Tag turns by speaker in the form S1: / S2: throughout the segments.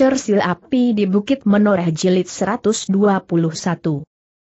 S1: Cersil Api di Bukit Menoreh Jilid 121.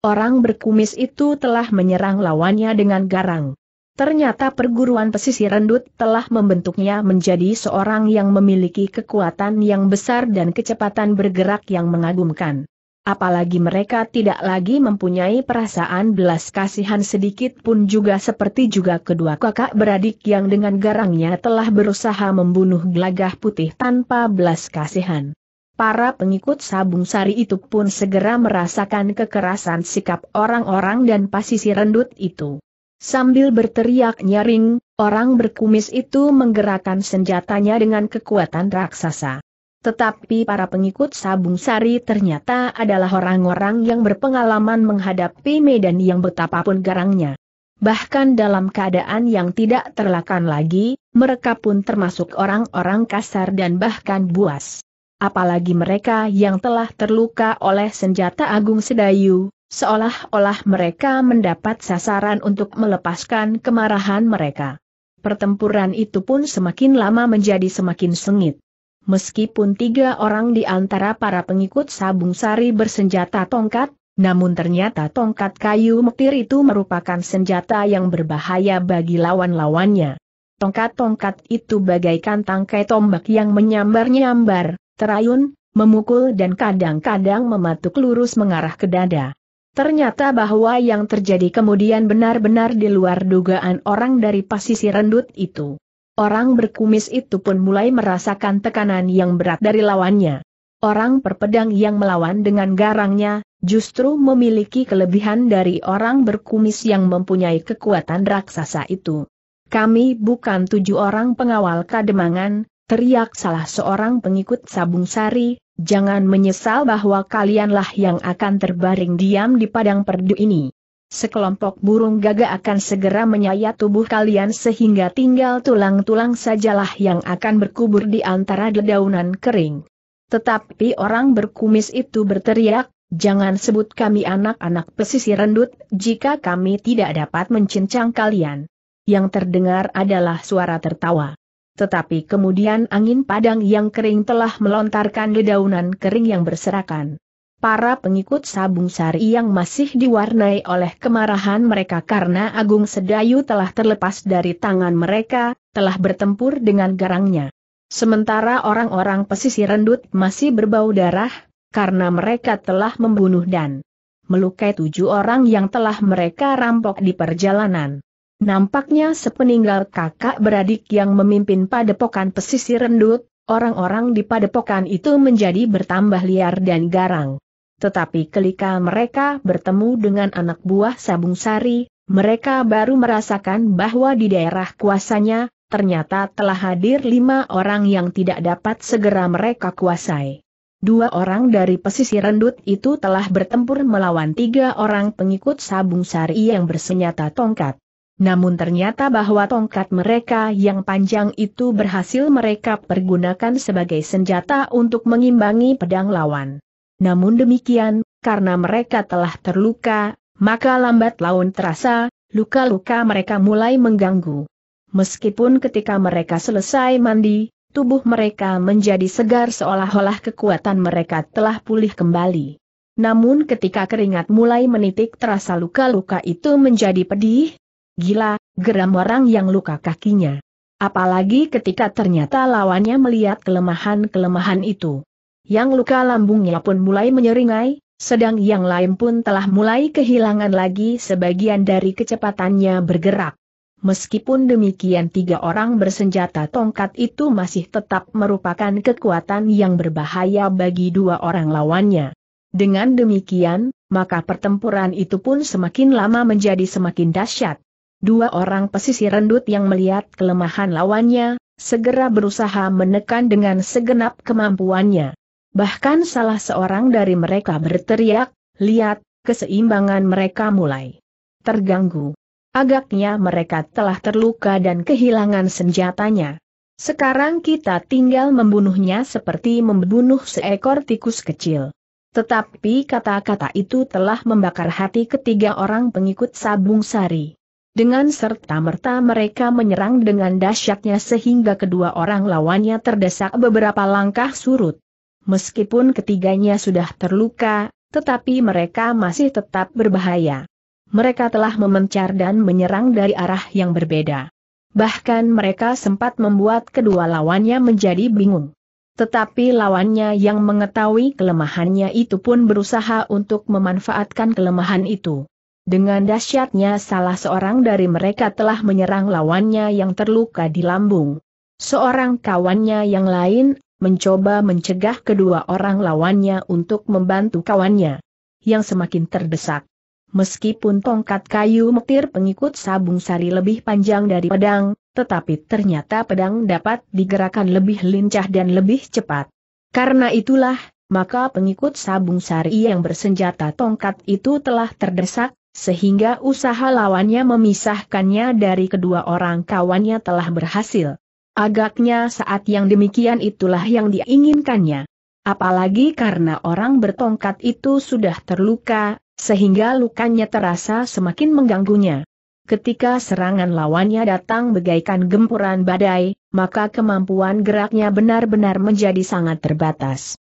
S1: Orang berkumis itu telah menyerang lawannya dengan garang. Ternyata perguruan pesisir rendut telah membentuknya menjadi seorang yang memiliki kekuatan yang besar dan kecepatan bergerak yang mengagumkan. Apalagi mereka tidak lagi mempunyai perasaan belas kasihan sedikit pun juga seperti juga kedua kakak beradik yang dengan garangnya telah berusaha membunuh gelagah putih tanpa belas kasihan para pengikut Sabung Sari itu pun segera merasakan kekerasan sikap orang-orang dan pasisi rendut itu. Sambil berteriak nyaring, orang berkumis itu menggerakkan senjatanya dengan kekuatan raksasa. Tetapi para pengikut Sabung Sari ternyata adalah orang-orang yang berpengalaman menghadapi medan yang betapapun garangnya. Bahkan dalam keadaan yang tidak terlakan lagi, mereka pun termasuk orang-orang kasar dan bahkan buas apalagi mereka yang telah terluka oleh senjata agung sedayu, seolah-olah mereka mendapat sasaran untuk melepaskan kemarahan mereka. Pertempuran itu pun semakin lama menjadi semakin sengit. Meskipun tiga orang di antara para pengikut Sabung Sari bersenjata tongkat, namun ternyata tongkat kayu metir itu merupakan senjata yang berbahaya bagi lawan-lawannya. Tongkat-tongkat itu bagaikan tangkai tombak yang menyambar-nyambar, terayun, memukul dan kadang-kadang mematuk lurus mengarah ke dada. Ternyata bahwa yang terjadi kemudian benar-benar di luar dugaan orang dari pasisi rendut itu. Orang berkumis itu pun mulai merasakan tekanan yang berat dari lawannya. Orang perpedang yang melawan dengan garangnya, justru memiliki kelebihan dari orang berkumis yang mempunyai kekuatan raksasa itu. Kami bukan tujuh orang pengawal kademangan, Teriak salah seorang pengikut Sabung Sari, jangan menyesal bahwa kalianlah yang akan terbaring diam di padang perdu ini. Sekelompok burung gagak akan segera menyayat tubuh kalian sehingga tinggal tulang-tulang sajalah yang akan berkubur di antara dedaunan kering. Tetapi orang berkumis itu berteriak, jangan sebut kami anak-anak pesisir rendut jika kami tidak dapat mencincang kalian. Yang terdengar adalah suara tertawa tetapi kemudian angin padang yang kering telah melontarkan dedaunan kering yang berserakan. Para pengikut Sabung Sari yang masih diwarnai oleh kemarahan mereka karena Agung Sedayu telah terlepas dari tangan mereka, telah bertempur dengan garangnya. Sementara orang-orang pesisir rendut masih berbau darah, karena mereka telah membunuh dan melukai tujuh orang yang telah mereka rampok di perjalanan. Nampaknya sepeninggal kakak beradik yang memimpin padepokan pesisir rendut, orang-orang di padepokan itu menjadi bertambah liar dan garang. Tetapi ketika mereka bertemu dengan anak buah Sabung Sari, mereka baru merasakan bahwa di daerah kuasanya, ternyata telah hadir lima orang yang tidak dapat segera mereka kuasai. Dua orang dari pesisir rendut itu telah bertempur melawan tiga orang pengikut Sabung Sari yang bersenjata tongkat. Namun ternyata bahwa tongkat mereka yang panjang itu berhasil mereka pergunakan sebagai senjata untuk mengimbangi pedang lawan. Namun demikian, karena mereka telah terluka, maka lambat laun terasa, luka-luka mereka mulai mengganggu. Meskipun ketika mereka selesai mandi, tubuh mereka menjadi segar seolah-olah kekuatan mereka telah pulih kembali. Namun ketika keringat mulai menitik terasa luka-luka itu menjadi pedih, Gila, geram orang yang luka kakinya. Apalagi ketika ternyata lawannya melihat kelemahan-kelemahan itu. Yang luka lambungnya pun mulai menyeringai, sedang yang lain pun telah mulai kehilangan lagi sebagian dari kecepatannya bergerak. Meskipun demikian tiga orang bersenjata tongkat itu masih tetap merupakan kekuatan yang berbahaya bagi dua orang lawannya. Dengan demikian, maka pertempuran itu pun semakin lama menjadi semakin dahsyat. Dua orang pesisir rendut yang melihat kelemahan lawannya, segera berusaha menekan dengan segenap kemampuannya. Bahkan salah seorang dari mereka berteriak, lihat, keseimbangan mereka mulai terganggu. Agaknya mereka telah terluka dan kehilangan senjatanya. Sekarang kita tinggal membunuhnya seperti membunuh seekor tikus kecil. Tetapi kata-kata itu telah membakar hati ketiga orang pengikut Sabung Sari. Dengan serta-merta mereka menyerang dengan dahsyatnya sehingga kedua orang lawannya terdesak beberapa langkah surut. Meskipun ketiganya sudah terluka, tetapi mereka masih tetap berbahaya. Mereka telah memencar dan menyerang dari arah yang berbeda. Bahkan mereka sempat membuat kedua lawannya menjadi bingung. Tetapi lawannya yang mengetahui kelemahannya itu pun berusaha untuk memanfaatkan kelemahan itu. Dengan dahsyatnya salah seorang dari mereka telah menyerang lawannya yang terluka di lambung. Seorang kawannya yang lain, mencoba mencegah kedua orang lawannya untuk membantu kawannya. Yang semakin terdesak. Meskipun tongkat kayu metir pengikut sabung sari lebih panjang dari pedang, tetapi ternyata pedang dapat digerakkan lebih lincah dan lebih cepat. Karena itulah, maka pengikut sabung sari yang bersenjata tongkat itu telah terdesak, sehingga usaha lawannya memisahkannya dari kedua orang kawannya telah berhasil. Agaknya saat yang demikian itulah yang diinginkannya. Apalagi karena orang bertongkat itu sudah terluka, sehingga lukanya terasa semakin mengganggunya. Ketika serangan lawannya datang bagaikan gempuran badai, maka kemampuan geraknya benar-benar menjadi sangat terbatas.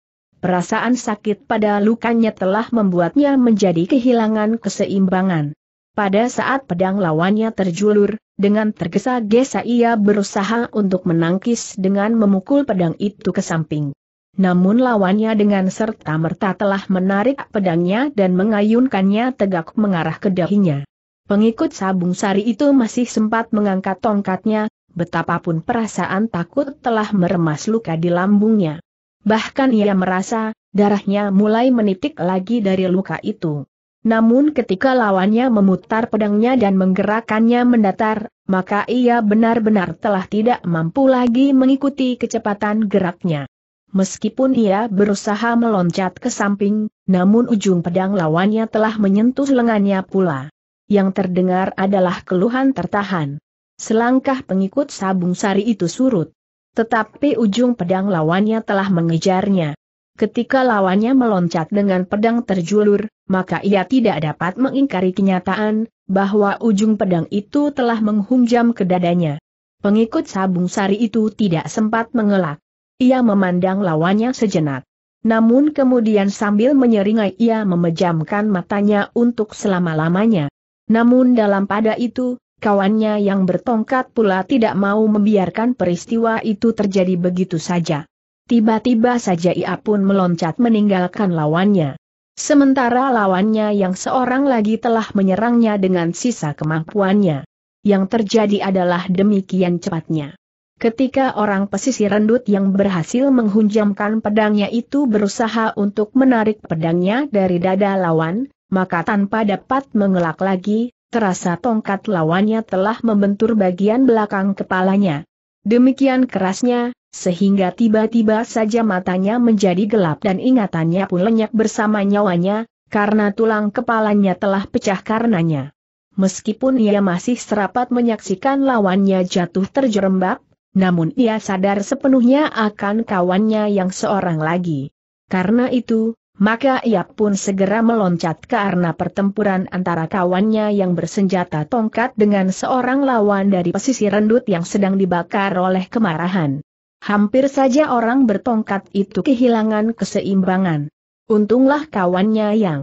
S1: Perasaan sakit pada lukanya telah membuatnya menjadi kehilangan keseimbangan. Pada saat pedang lawannya terjulur, dengan tergesa-gesa ia berusaha untuk menangkis dengan memukul pedang itu ke samping. Namun lawannya dengan serta-merta telah menarik pedangnya dan mengayunkannya tegak mengarah ke dahinya. Pengikut Sabung Sari itu masih sempat mengangkat tongkatnya, betapapun perasaan takut telah meremas luka di lambungnya. Bahkan ia merasa, darahnya mulai menitik lagi dari luka itu. Namun ketika lawannya memutar pedangnya dan menggerakkannya mendatar, maka ia benar-benar telah tidak mampu lagi mengikuti kecepatan geraknya. Meskipun ia berusaha meloncat ke samping, namun ujung pedang lawannya telah menyentuh lengannya pula. Yang terdengar adalah keluhan tertahan. Selangkah pengikut sabung sari itu surut. Tetapi ujung pedang lawannya telah mengejarnya. Ketika lawannya meloncat dengan pedang terjulur, maka ia tidak dapat mengingkari kenyataan bahwa ujung pedang itu telah menghunjam ke dadanya. Pengikut Sabung Sari itu tidak sempat mengelak. Ia memandang lawannya sejenak. Namun kemudian sambil menyeringai ia memejamkan matanya untuk selama-lamanya. Namun dalam pada itu, Kawannya yang bertongkat pula tidak mau membiarkan peristiwa itu terjadi begitu saja. Tiba-tiba saja ia pun meloncat meninggalkan lawannya. Sementara lawannya yang seorang lagi telah menyerangnya dengan sisa kemampuannya. Yang terjadi adalah demikian cepatnya. Ketika orang pesisir rendut yang berhasil menghunjamkan pedangnya itu berusaha untuk menarik pedangnya dari dada lawan, maka tanpa dapat mengelak lagi, Terasa tongkat lawannya telah membentur bagian belakang kepalanya. Demikian kerasnya, sehingga tiba-tiba saja matanya menjadi gelap dan ingatannya pun lenyap bersama nyawanya, karena tulang kepalanya telah pecah karenanya. Meskipun ia masih serapat menyaksikan lawannya jatuh terjerembab, namun ia sadar sepenuhnya akan kawannya yang seorang lagi. Karena itu, maka ia pun segera meloncat karena pertempuran antara kawannya yang bersenjata tongkat dengan seorang lawan dari pesisir rendut yang sedang dibakar oleh kemarahan. Hampir saja orang bertongkat itu kehilangan keseimbangan. Untunglah kawannya yang,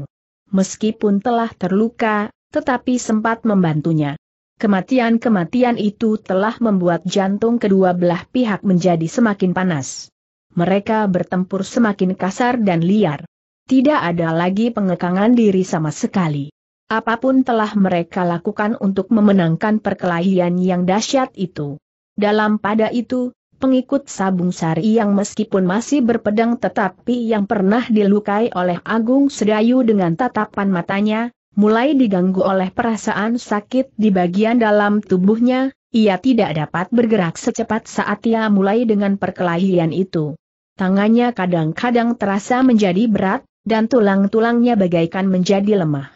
S1: meskipun telah terluka, tetapi sempat membantunya. Kematian-kematian itu telah membuat jantung kedua belah pihak menjadi semakin panas. Mereka bertempur semakin kasar dan liar. Tidak ada lagi pengekangan diri sama sekali. Apapun telah mereka lakukan untuk memenangkan perkelahian yang dahsyat itu. Dalam pada itu, pengikut Sabung Sari yang meskipun masih berpedang tetapi yang pernah dilukai oleh Agung Sedayu dengan tatapan matanya, mulai diganggu oleh perasaan sakit di bagian dalam tubuhnya, ia tidak dapat bergerak secepat saat ia mulai dengan perkelahian itu. Tangannya kadang-kadang terasa menjadi berat, dan tulang-tulangnya bagaikan menjadi lemah.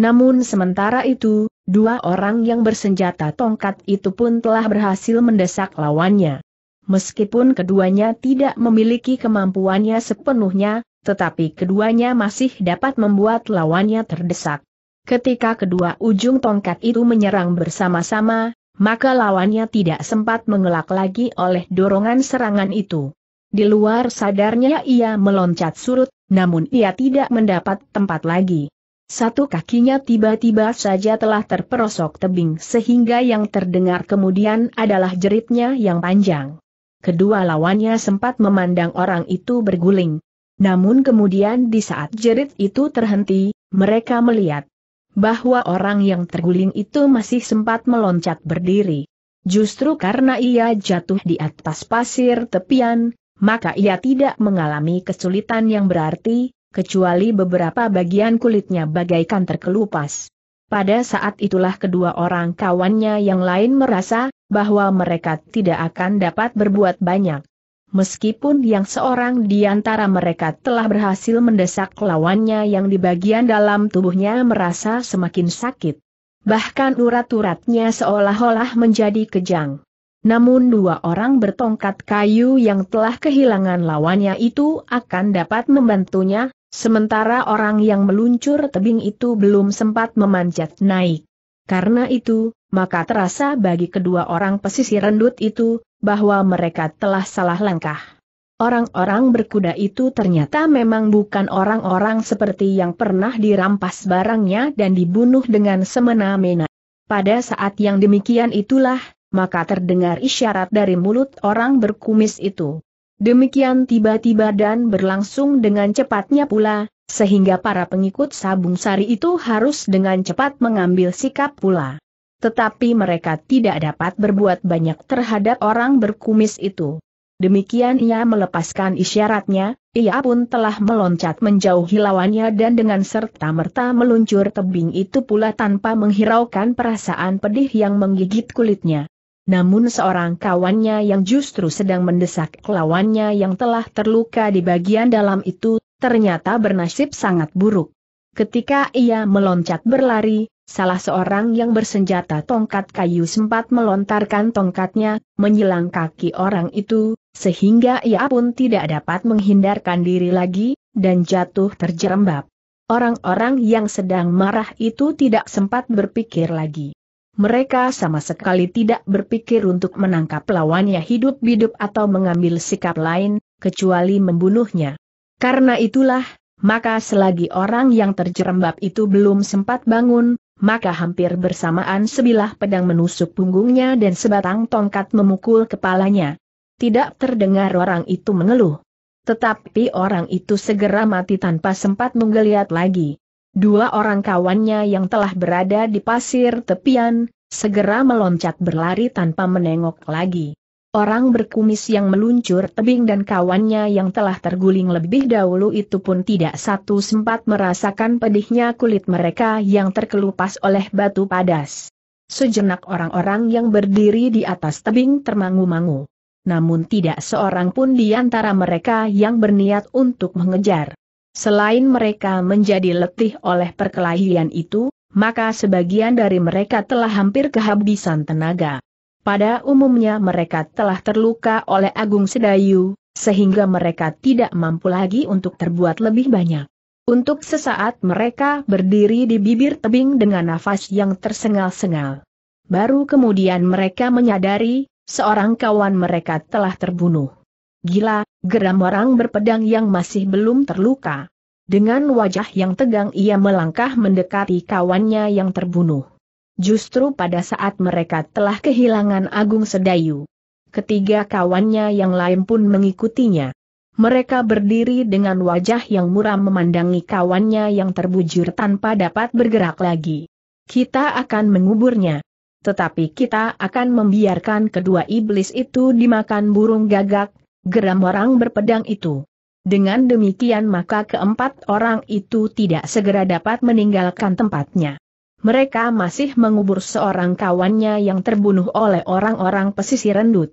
S1: Namun sementara itu, dua orang yang bersenjata tongkat itu pun telah berhasil mendesak lawannya. Meskipun keduanya tidak memiliki kemampuannya sepenuhnya, tetapi keduanya masih dapat membuat lawannya terdesak. Ketika kedua ujung tongkat itu menyerang bersama-sama, maka lawannya tidak sempat mengelak lagi oleh dorongan serangan itu. Di luar sadarnya ia meloncat surut, namun ia tidak mendapat tempat lagi. Satu kakinya tiba-tiba saja telah terperosok tebing sehingga yang terdengar kemudian adalah jeritnya yang panjang. Kedua lawannya sempat memandang orang itu berguling. Namun kemudian di saat jerit itu terhenti, mereka melihat bahwa orang yang terguling itu masih sempat meloncat berdiri. Justru karena ia jatuh di atas pasir tepian, maka ia tidak mengalami kesulitan yang berarti, kecuali beberapa bagian kulitnya bagaikan terkelupas. Pada saat itulah kedua orang kawannya yang lain merasa bahwa mereka tidak akan dapat berbuat banyak. Meskipun yang seorang di antara mereka telah berhasil mendesak lawannya yang di bagian dalam tubuhnya merasa semakin sakit. Bahkan urat-uratnya seolah-olah menjadi kejang. Namun dua orang bertongkat kayu yang telah kehilangan lawannya itu akan dapat membantunya, sementara orang yang meluncur tebing itu belum sempat memanjat naik. Karena itu, maka terasa bagi kedua orang pesisir rendut itu, bahwa mereka telah salah langkah. Orang-orang berkuda itu ternyata memang bukan orang-orang seperti yang pernah dirampas barangnya dan dibunuh dengan semena-mena. Pada saat yang demikian itulah, maka terdengar isyarat dari mulut orang berkumis itu. Demikian tiba-tiba dan berlangsung dengan cepatnya pula, sehingga para pengikut sabung sari itu harus dengan cepat mengambil sikap pula. Tetapi mereka tidak dapat berbuat banyak terhadap orang berkumis itu. Demikian ia melepaskan isyaratnya, ia pun telah meloncat menjauhi lawannya dan dengan serta-merta meluncur tebing itu pula tanpa menghiraukan perasaan pedih yang menggigit kulitnya namun seorang kawannya yang justru sedang mendesak lawannya yang telah terluka di bagian dalam itu, ternyata bernasib sangat buruk. Ketika ia meloncat berlari, salah seorang yang bersenjata tongkat kayu sempat melontarkan tongkatnya, menyilang kaki orang itu, sehingga ia pun tidak dapat menghindarkan diri lagi, dan jatuh terjerembab. Orang-orang yang sedang marah itu tidak sempat berpikir lagi mereka sama sekali tidak berpikir untuk menangkap lawannya hidup-hidup atau mengambil sikap lain, kecuali membunuhnya. Karena itulah, maka selagi orang yang terjerembab itu belum sempat bangun, maka hampir bersamaan sebilah pedang menusuk punggungnya dan sebatang tongkat memukul kepalanya. Tidak terdengar orang itu mengeluh. Tetapi orang itu segera mati tanpa sempat menggeliat lagi. Dua orang kawannya yang telah berada di pasir tepian, segera meloncat berlari tanpa menengok lagi. Orang berkumis yang meluncur tebing dan kawannya yang telah terguling lebih dahulu itu pun tidak satu sempat merasakan pedihnya kulit mereka yang terkelupas oleh batu padas. Sejenak orang-orang yang berdiri di atas tebing termangu-mangu. Namun tidak seorang pun di antara mereka yang berniat untuk mengejar. Selain mereka menjadi letih oleh perkelahian itu, maka sebagian dari mereka telah hampir kehabisan tenaga. Pada umumnya mereka telah terluka oleh Agung Sedayu, sehingga mereka tidak mampu lagi untuk terbuat lebih banyak. Untuk sesaat mereka berdiri di bibir tebing dengan nafas yang tersengal-sengal. Baru kemudian mereka menyadari, seorang kawan mereka telah terbunuh. Gila, geram orang berpedang yang masih belum terluka. Dengan wajah yang tegang ia melangkah mendekati kawannya yang terbunuh. Justru pada saat mereka telah kehilangan Agung Sedayu. Ketiga kawannya yang lain pun mengikutinya. Mereka berdiri dengan wajah yang muram memandangi kawannya yang terbujur tanpa dapat bergerak lagi. Kita akan menguburnya. Tetapi kita akan membiarkan kedua iblis itu dimakan burung gagak, Geram orang berpedang itu. Dengan demikian maka keempat orang itu tidak segera dapat meninggalkan tempatnya. Mereka masih mengubur seorang kawannya yang terbunuh oleh orang-orang pesisir rendut.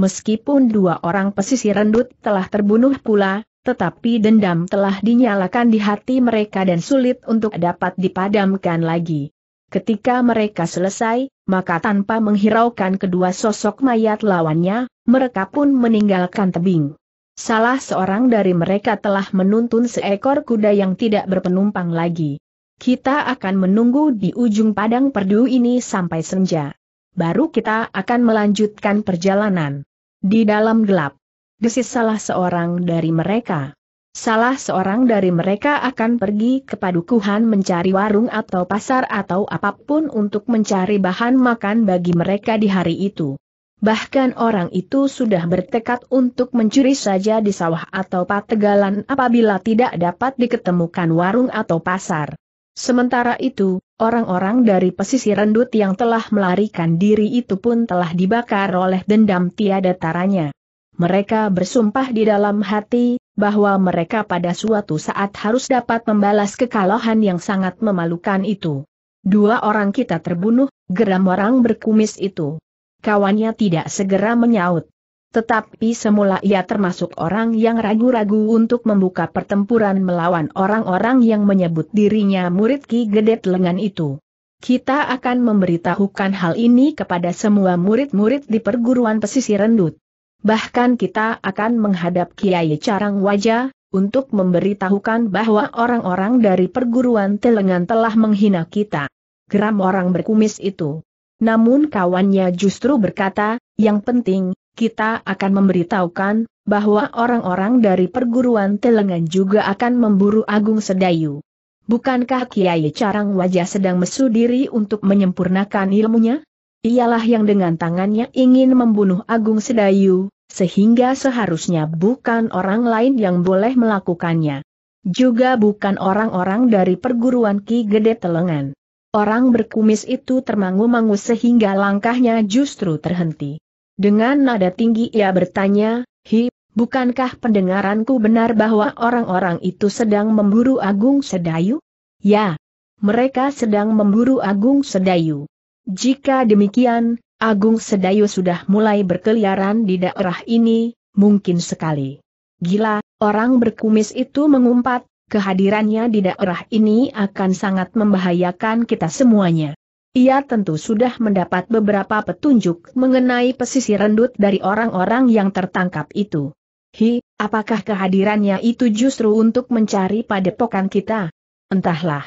S1: Meskipun dua orang pesisir rendut telah terbunuh pula, tetapi dendam telah dinyalakan di hati mereka dan sulit untuk dapat dipadamkan lagi. Ketika mereka selesai, maka tanpa menghiraukan kedua sosok mayat lawannya, mereka pun meninggalkan tebing. Salah seorang dari mereka telah menuntun seekor kuda yang tidak berpenumpang lagi. Kita akan menunggu di ujung padang perdu ini sampai senja. Baru kita akan melanjutkan perjalanan. Di dalam gelap, desis salah seorang dari mereka. Salah seorang dari mereka akan pergi ke padukuhan mencari warung atau pasar atau apapun untuk mencari bahan makan bagi mereka di hari itu. Bahkan orang itu sudah bertekad untuk mencuri saja di sawah atau pategalan apabila tidak dapat diketemukan warung atau pasar. Sementara itu, orang-orang dari pesisir rendut yang telah melarikan diri itu pun telah dibakar oleh dendam tiada taranya. Mereka bersumpah di dalam hati, bahwa mereka pada suatu saat harus dapat membalas kekalahan yang sangat memalukan itu. Dua orang kita terbunuh, geram orang berkumis itu. Kawannya tidak segera menyaut. Tetapi semula ia termasuk orang yang ragu-ragu untuk membuka pertempuran melawan orang-orang yang menyebut dirinya murid Ki Gedet Lengan itu. Kita akan memberitahukan hal ini kepada semua murid-murid di perguruan pesisir rendut. Bahkan kita akan menghadap Kiai Carang Wajah, untuk memberitahukan bahwa orang-orang dari perguruan telengan telah menghina kita. Geram orang berkumis itu. Namun kawannya justru berkata, yang penting, kita akan memberitahukan, bahwa orang-orang dari perguruan telengan juga akan memburu Agung Sedayu. Bukankah Kiai Carang Wajah sedang mesu diri untuk menyempurnakan ilmunya? Ialah yang dengan tangannya ingin membunuh Agung Sedayu, sehingga seharusnya bukan orang lain yang boleh melakukannya. Juga bukan orang-orang dari perguruan Ki Gede Telengan. Orang berkumis itu termangu-mangu sehingga langkahnya justru terhenti. Dengan nada tinggi ia bertanya, Hi, bukankah pendengaranku benar bahwa orang-orang itu sedang memburu Agung Sedayu? Ya, mereka sedang memburu Agung Sedayu. Jika demikian, Agung Sedayu sudah mulai berkeliaran di daerah ini, mungkin sekali. Gila, orang berkumis itu mengumpat, kehadirannya di daerah ini akan sangat membahayakan kita semuanya. Ia tentu sudah mendapat beberapa petunjuk mengenai pesisir rendut dari orang-orang yang tertangkap itu. Hi, apakah kehadirannya itu justru untuk mencari padepokan kita? Entahlah.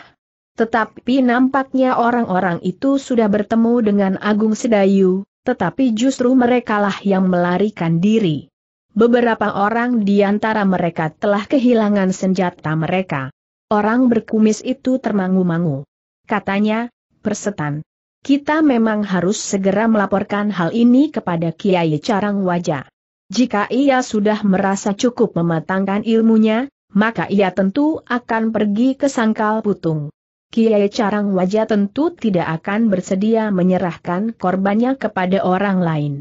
S1: Tetapi nampaknya orang-orang itu sudah bertemu dengan Agung Sedayu, tetapi justru merekalah yang melarikan diri. Beberapa orang di antara mereka telah kehilangan senjata mereka. Orang berkumis itu termangu-mangu. Katanya, persetan. Kita memang harus segera melaporkan hal ini kepada Kiai Carang Wajah. Jika ia sudah merasa cukup mematangkan ilmunya, maka ia tentu akan pergi ke Sangkal Putung. Kiai Carang Wajah tentu tidak akan bersedia menyerahkan korbannya kepada orang lain.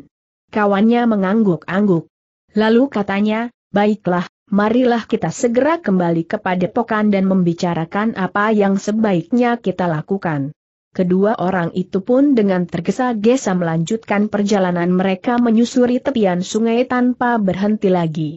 S1: Kawannya mengangguk-angguk. Lalu katanya, baiklah, marilah kita segera kembali kepada Pokan dan membicarakan apa yang sebaiknya kita lakukan. Kedua orang itu pun dengan tergesa-gesa melanjutkan perjalanan mereka menyusuri tepian sungai tanpa berhenti lagi.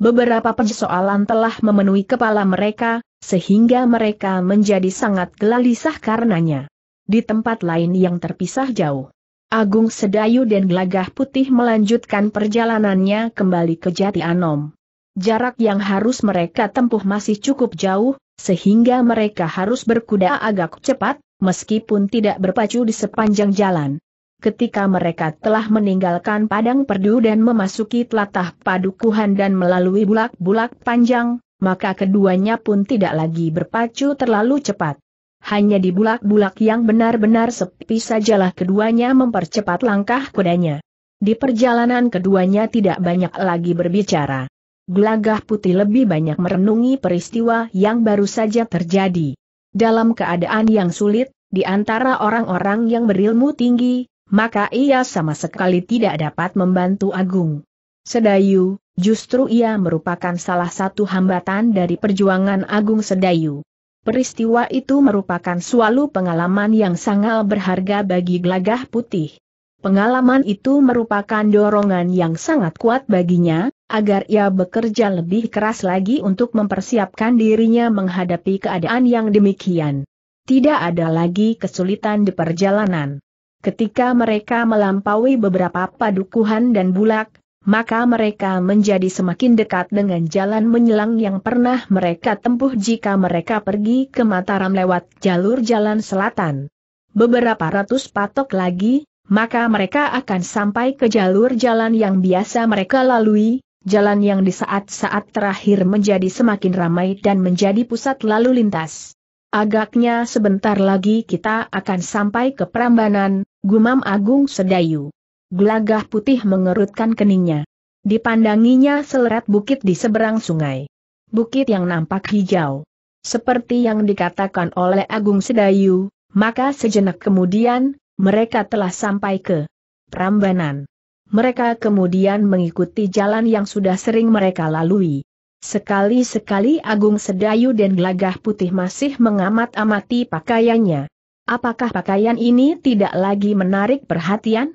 S1: Beberapa persoalan telah memenuhi kepala mereka, sehingga mereka menjadi sangat gelisah karenanya. Di tempat lain yang terpisah jauh, Agung Sedayu dan Gelagah Putih melanjutkan perjalanannya kembali ke Jati Anom. Jarak yang harus mereka tempuh masih cukup jauh, sehingga mereka harus berkuda agak cepat, meskipun tidak berpacu di sepanjang jalan. Ketika mereka telah meninggalkan padang perdu dan memasuki telatah padukuhan dan melalui bulak-bulak panjang, maka keduanya pun tidak lagi berpacu terlalu cepat. Hanya di bulak-bulak yang benar-benar sepi sajalah keduanya mempercepat langkah kudanya. Di perjalanan keduanya tidak banyak lagi berbicara. Gelagah putih lebih banyak merenungi peristiwa yang baru saja terjadi. Dalam keadaan yang sulit, di antara orang-orang yang berilmu tinggi, maka ia sama sekali tidak dapat membantu Agung. Sedayu, Justru ia merupakan salah satu hambatan dari perjuangan Agung Sedayu. Peristiwa itu merupakan suatu pengalaman yang sangat berharga bagi gelagah putih. Pengalaman itu merupakan dorongan yang sangat kuat baginya, agar ia bekerja lebih keras lagi untuk mempersiapkan dirinya menghadapi keadaan yang demikian. Tidak ada lagi kesulitan di perjalanan. Ketika mereka melampaui beberapa padukuhan dan bulak, maka mereka menjadi semakin dekat dengan jalan menyelang yang pernah mereka tempuh jika mereka pergi ke Mataram lewat jalur jalan selatan. Beberapa ratus patok lagi, maka mereka akan sampai ke jalur jalan yang biasa mereka lalui, jalan yang di saat-saat terakhir menjadi semakin ramai dan menjadi pusat lalu lintas. Agaknya sebentar lagi kita akan sampai ke Prambanan, Gumam Agung Sedayu. Gelagah putih mengerutkan keningnya. Dipandanginya seleret bukit di seberang sungai. Bukit yang nampak hijau. Seperti yang dikatakan oleh Agung Sedayu, maka sejenak kemudian, mereka telah sampai ke Prambanan. Mereka kemudian mengikuti jalan yang sudah sering mereka lalui. Sekali-sekali Agung Sedayu dan Gelagah Putih masih mengamat-amati pakaiannya. Apakah pakaian ini tidak lagi menarik perhatian?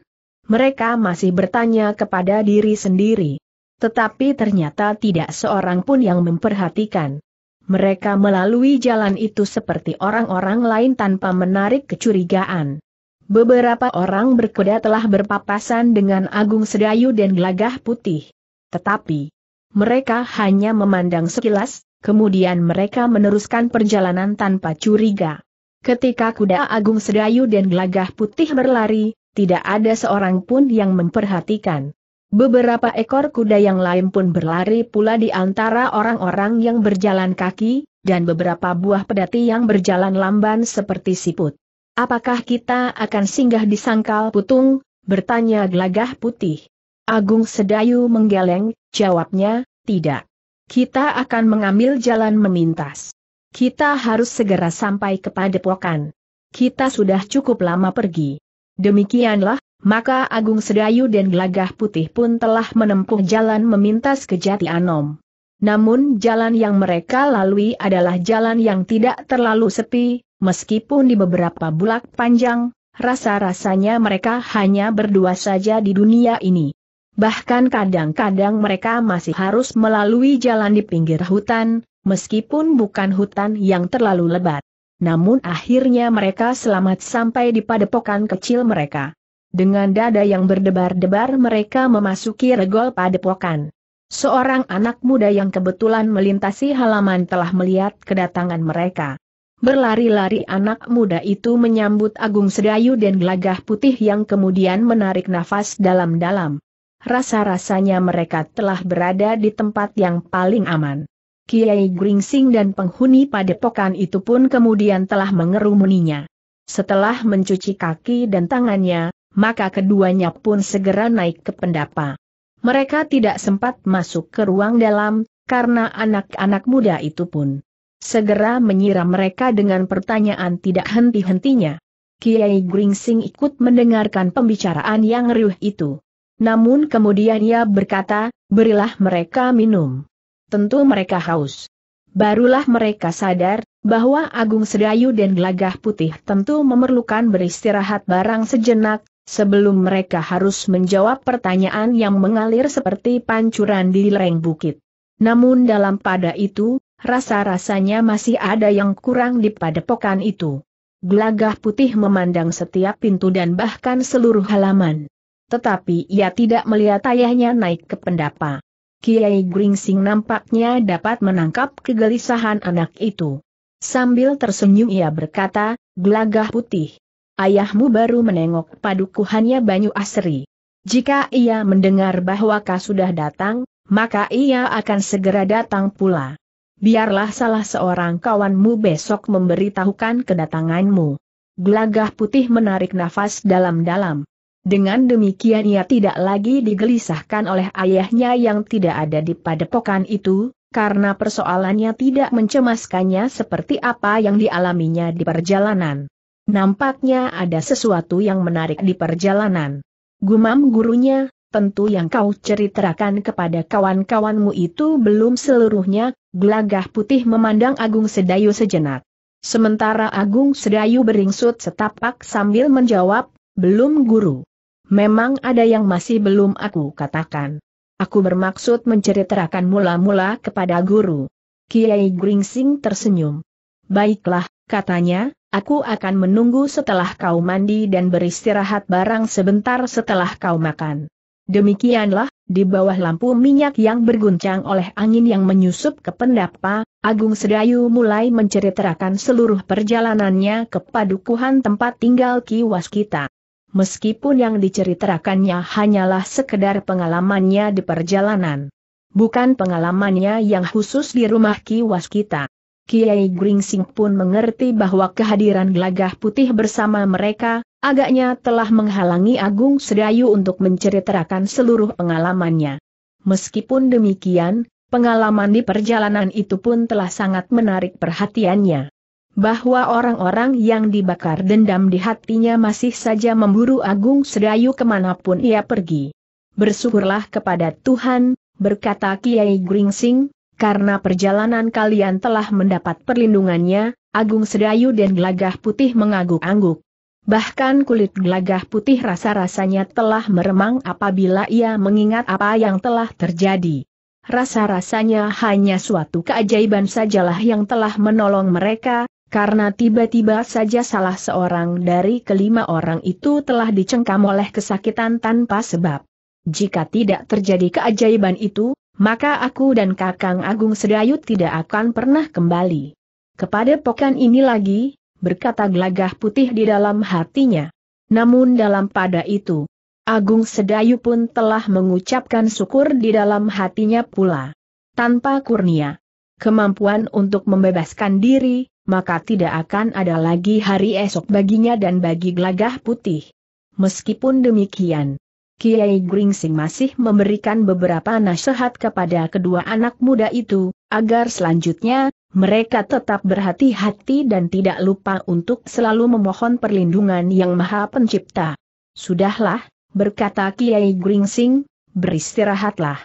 S1: mereka masih bertanya kepada diri sendiri. Tetapi ternyata tidak seorang pun yang memperhatikan. Mereka melalui jalan itu seperti orang-orang lain tanpa menarik kecurigaan. Beberapa orang berkuda telah berpapasan dengan Agung Sedayu dan Gelagah Putih. Tetapi, mereka hanya memandang sekilas, kemudian mereka meneruskan perjalanan tanpa curiga. Ketika kuda Agung Sedayu dan Gelagah Putih berlari, tidak ada seorang pun yang memperhatikan. Beberapa ekor kuda yang lain pun berlari pula di antara orang-orang yang berjalan kaki, dan beberapa buah pedati yang berjalan lamban seperti siput. Apakah kita akan singgah di sangkal putung? bertanya gelagah putih. Agung Sedayu menggeleng, jawabnya, tidak. Kita akan mengambil jalan memintas. Kita harus segera sampai kepada pokan. Kita sudah cukup lama pergi. Demikianlah, maka Agung Sedayu dan Gelagah Putih pun telah menempuh jalan memintas ke Jati Anom. Namun jalan yang mereka lalui adalah jalan yang tidak terlalu sepi, meskipun di beberapa bulak panjang, rasa-rasanya mereka hanya berdua saja di dunia ini. Bahkan kadang-kadang mereka masih harus melalui jalan di pinggir hutan, meskipun bukan hutan yang terlalu lebat namun akhirnya mereka selamat sampai di padepokan kecil mereka. Dengan dada yang berdebar-debar mereka memasuki regol padepokan. Seorang anak muda yang kebetulan melintasi halaman telah melihat kedatangan mereka. Berlari-lari anak muda itu menyambut Agung Sedayu dan gelagah putih yang kemudian menarik nafas dalam-dalam. Rasa-rasanya mereka telah berada di tempat yang paling aman. Kiai Gringsing dan penghuni padepokan itu pun kemudian telah mengerumuninya. Setelah mencuci kaki dan tangannya, maka keduanya pun segera naik ke pendapa. Mereka tidak sempat masuk ke ruang dalam, karena anak-anak muda itu pun segera menyiram mereka dengan pertanyaan tidak henti-hentinya. Kiai Gringsing ikut mendengarkan pembicaraan yang riuh itu. Namun kemudian ia berkata, berilah mereka minum tentu mereka haus. Barulah mereka sadar, bahwa Agung Sedayu dan Gelagah Putih tentu memerlukan beristirahat barang sejenak, sebelum mereka harus menjawab pertanyaan yang mengalir seperti pancuran di lereng bukit. Namun dalam pada itu, rasa-rasanya masih ada yang kurang di padepokan itu. Gelagah putih memandang setiap pintu dan bahkan seluruh halaman. Tetapi ia tidak melihat ayahnya naik ke pendapa. Kiai Gringsing nampaknya dapat menangkap kegelisahan anak itu. Sambil tersenyum ia berkata, gelagah putih. Ayahmu baru menengok padukuhannya Banyu Asri. Jika ia mendengar bahwa kau sudah datang, maka ia akan segera datang pula. Biarlah salah seorang kawanmu besok memberitahukan kedatanganmu. Gelagah putih menarik nafas dalam-dalam. Dengan demikian ia tidak lagi digelisahkan oleh ayahnya yang tidak ada di padepokan itu, karena persoalannya tidak mencemaskannya seperti apa yang dialaminya di perjalanan. Nampaknya ada sesuatu yang menarik di perjalanan. Gumam gurunya, tentu yang kau ceritakan kepada kawan-kawanmu itu belum seluruhnya, gelagah putih memandang Agung Sedayu sejenak. Sementara Agung Sedayu beringsut setapak sambil menjawab, belum guru. Memang ada yang masih belum aku katakan. Aku bermaksud menceritakan mula-mula kepada guru. Kiai Gringsing tersenyum. Baiklah, katanya, aku akan menunggu setelah kau mandi dan beristirahat barang sebentar setelah kau makan. Demikianlah, di bawah lampu minyak yang berguncang oleh angin yang menyusup ke pendapa, Agung Sedayu mulai menceritakan seluruh perjalanannya ke padukuhan tempat tinggal kiwas Waskita meskipun yang diceritakannya hanyalah sekedar pengalamannya di perjalanan. Bukan pengalamannya yang khusus di rumah Ki Waskita. Kiai Gringsing pun mengerti bahwa kehadiran gelagah putih bersama mereka, agaknya telah menghalangi Agung Sedayu untuk menceritakan seluruh pengalamannya. Meskipun demikian, pengalaman di perjalanan itu pun telah sangat menarik perhatiannya bahwa orang-orang yang dibakar dendam di hatinya masih saja memburu Agung Sedayu kemanapun ia pergi. Bersyukurlah kepada Tuhan, berkata Kiai Gringsing, karena perjalanan kalian telah mendapat perlindungannya, Agung Sedayu dan Gelagah Putih mengangguk-angguk. Bahkan kulit gelagah putih rasa-rasanya telah meremang apabila ia mengingat apa yang telah terjadi. Rasa-rasanya hanya suatu keajaiban sajalah yang telah menolong mereka, karena tiba-tiba saja salah seorang dari kelima orang itu telah dicengkam oleh kesakitan tanpa sebab. Jika tidak terjadi keajaiban itu, maka aku dan Kakang Agung Sedayu tidak akan pernah kembali. Kepada pokan ini lagi, berkata gelagah putih di dalam hatinya. Namun dalam pada itu, Agung Sedayu pun telah mengucapkan syukur di dalam hatinya pula. Tanpa kurnia, kemampuan untuk membebaskan diri, maka tidak akan ada lagi hari esok baginya dan bagi gelagah putih. Meskipun demikian, Kiai Gringsing masih memberikan beberapa nasihat kepada kedua anak muda itu, agar selanjutnya, mereka tetap berhati-hati dan tidak lupa untuk selalu memohon perlindungan yang maha pencipta. Sudahlah, berkata Kiai Gringsing, beristirahatlah.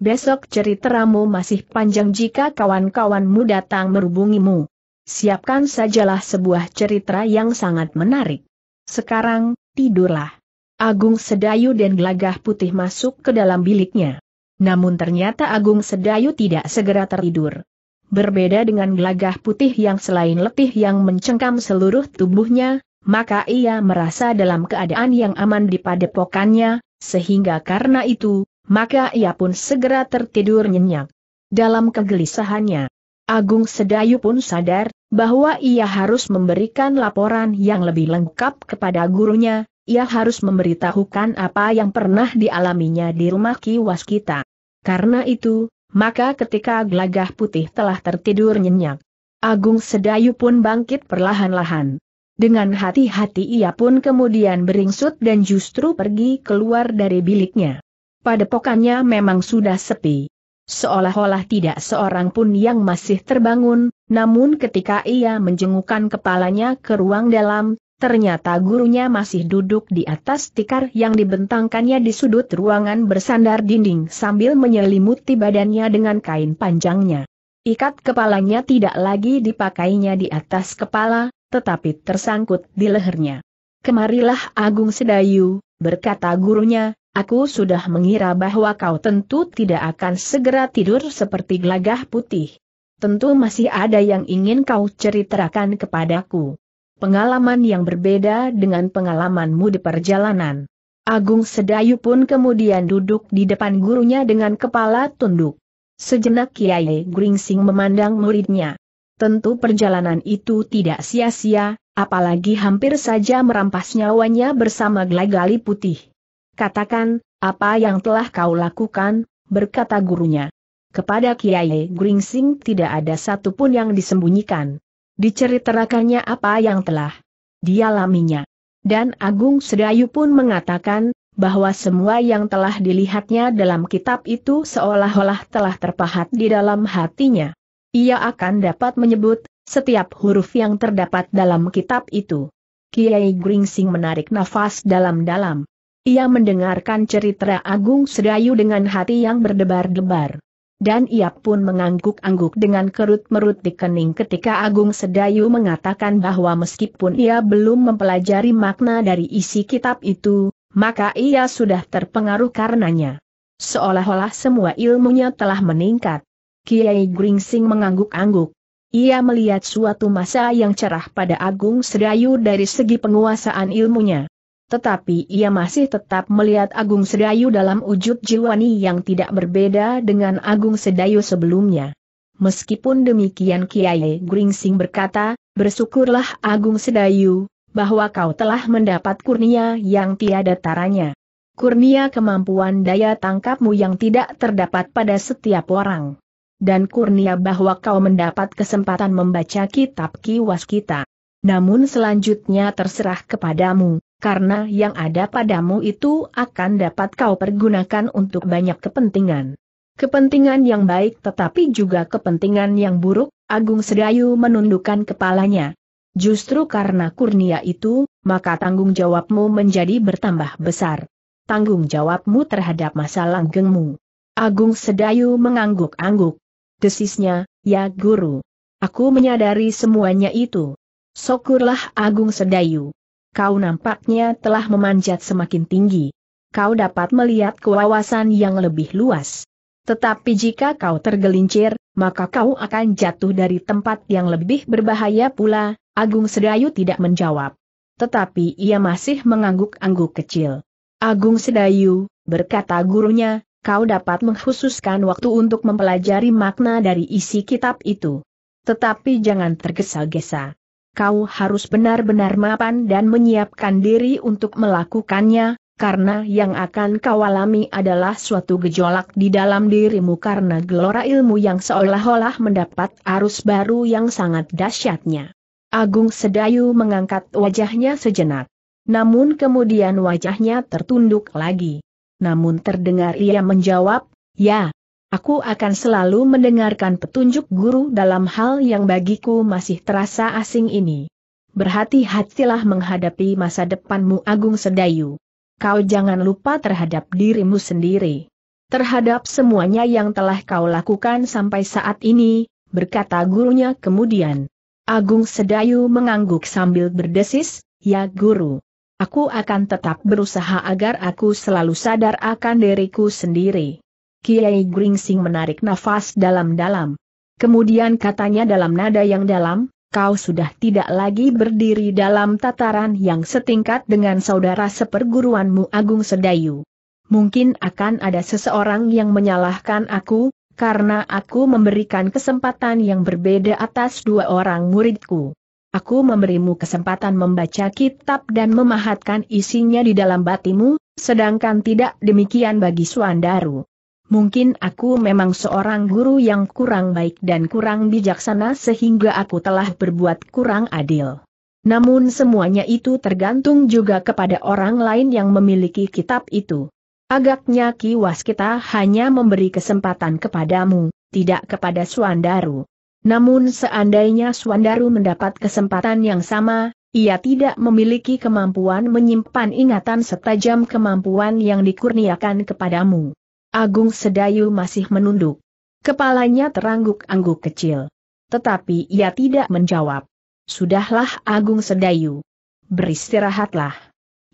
S1: Besok ceritamu masih panjang jika kawan-kawanmu datang merubungimu siapkan sajalah sebuah cerita yang sangat menarik. Sekarang, tidurlah. Agung Sedayu dan Gelagah Putih masuk ke dalam biliknya. Namun ternyata Agung Sedayu tidak segera tertidur. Berbeda dengan Gelagah Putih yang selain letih yang mencengkam seluruh tubuhnya, maka ia merasa dalam keadaan yang aman di padepokannya, sehingga karena itu, maka ia pun segera tertidur nyenyak. Dalam kegelisahannya, Agung Sedayu pun sadar, bahwa ia harus memberikan laporan yang lebih lengkap kepada gurunya, ia harus memberitahukan apa yang pernah dialaminya di rumah kiwas kita. Karena itu, maka ketika gelagah putih telah tertidur nyenyak, Agung Sedayu pun bangkit perlahan-lahan. Dengan hati-hati ia pun kemudian beringsut dan justru pergi keluar dari biliknya. Pada Padepokannya memang sudah sepi. Seolah-olah tidak seorang pun yang masih terbangun, namun ketika ia menjengukkan kepalanya ke ruang dalam, ternyata gurunya masih duduk di atas tikar yang dibentangkannya di sudut ruangan bersandar dinding sambil menyelimuti badannya dengan kain panjangnya. Ikat kepalanya tidak lagi dipakainya di atas kepala, tetapi tersangkut di lehernya. Kemarilah Agung Sedayu, berkata gurunya, Aku sudah mengira bahwa kau tentu tidak akan segera tidur seperti gelagah putih. Tentu masih ada yang ingin kau ceritakan kepadaku. Pengalaman yang berbeda dengan pengalamanmu di perjalanan. Agung Sedayu pun kemudian duduk di depan gurunya dengan kepala tunduk. Sejenak Kiai Gringsing memandang muridnya. Tentu perjalanan itu tidak sia-sia, apalagi hampir saja merampas nyawanya bersama gelagali putih. Katakan, apa yang telah kau lakukan, berkata gurunya. Kepada Kiai Gringsing tidak ada satupun yang disembunyikan. Diceritakannya apa yang telah dialaminya. Dan Agung Sedayu pun mengatakan, bahwa semua yang telah dilihatnya dalam kitab itu seolah-olah telah terpahat di dalam hatinya. Ia akan dapat menyebut setiap huruf yang terdapat dalam kitab itu. Kiai Gringsing menarik nafas dalam-dalam. Ia mendengarkan cerita Agung Sedayu dengan hati yang berdebar-debar. Dan ia pun mengangguk-angguk dengan kerut-merut di kening ketika Agung Sedayu mengatakan bahwa meskipun ia belum mempelajari makna dari isi kitab itu, maka ia sudah terpengaruh karenanya. Seolah-olah semua ilmunya telah meningkat. Kiai Gringsing mengangguk-angguk. Ia melihat suatu masa yang cerah pada Agung Sedayu dari segi penguasaan ilmunya tetapi ia masih tetap melihat Agung Sedayu dalam wujud jiwani yang tidak berbeda dengan Agung Sedayu sebelumnya. Meskipun demikian Kiai Gringsing berkata, bersyukurlah Agung Sedayu, bahwa kau telah mendapat kurnia yang tiada taranya. Kurnia kemampuan daya tangkapmu yang tidak terdapat pada setiap orang. Dan kurnia bahwa kau mendapat kesempatan membaca kitab kiwas kita. Namun selanjutnya terserah kepadamu, karena yang ada padamu itu akan dapat kau pergunakan untuk banyak kepentingan. Kepentingan yang baik tetapi juga kepentingan yang buruk, Agung Sedayu menundukkan kepalanya. Justru karena kurnia itu, maka tanggung jawabmu menjadi bertambah besar. Tanggung jawabmu terhadap masa langgengmu. Agung Sedayu mengangguk-angguk. Desisnya, ya guru. Aku menyadari semuanya itu. Syukurlah Agung Sedayu kau nampaknya telah memanjat semakin tinggi. Kau dapat melihat kewawasan yang lebih luas. Tetapi jika kau tergelincir, maka kau akan jatuh dari tempat yang lebih berbahaya pula, Agung Sedayu tidak menjawab. Tetapi ia masih mengangguk-angguk kecil. Agung Sedayu, berkata gurunya, kau dapat menghususkan waktu untuk mempelajari makna dari isi kitab itu. Tetapi jangan tergesa-gesa kau harus benar-benar mapan dan menyiapkan diri untuk melakukannya, karena yang akan kau alami adalah suatu gejolak di dalam dirimu karena gelora ilmu yang seolah-olah mendapat arus baru yang sangat dahsyatnya. Agung Sedayu mengangkat wajahnya sejenak. Namun kemudian wajahnya tertunduk lagi. Namun terdengar ia menjawab, ya, Aku akan selalu mendengarkan petunjuk guru dalam hal yang bagiku masih terasa asing ini. Berhati-hatilah menghadapi masa depanmu Agung Sedayu. Kau jangan lupa terhadap dirimu sendiri. Terhadap semuanya yang telah kau lakukan sampai saat ini, berkata gurunya kemudian. Agung Sedayu mengangguk sambil berdesis, ya guru. Aku akan tetap berusaha agar aku selalu sadar akan diriku sendiri. Kiai Gringsing menarik nafas dalam-dalam. Kemudian katanya dalam nada yang dalam, kau sudah tidak lagi berdiri dalam tataran yang setingkat dengan saudara seperguruanmu Agung Sedayu. Mungkin akan ada seseorang yang menyalahkan aku, karena aku memberikan kesempatan yang berbeda atas dua orang muridku. Aku memberimu kesempatan membaca kitab dan memahatkan isinya di dalam batimu, sedangkan tidak demikian bagi Suandaru. Mungkin aku memang seorang guru yang kurang baik dan kurang bijaksana sehingga aku telah berbuat kurang adil. Namun semuanya itu tergantung juga kepada orang lain yang memiliki kitab itu. Agaknya kiwas kita hanya memberi kesempatan kepadamu, tidak kepada Suandaru. Namun seandainya Suandaru mendapat kesempatan yang sama, ia tidak memiliki kemampuan menyimpan ingatan setajam kemampuan yang dikurniakan kepadamu. Agung Sedayu masih menunduk. Kepalanya terangguk-angguk kecil. Tetapi ia tidak menjawab. Sudahlah Agung Sedayu. Beristirahatlah.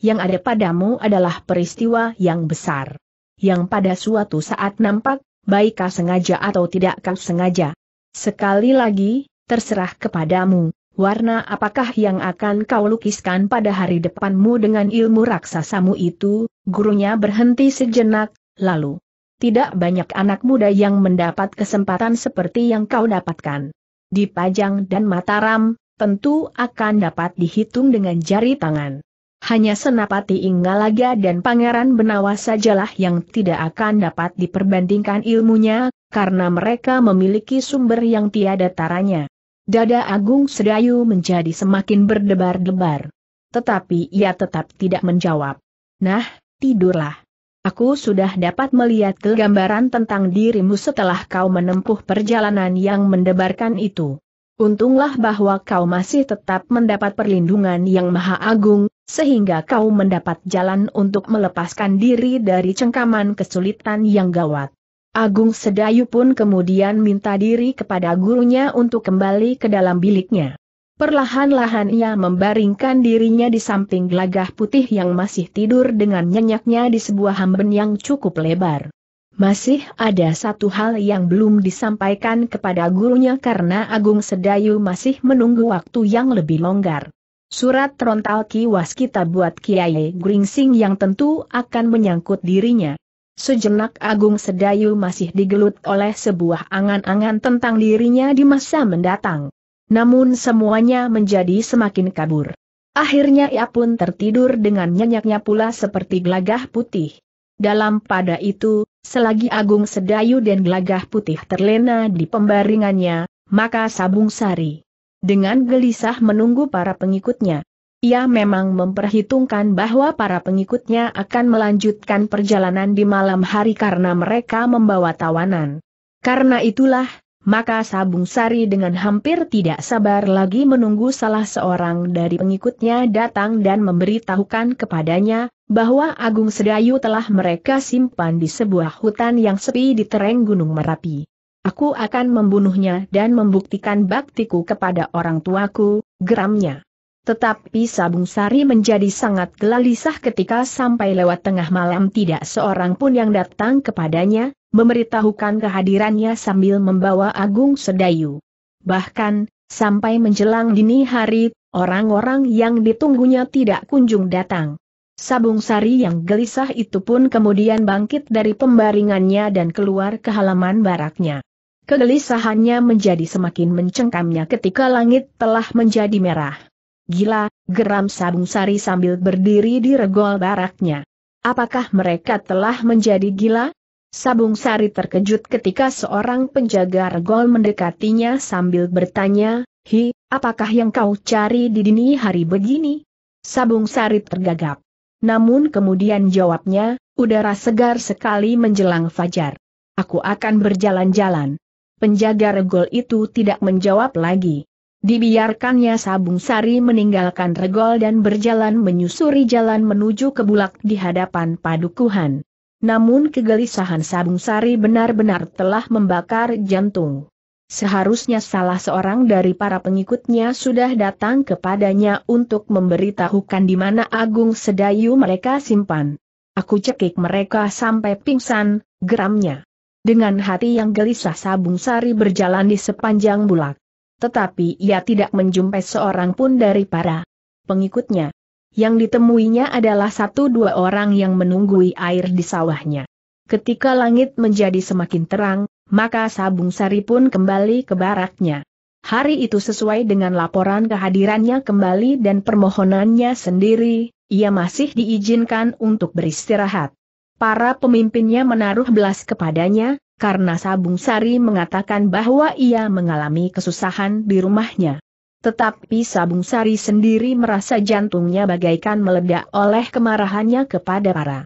S1: Yang ada padamu adalah peristiwa yang besar. Yang pada suatu saat nampak, baikkah sengaja atau tidak kau sengaja. Sekali lagi, terserah kepadamu, warna apakah yang akan kau lukiskan pada hari depanmu dengan ilmu raksasamu itu, gurunya berhenti sejenak, lalu tidak banyak anak muda yang mendapat kesempatan seperti yang kau dapatkan. Di Pajang dan Mataram, tentu akan dapat dihitung dengan jari tangan. Hanya Senapati Inggalaga dan Pangeran Benawa sajalah yang tidak akan dapat diperbandingkan ilmunya, karena mereka memiliki sumber yang tiada taranya. Dada Agung Sedayu menjadi semakin berdebar-debar. Tetapi ia tetap tidak menjawab. Nah, tidurlah. Aku sudah dapat melihat kegambaran tentang dirimu setelah kau menempuh perjalanan yang mendebarkan itu. Untunglah bahwa kau masih tetap mendapat perlindungan yang maha agung, sehingga kau mendapat jalan untuk melepaskan diri dari cengkaman kesulitan yang gawat. Agung Sedayu pun kemudian minta diri kepada gurunya untuk kembali ke dalam biliknya. Perlahan-lahan ia membaringkan dirinya di samping gelagah putih yang masih tidur dengan nyenyaknya di sebuah hamben yang cukup lebar. Masih ada satu hal yang belum disampaikan kepada gurunya karena Agung Sedayu masih menunggu waktu yang lebih longgar. Surat rontal kiwas kita buat Kiai Gringsing yang tentu akan menyangkut dirinya. Sejenak Agung Sedayu masih digelut oleh sebuah angan-angan tentang dirinya di masa mendatang namun semuanya menjadi semakin kabur. Akhirnya ia pun tertidur dengan nyenyaknya pula seperti gelagah putih. Dalam pada itu, selagi Agung Sedayu dan gelagah putih terlena di pembaringannya, maka Sabung Sari dengan gelisah menunggu para pengikutnya. Ia memang memperhitungkan bahwa para pengikutnya akan melanjutkan perjalanan di malam hari karena mereka membawa tawanan. Karena itulah, maka Sabung Sari dengan hampir tidak sabar lagi menunggu salah seorang dari pengikutnya datang dan memberitahukan kepadanya, bahwa Agung Sedayu telah mereka simpan di sebuah hutan yang sepi di tereng Gunung Merapi. Aku akan membunuhnya dan membuktikan baktiku kepada orang tuaku, geramnya. Tetapi Sabung Sari menjadi sangat gelisah ketika sampai lewat tengah malam tidak seorang pun yang datang kepadanya, memberitahukan kehadirannya sambil membawa Agung Sedayu. Bahkan, sampai menjelang dini hari, orang-orang yang ditunggunya tidak kunjung datang. Sabung Sari yang gelisah itu pun kemudian bangkit dari pembaringannya dan keluar ke halaman baraknya. Kegelisahannya menjadi semakin mencengkamnya ketika langit telah menjadi merah. Gila, geram Sabung Sari sambil berdiri di regol baraknya. Apakah mereka telah menjadi gila? Sabung Sari terkejut ketika seorang penjaga regol mendekatinya sambil bertanya, Hi, apakah yang kau cari di dini hari begini? Sabung Sari tergagap. Namun kemudian jawabnya, udara segar sekali menjelang fajar. Aku akan berjalan-jalan. Penjaga regol itu tidak menjawab lagi. Dibiarkannya Sabung Sari meninggalkan regol dan berjalan menyusuri jalan menuju ke bulak di hadapan padukuhan. Namun kegelisahan Sabung Sari benar-benar telah membakar jantung. Seharusnya salah seorang dari para pengikutnya sudah datang kepadanya untuk memberitahukan di mana Agung Sedayu mereka simpan. Aku cekik mereka sampai pingsan, geramnya. Dengan hati yang gelisah Sabung Sari berjalan di sepanjang bulak tetapi ia tidak menjumpai seorang pun dari para pengikutnya. Yang ditemuinya adalah satu dua orang yang menunggui air di sawahnya. Ketika langit menjadi semakin terang, maka Sabung Sari pun kembali ke baraknya. Hari itu sesuai dengan laporan kehadirannya kembali dan permohonannya sendiri, ia masih diizinkan untuk beristirahat. Para pemimpinnya menaruh belas kepadanya, karena Sabung Sari mengatakan bahwa ia mengalami kesusahan di rumahnya. Tetapi Sabung Sari sendiri merasa jantungnya bagaikan meledak oleh kemarahannya kepada para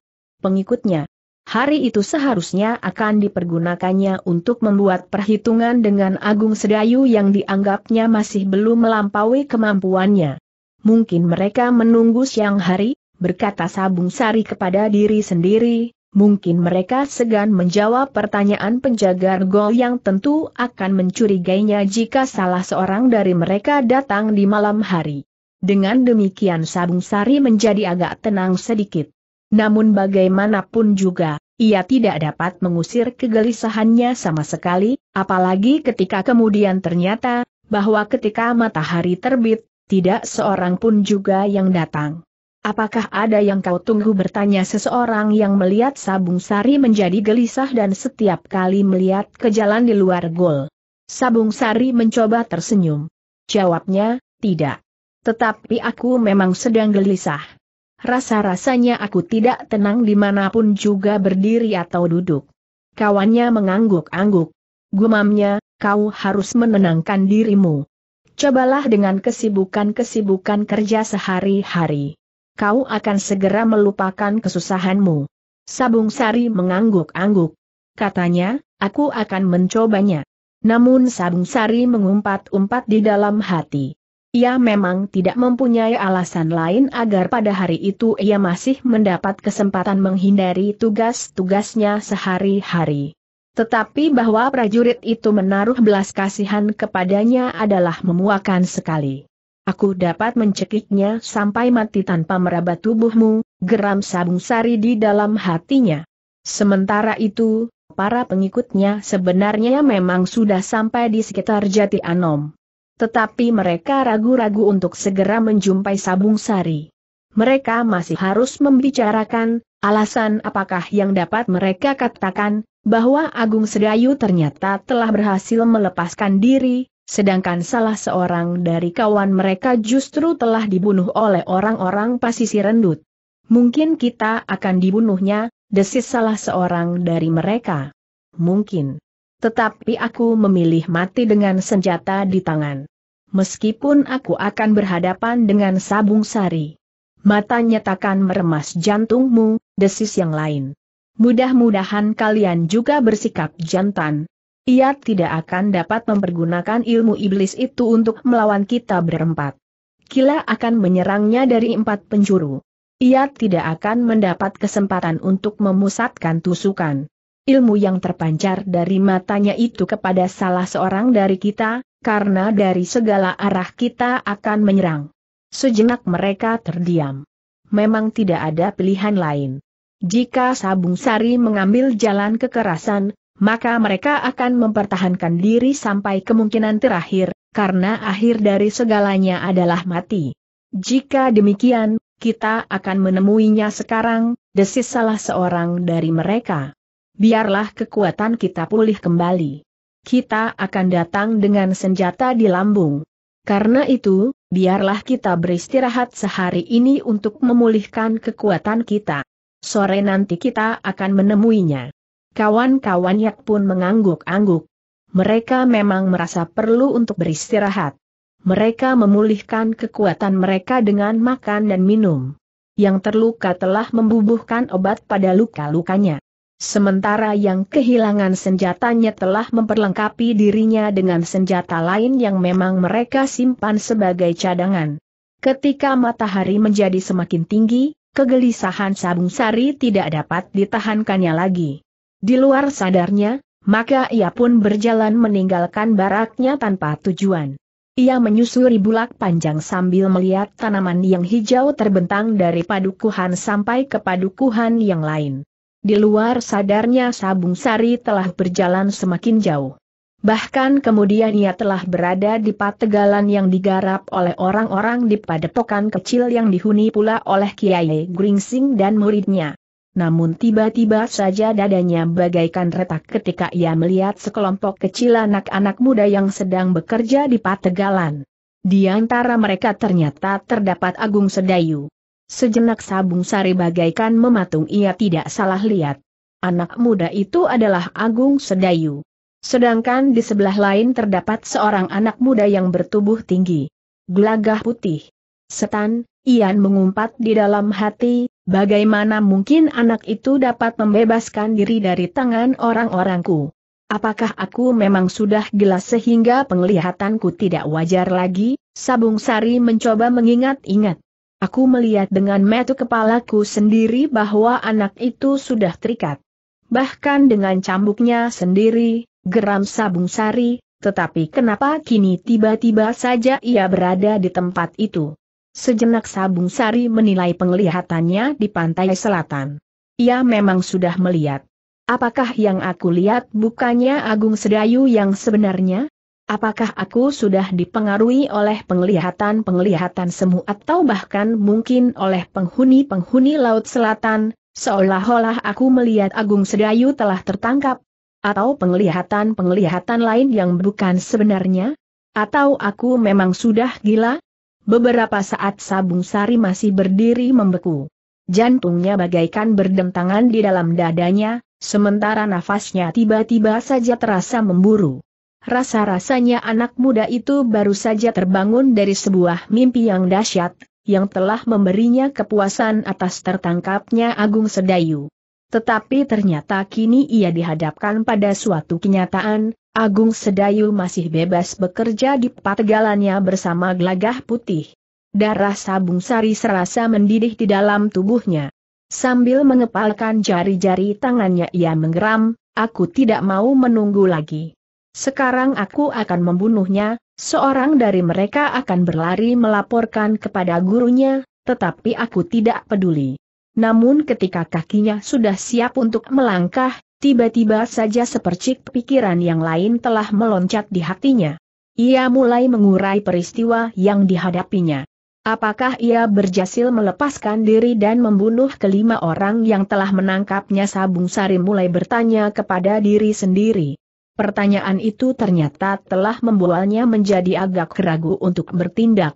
S1: pengikutnya. Hari itu seharusnya akan dipergunakannya untuk membuat perhitungan dengan Agung Sedayu yang dianggapnya masih belum melampaui kemampuannya. Mungkin mereka menunggu siang hari, berkata Sabung Sari kepada diri sendiri, mungkin mereka segan menjawab pertanyaan penjaga gol yang tentu akan mencurigainya jika salah seorang dari mereka datang di malam hari. Dengan demikian Sabung Sari menjadi agak tenang sedikit. Namun bagaimanapun juga, ia tidak dapat mengusir kegelisahannya sama sekali, apalagi ketika kemudian ternyata, bahwa ketika matahari terbit, tidak seorang pun juga yang datang. Apakah ada yang kau tunggu bertanya seseorang yang melihat Sabung Sari menjadi gelisah dan setiap kali melihat ke jalan di luar gol. Sabung Sari mencoba tersenyum. Jawabnya, tidak. Tetapi aku memang sedang gelisah. Rasa-rasanya aku tidak tenang dimanapun juga berdiri atau duduk. Kawannya mengangguk-angguk. Gumamnya, kau harus menenangkan dirimu. Cobalah dengan kesibukan-kesibukan kerja sehari-hari kau akan segera melupakan kesusahanmu. Sabung Sari mengangguk-angguk. Katanya, aku akan mencobanya. Namun Sabung Sari mengumpat-umpat di dalam hati. Ia memang tidak mempunyai alasan lain agar pada hari itu ia masih mendapat kesempatan menghindari tugas-tugasnya sehari-hari. Tetapi bahwa prajurit itu menaruh belas kasihan kepadanya adalah memuakan sekali. Aku dapat mencekiknya sampai mati tanpa meraba tubuhmu, geram Sabung Sari di dalam hatinya. Sementara itu, para pengikutnya sebenarnya memang sudah sampai di sekitar Jati Anom. Tetapi mereka ragu-ragu untuk segera menjumpai Sabung Sari. Mereka masih harus membicarakan, alasan apakah yang dapat mereka katakan, bahwa Agung Sedayu ternyata telah berhasil melepaskan diri, Sedangkan salah seorang dari kawan mereka justru telah dibunuh oleh orang-orang pasisi rendut. Mungkin kita akan dibunuhnya, desis salah seorang dari mereka. Mungkin. Tetapi aku memilih mati dengan senjata di tangan. Meskipun aku akan berhadapan dengan sabung sari. Matanya takkan meremas jantungmu, desis yang lain. Mudah-mudahan kalian juga bersikap jantan, ia tidak akan dapat mempergunakan ilmu iblis itu untuk melawan kita berempat. Kila akan menyerangnya dari empat penjuru. Ia tidak akan mendapat kesempatan untuk memusatkan tusukan. Ilmu yang terpancar dari matanya itu kepada salah seorang dari kita, karena dari segala arah kita akan menyerang. Sejenak mereka terdiam. Memang tidak ada pilihan lain. Jika Sabung Sari mengambil jalan kekerasan, maka mereka akan mempertahankan diri sampai kemungkinan terakhir, karena akhir dari segalanya adalah mati. Jika demikian, kita akan menemuinya sekarang, desis salah seorang dari mereka. Biarlah kekuatan kita pulih kembali. Kita akan datang dengan senjata di lambung. Karena itu, biarlah kita beristirahat sehari ini untuk memulihkan kekuatan kita. Sore nanti kita akan menemuinya kawan-kawannya pun mengangguk-angguk. Mereka memang merasa perlu untuk beristirahat. Mereka memulihkan kekuatan mereka dengan makan dan minum. Yang terluka telah membubuhkan obat pada luka-lukanya. Sementara yang kehilangan senjatanya telah memperlengkapi dirinya dengan senjata lain yang memang mereka simpan sebagai cadangan. Ketika matahari menjadi semakin tinggi, kegelisahan Sabung Sari tidak dapat ditahankannya lagi. Di luar sadarnya, maka ia pun berjalan meninggalkan baraknya tanpa tujuan. Ia menyusuri bulak panjang sambil melihat tanaman yang hijau terbentang dari padukuhan sampai ke padukuhan yang lain. Di luar sadarnya Sabung Sari telah berjalan semakin jauh. Bahkan kemudian ia telah berada di pategalan yang digarap oleh orang-orang di padepokan kecil yang dihuni pula oleh Kiai Gringsing dan muridnya. Namun tiba-tiba saja dadanya bagaikan retak ketika ia melihat sekelompok kecil anak-anak muda yang sedang bekerja di pategalan. Di antara mereka ternyata terdapat Agung Sedayu. Sejenak Sabung Sari bagaikan mematung ia tidak salah lihat. Anak muda itu adalah Agung Sedayu. Sedangkan di sebelah lain terdapat seorang anak muda yang bertubuh tinggi. Gelagah putih. Setan, Ian mengumpat di dalam hati, bagaimana mungkin anak itu dapat membebaskan diri dari tangan orang-orangku? Apakah aku memang sudah gila sehingga penglihatanku tidak wajar lagi? Sabung Sari mencoba mengingat-ingat. Aku melihat dengan metu kepalaku sendiri bahwa anak itu sudah terikat. Bahkan dengan cambuknya sendiri, geram Sabung Sari, tetapi kenapa kini tiba-tiba saja ia berada di tempat itu? Sejenak Sabung Sari menilai penglihatannya di pantai selatan. Ia memang sudah melihat. Apakah yang aku lihat bukannya Agung Sedayu yang sebenarnya? Apakah aku sudah dipengaruhi oleh penglihatan-penglihatan semu atau bahkan mungkin oleh penghuni-penghuni Laut Selatan, seolah-olah aku melihat Agung Sedayu telah tertangkap? Atau penglihatan-penglihatan lain yang bukan sebenarnya? Atau aku memang sudah gila? Beberapa saat Sabung Sari masih berdiri membeku. Jantungnya bagaikan berdentangan di dalam dadanya, sementara nafasnya tiba-tiba saja terasa memburu. Rasa-rasanya anak muda itu baru saja terbangun dari sebuah mimpi yang dahsyat, yang telah memberinya kepuasan atas tertangkapnya Agung Sedayu. Tetapi ternyata kini ia dihadapkan pada suatu kenyataan, Agung Sedayu masih bebas bekerja di pategalannya bersama gelagah putih. Darah sabung sari serasa mendidih di dalam tubuhnya. Sambil mengepalkan jari-jari tangannya ia menggeram, aku tidak mau menunggu lagi. Sekarang aku akan membunuhnya, seorang dari mereka akan berlari melaporkan kepada gurunya, tetapi aku tidak peduli. Namun ketika kakinya sudah siap untuk melangkah, Tiba-tiba saja sepercik pikiran yang lain telah meloncat di hatinya. Ia mulai mengurai peristiwa yang dihadapinya. Apakah ia berhasil melepaskan diri dan membunuh kelima orang yang telah menangkapnya Sabung Sari mulai bertanya kepada diri sendiri. Pertanyaan itu ternyata telah membualnya menjadi agak ragu untuk bertindak.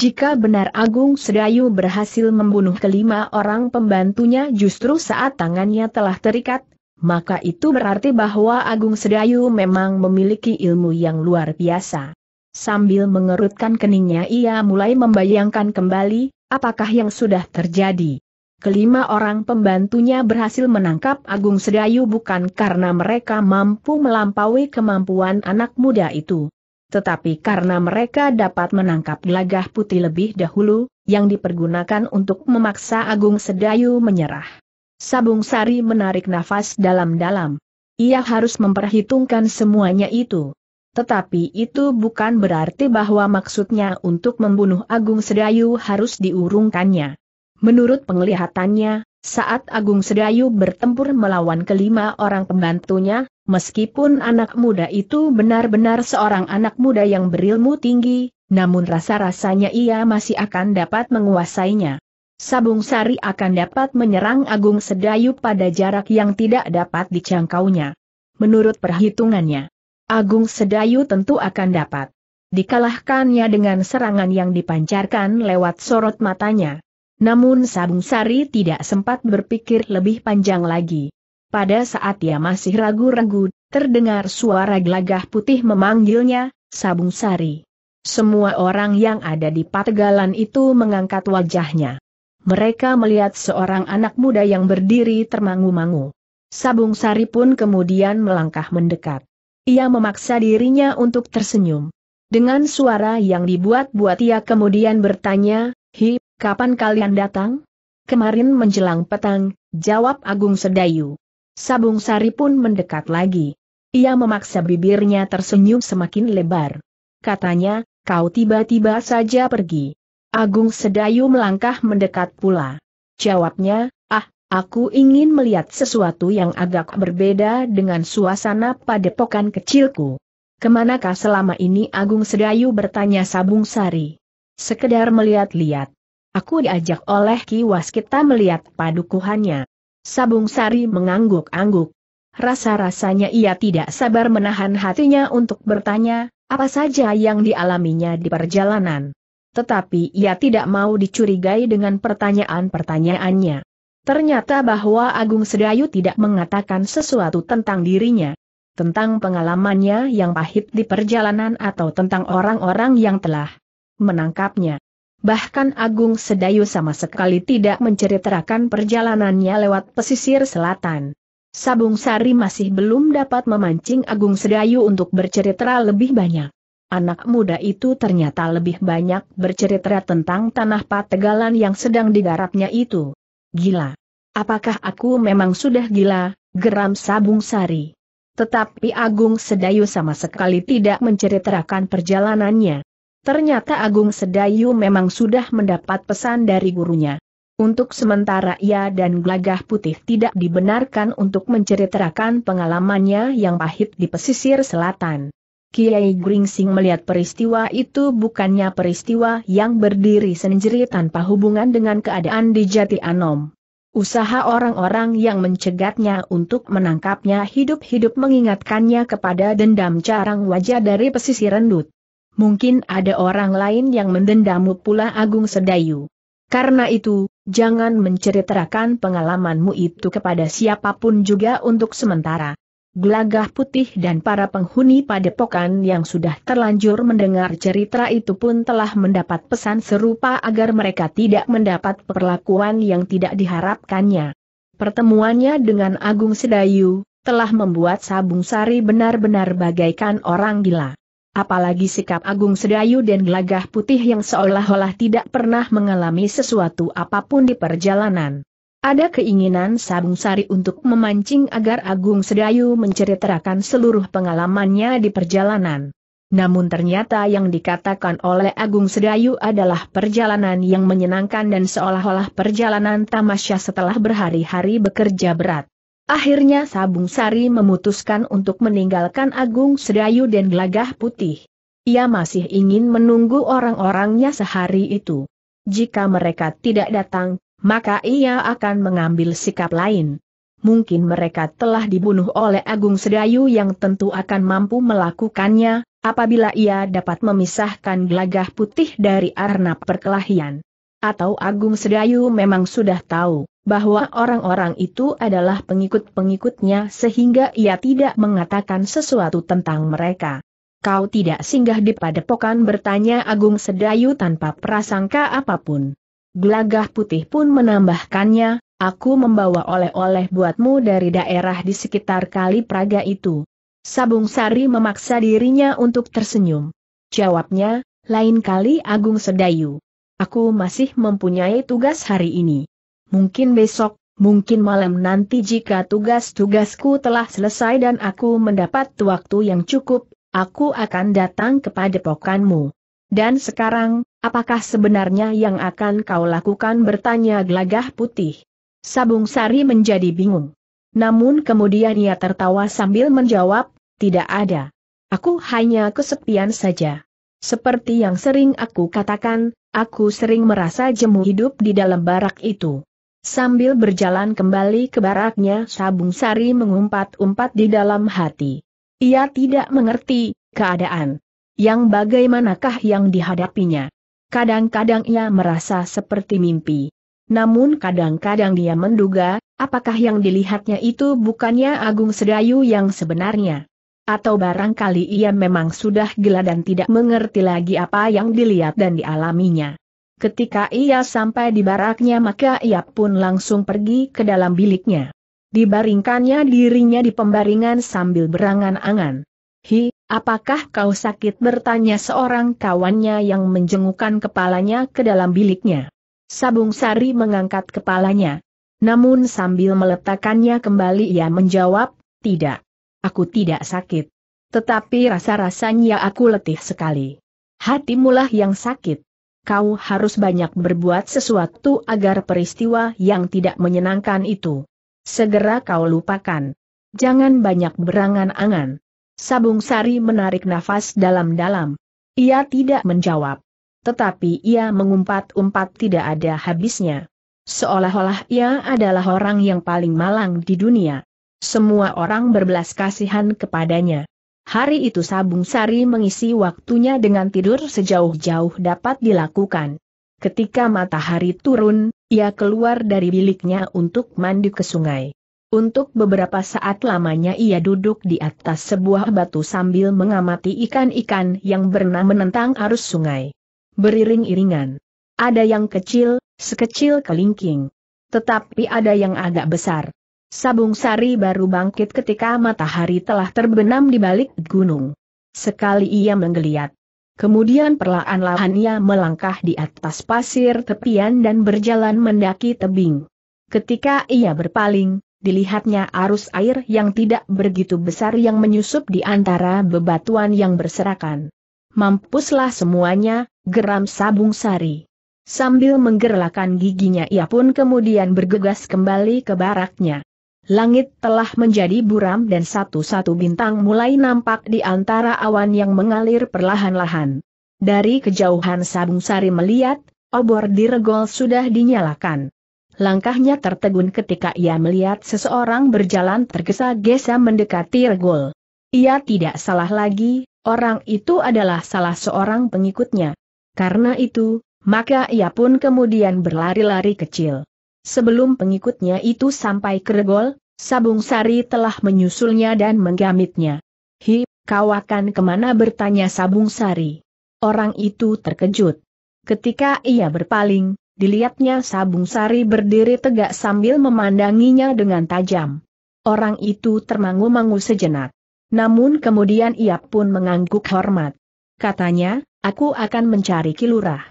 S1: Jika benar Agung Sedayu berhasil membunuh kelima orang pembantunya justru saat tangannya telah terikat maka itu berarti bahwa Agung Sedayu memang memiliki ilmu yang luar biasa. Sambil mengerutkan keningnya ia mulai membayangkan kembali, apakah yang sudah terjadi. Kelima orang pembantunya berhasil menangkap Agung Sedayu bukan karena mereka mampu melampaui kemampuan anak muda itu. Tetapi karena mereka dapat menangkap gelagah putih lebih dahulu, yang dipergunakan untuk memaksa Agung Sedayu menyerah. Sabung Sari menarik nafas dalam-dalam. Ia harus memperhitungkan semuanya itu. Tetapi itu bukan berarti bahwa maksudnya untuk membunuh Agung Sedayu harus diurungkannya. Menurut penglihatannya, saat Agung Sedayu bertempur melawan kelima orang pembantunya, meskipun anak muda itu benar-benar seorang anak muda yang berilmu tinggi, namun rasa-rasanya ia masih akan dapat menguasainya. Sabung Sari akan dapat menyerang Agung Sedayu pada jarak yang tidak dapat dijangkaunya. Menurut perhitungannya, Agung Sedayu tentu akan dapat dikalahkannya dengan serangan yang dipancarkan lewat sorot matanya. Namun Sabung Sari tidak sempat berpikir lebih panjang lagi. Pada saat ia masih ragu-ragu, terdengar suara gelagah putih memanggilnya, Sabung Sari. Semua orang yang ada di pategalan itu mengangkat wajahnya mereka melihat seorang anak muda yang berdiri termangu-mangu. Sabung Sari pun kemudian melangkah mendekat. Ia memaksa dirinya untuk tersenyum. Dengan suara yang dibuat-buat ia kemudian bertanya, Hi, kapan kalian datang? Kemarin menjelang petang, jawab Agung Sedayu. Sabung Sari pun mendekat lagi. Ia memaksa bibirnya tersenyum semakin lebar. Katanya, kau tiba-tiba saja pergi. Agung Sedayu melangkah mendekat pula. Jawabnya, ah, aku ingin melihat sesuatu yang agak berbeda dengan suasana padepokan kecilku. Kemanakah selama ini Agung Sedayu bertanya Sabung Sari? Sekedar melihat-lihat. Aku diajak oleh Ki Waskita melihat padukuhannya. Sabung Sari mengangguk-angguk. Rasa-rasanya ia tidak sabar menahan hatinya untuk bertanya, apa saja yang dialaminya di perjalanan tetapi ia tidak mau dicurigai dengan pertanyaan-pertanyaannya. Ternyata bahwa Agung Sedayu tidak mengatakan sesuatu tentang dirinya, tentang pengalamannya yang pahit di perjalanan atau tentang orang-orang yang telah menangkapnya. Bahkan Agung Sedayu sama sekali tidak menceritakan perjalanannya lewat pesisir selatan. Sabung Sari masih belum dapat memancing Agung Sedayu untuk bercerita lebih banyak. Anak muda itu ternyata lebih banyak bercerita tentang tanah pategalan yang sedang digarapnya itu. Gila. Apakah aku memang sudah gila, geram Sabung Sari. Tetapi Agung Sedayu sama sekali tidak menceritakan perjalanannya. Ternyata Agung Sedayu memang sudah mendapat pesan dari gurunya. Untuk sementara ia dan Glagah Putih tidak dibenarkan untuk menceritakan pengalamannya yang pahit di pesisir selatan. Kiai Gringsing melihat peristiwa itu bukannya peristiwa yang berdiri sendiri tanpa hubungan dengan keadaan di Jati Anom. Usaha orang-orang yang mencegatnya untuk menangkapnya hidup-hidup mengingatkannya kepada dendam carang wajah dari pesisir rendut. Mungkin ada orang lain yang mendendamu pula Agung Sedayu. Karena itu, jangan menceritakan pengalamanmu itu kepada siapapun juga untuk sementara. Gelagah putih dan para penghuni padepokan yang sudah terlanjur mendengar cerita itu pun telah mendapat pesan serupa agar mereka tidak mendapat perlakuan yang tidak diharapkannya. Pertemuannya dengan Agung Sedayu, telah membuat Sabung Sari benar-benar bagaikan orang gila. Apalagi sikap Agung Sedayu dan Gelagah Putih yang seolah-olah tidak pernah mengalami sesuatu apapun di perjalanan. Ada keinginan Sabung Sari untuk memancing agar Agung Sedayu menceritakan seluruh pengalamannya di perjalanan. Namun ternyata yang dikatakan oleh Agung Sedayu adalah perjalanan yang menyenangkan dan seolah-olah perjalanan tamasya setelah berhari-hari bekerja berat. Akhirnya Sabung Sari memutuskan untuk meninggalkan Agung Sedayu dan Gelagah Putih. Ia masih ingin menunggu orang-orangnya sehari itu. Jika mereka tidak datang, maka ia akan mengambil sikap lain. Mungkin mereka telah dibunuh oleh Agung Sedayu yang tentu akan mampu melakukannya, apabila ia dapat memisahkan gelagah putih dari arnab perkelahian. Atau Agung Sedayu memang sudah tahu bahwa orang-orang itu adalah pengikut-pengikutnya sehingga ia tidak mengatakan sesuatu tentang mereka. Kau tidak singgah di padepokan bertanya Agung Sedayu tanpa prasangka apapun. Gelagah putih pun menambahkannya, aku membawa oleh-oleh buatmu dari daerah di sekitar kali Praga itu. Sabung Sari memaksa dirinya untuk tersenyum. Jawabnya, lain kali Agung Sedayu. Aku masih mempunyai tugas hari ini. Mungkin besok, mungkin malam nanti jika tugas-tugasku telah selesai dan aku mendapat waktu yang cukup, aku akan datang kepada pokanmu. Dan sekarang, apakah sebenarnya yang akan kau lakukan bertanya gelagah putih? Sabung Sari menjadi bingung. Namun kemudian ia tertawa sambil menjawab, tidak ada. Aku hanya kesepian saja. Seperti yang sering aku katakan, aku sering merasa jemu hidup di dalam barak itu. Sambil berjalan kembali ke baraknya, Sabung Sari mengumpat-umpat di dalam hati. Ia tidak mengerti keadaan yang bagaimanakah yang dihadapinya. Kadang-kadang ia merasa seperti mimpi. Namun kadang-kadang dia menduga, apakah yang dilihatnya itu bukannya Agung Sedayu yang sebenarnya. Atau barangkali ia memang sudah gila dan tidak mengerti lagi apa yang dilihat dan dialaminya. Ketika ia sampai di baraknya maka ia pun langsung pergi ke dalam biliknya. Dibaringkannya dirinya di pembaringan sambil berangan-angan. Hi, apakah kau sakit bertanya seorang kawannya yang menjengukkan kepalanya ke dalam biliknya. Sabung Sari mengangkat kepalanya. Namun sambil meletakkannya kembali ia menjawab, tidak. Aku tidak sakit. Tetapi rasa-rasanya aku letih sekali. Hatimulah yang sakit. Kau harus banyak berbuat sesuatu agar peristiwa yang tidak menyenangkan itu segera kau lupakan. Jangan banyak berangan-angan. Sabung Sari menarik nafas dalam-dalam. Ia tidak menjawab. Tetapi ia mengumpat-umpat tidak ada habisnya. Seolah-olah ia adalah orang yang paling malang di dunia. Semua orang berbelas kasihan kepadanya. Hari itu Sabung Sari mengisi waktunya dengan tidur sejauh-jauh dapat dilakukan. Ketika matahari turun, ia keluar dari biliknya untuk mandi ke sungai. Untuk beberapa saat lamanya ia duduk di atas sebuah batu sambil mengamati ikan-ikan yang berenang menentang arus sungai. Beriring-iringan. Ada yang kecil, sekecil kelingking. Tetapi ada yang agak besar. Sabung Sari baru bangkit ketika matahari telah terbenam di balik gunung. Sekali ia menggeliat. Kemudian perlahan-lahan ia melangkah di atas pasir tepian dan berjalan mendaki tebing. Ketika ia berpaling, dilihatnya arus air yang tidak begitu besar yang menyusup di antara bebatuan yang berserakan. Mampuslah semuanya, geram Sabung Sari. Sambil menggerlakan giginya ia pun kemudian bergegas kembali ke baraknya. Langit telah menjadi buram dan satu-satu bintang mulai nampak di antara awan yang mengalir perlahan-lahan. Dari kejauhan Sabung Sari melihat, obor diregol sudah dinyalakan. Langkahnya tertegun ketika ia melihat seseorang berjalan tergesa-gesa mendekati regol. Ia tidak salah lagi, orang itu adalah salah seorang pengikutnya. Karena itu, maka ia pun kemudian berlari-lari kecil. Sebelum pengikutnya itu sampai ke regol, Sabung Sari telah menyusulnya dan menggamitnya. Hi, kau akan kemana bertanya Sabung Sari. Orang itu terkejut. Ketika ia berpaling, dilihatnya Sabung Sari berdiri tegak sambil memandanginya dengan tajam. Orang itu termangu-mangu sejenak. Namun kemudian ia pun mengangguk hormat. Katanya, aku akan mencari kilurah.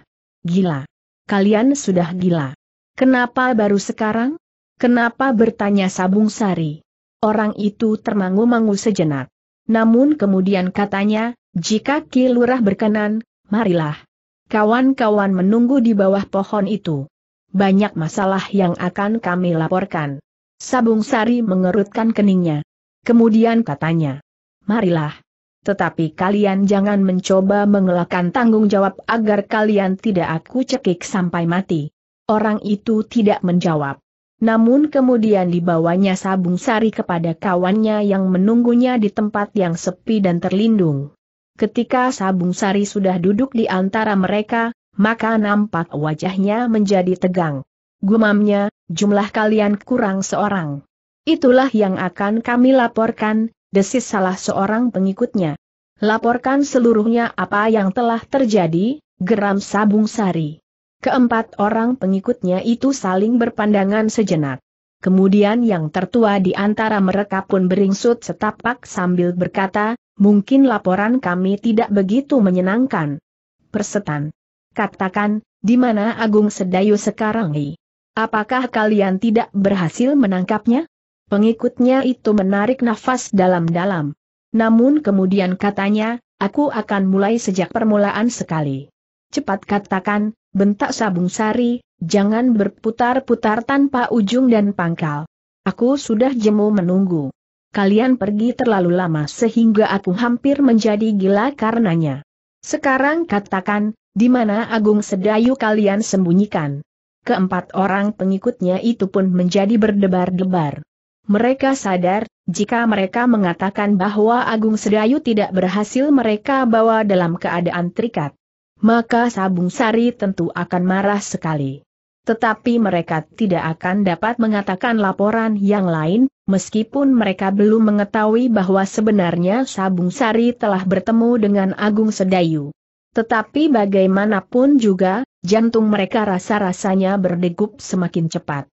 S1: Gila. Kalian sudah gila. Kenapa baru sekarang? Kenapa bertanya Sabung Sari? Orang itu termangu-mangu sejenak. Namun kemudian katanya, jika kilurah berkenan, marilah, Kawan-kawan menunggu di bawah pohon itu. Banyak masalah yang akan kami laporkan. Sabung Sari mengerutkan keningnya. Kemudian katanya, marilah. Tetapi kalian jangan mencoba mengelakkan tanggung jawab agar kalian tidak aku cekik sampai mati. Orang itu tidak menjawab. Namun kemudian dibawanya Sabung Sari kepada kawannya yang menunggunya di tempat yang sepi dan terlindung. Ketika Sabung Sari sudah duduk di antara mereka, maka nampak wajahnya menjadi tegang. Gumamnya, jumlah kalian kurang seorang. Itulah yang akan kami laporkan, desis salah seorang pengikutnya. Laporkan seluruhnya apa yang telah terjadi, geram Sabung Sari. Keempat orang pengikutnya itu saling berpandangan sejenak. Kemudian yang tertua di antara mereka pun beringsut setapak sambil berkata, mungkin laporan kami tidak begitu menyenangkan. Persetan. Katakan, di mana Agung Sedayu sekarang ini? Apakah kalian tidak berhasil menangkapnya? Pengikutnya itu menarik nafas dalam-dalam. Namun kemudian katanya, aku akan mulai sejak permulaan sekali. Cepat katakan, bentak Sabung Sari, jangan berputar-putar tanpa ujung dan pangkal. Aku sudah jemu menunggu kalian pergi terlalu lama sehingga aku hampir menjadi gila karenanya. Sekarang katakan, di mana Agung Sedayu kalian sembunyikan? Keempat orang pengikutnya itu pun menjadi berdebar-debar. Mereka sadar, jika mereka mengatakan bahwa Agung Sedayu tidak berhasil mereka bawa dalam keadaan terikat. Maka Sabung Sari tentu akan marah sekali. Tetapi mereka tidak akan dapat mengatakan laporan yang lain, meskipun mereka belum mengetahui bahwa sebenarnya Sabung Sari telah bertemu dengan Agung Sedayu. Tetapi bagaimanapun juga, jantung mereka rasa-rasanya berdegup semakin cepat.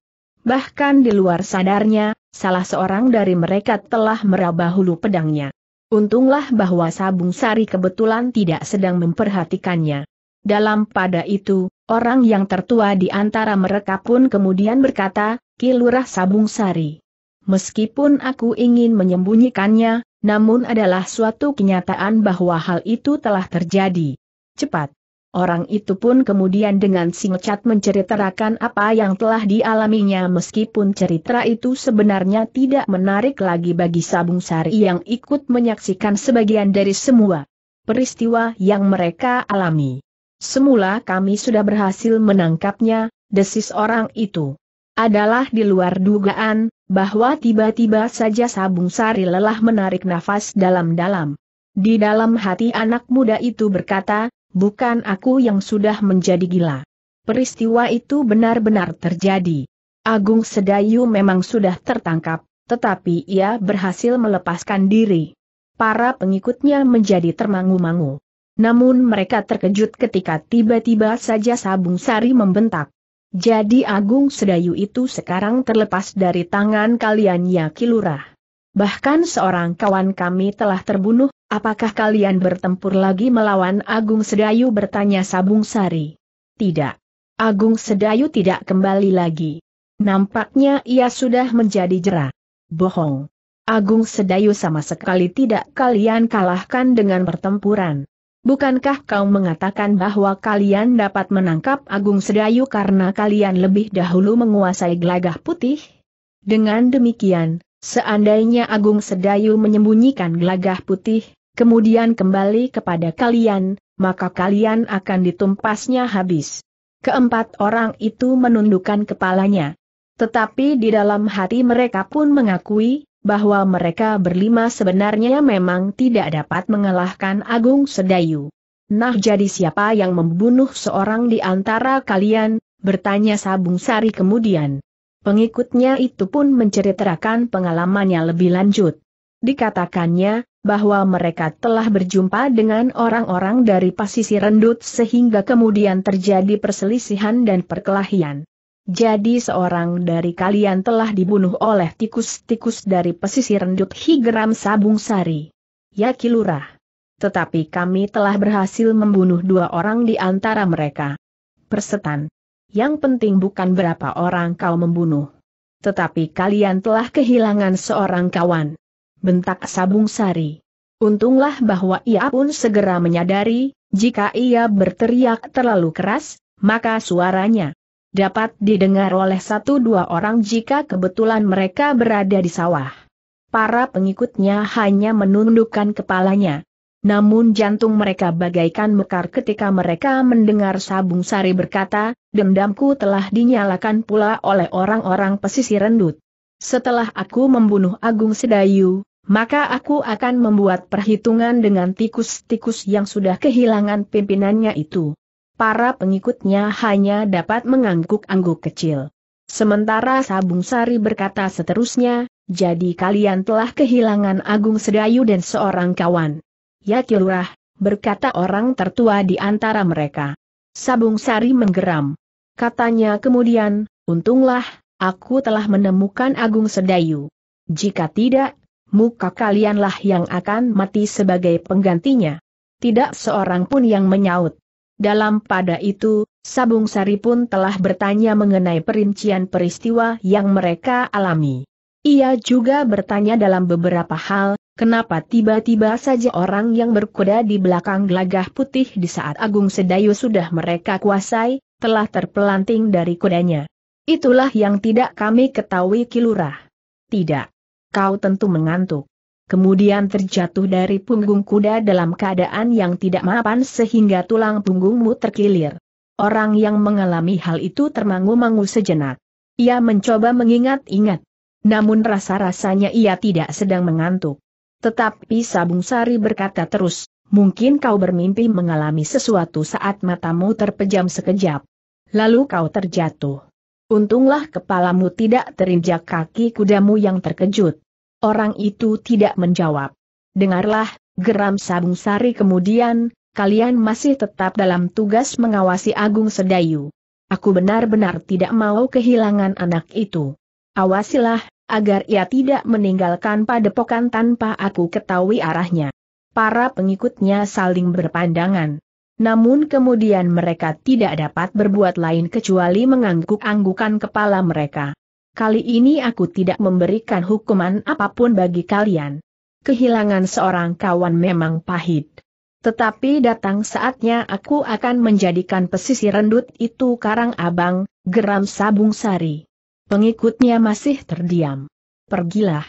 S1: Bahkan di luar sadarnya, salah seorang dari mereka telah meraba hulu pedangnya. Untunglah bahwa Sabung Sari kebetulan tidak sedang memperhatikannya. Dalam pada itu, orang yang tertua di antara mereka pun kemudian berkata, Kilurah Sabung Sari. Meskipun aku ingin menyembunyikannya, namun adalah suatu kenyataan bahwa hal itu telah terjadi. Cepat. Orang itu pun kemudian dengan singkat menceritakan apa yang telah dialaminya meskipun cerita itu sebenarnya tidak menarik lagi bagi Sabung Sari yang ikut menyaksikan sebagian dari semua peristiwa yang mereka alami. Semula kami sudah berhasil menangkapnya, desis orang itu. Adalah di luar dugaan, bahwa tiba-tiba saja Sabung Sari lelah menarik nafas dalam-dalam. Di dalam hati anak muda itu berkata, bukan aku yang sudah menjadi gila. Peristiwa itu benar-benar terjadi. Agung Sedayu memang sudah tertangkap, tetapi ia berhasil melepaskan diri. Para pengikutnya menjadi termangu-mangu. Namun mereka terkejut ketika tiba-tiba saja Sabung Sari membentak. Jadi Agung Sedayu itu sekarang terlepas dari tangan kalian ya Kilurah. Bahkan seorang kawan kami telah terbunuh, apakah kalian bertempur lagi melawan Agung Sedayu bertanya Sabung Sari. Tidak. Agung Sedayu tidak kembali lagi. Nampaknya ia sudah menjadi jerah. Bohong. Agung Sedayu sama sekali tidak kalian kalahkan dengan pertempuran. Bukankah kau mengatakan bahwa kalian dapat menangkap Agung Sedayu karena kalian lebih dahulu menguasai gelagah putih? Dengan demikian, seandainya Agung Sedayu menyembunyikan gelagah putih, kemudian kembali kepada kalian, maka kalian akan ditumpasnya habis. Keempat orang itu menundukkan kepalanya. Tetapi di dalam hati mereka pun mengakui, bahwa mereka berlima sebenarnya memang tidak dapat mengalahkan Agung Sedayu. Nah jadi siapa yang membunuh seorang di antara kalian, bertanya Sabung Sari kemudian. Pengikutnya itu pun menceritakan pengalamannya lebih lanjut. Dikatakannya, bahwa mereka telah berjumpa dengan orang-orang dari pasisi rendut sehingga kemudian terjadi perselisihan dan perkelahian. Jadi seorang dari kalian telah dibunuh oleh tikus-tikus dari pesisir rendut Higram Sabung Sari. Ya Kilurah. Tetapi kami telah berhasil membunuh dua orang di antara mereka. Persetan. Yang penting bukan berapa orang kau membunuh. Tetapi kalian telah kehilangan seorang kawan. Bentak Sabung Sari. Untunglah bahwa ia pun segera menyadari, jika ia berteriak terlalu keras, maka suaranya dapat didengar oleh satu dua orang jika kebetulan mereka berada di sawah. Para pengikutnya hanya menundukkan kepalanya. Namun jantung mereka bagaikan mekar ketika mereka mendengar Sabung Sari berkata, dendamku telah dinyalakan pula oleh orang-orang pesisir rendut. Setelah aku membunuh Agung Sedayu, maka aku akan membuat perhitungan dengan tikus-tikus yang sudah kehilangan pimpinannya itu para pengikutnya hanya dapat mengangguk-angguk kecil. Sementara Sabung Sari berkata seterusnya, jadi kalian telah kehilangan Agung Sedayu dan seorang kawan. Ya Kilurah, berkata orang tertua di antara mereka. Sabung Sari menggeram. Katanya kemudian, untunglah, aku telah menemukan Agung Sedayu. Jika tidak, muka kalianlah yang akan mati sebagai penggantinya. Tidak seorang pun yang menyaut. Dalam pada itu, Sabung Sari pun telah bertanya mengenai perincian peristiwa yang mereka alami. Ia juga bertanya dalam beberapa hal, kenapa tiba-tiba saja orang yang berkuda di belakang gelagah putih di saat Agung Sedayu sudah mereka kuasai, telah terpelanting dari kudanya. Itulah yang tidak kami ketahui Kilurah. Tidak. Kau tentu mengantuk kemudian terjatuh dari punggung kuda dalam keadaan yang tidak mapan sehingga tulang punggungmu terkilir. Orang yang mengalami hal itu termangu-mangu sejenak. Ia mencoba mengingat-ingat. Namun rasa-rasanya ia tidak sedang mengantuk. Tetapi Sabung Sari berkata terus, mungkin kau bermimpi mengalami sesuatu saat matamu terpejam sekejap. Lalu kau terjatuh. Untunglah kepalamu tidak terinjak kaki kudamu yang terkejut. Orang itu tidak menjawab. Dengarlah, geram Sabung Sari kemudian, kalian masih tetap dalam tugas mengawasi Agung Sedayu. Aku benar-benar tidak mau kehilangan anak itu. Awasilah, agar ia tidak meninggalkan padepokan tanpa aku ketahui arahnya. Para pengikutnya saling berpandangan. Namun kemudian mereka tidak dapat berbuat lain kecuali mengangguk-anggukan kepala mereka kali ini aku tidak memberikan hukuman apapun bagi kalian. Kehilangan seorang kawan memang pahit. Tetapi datang saatnya aku akan menjadikan pesisir rendut itu karang abang, geram sabung sari. Pengikutnya masih terdiam. Pergilah.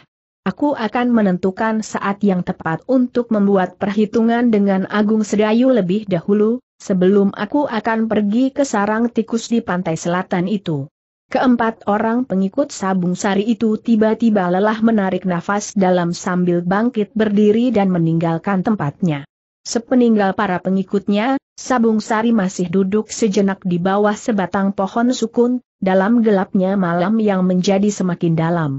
S1: Aku akan menentukan saat yang tepat untuk membuat perhitungan dengan Agung Sedayu lebih dahulu, sebelum aku akan pergi ke sarang tikus di pantai selatan itu. Keempat orang pengikut sabung sari itu tiba-tiba lelah menarik nafas dalam sambil bangkit berdiri dan meninggalkan tempatnya. Sepeninggal para pengikutnya, sabung sari masih duduk sejenak di bawah sebatang pohon sukun, dalam gelapnya malam yang menjadi semakin dalam.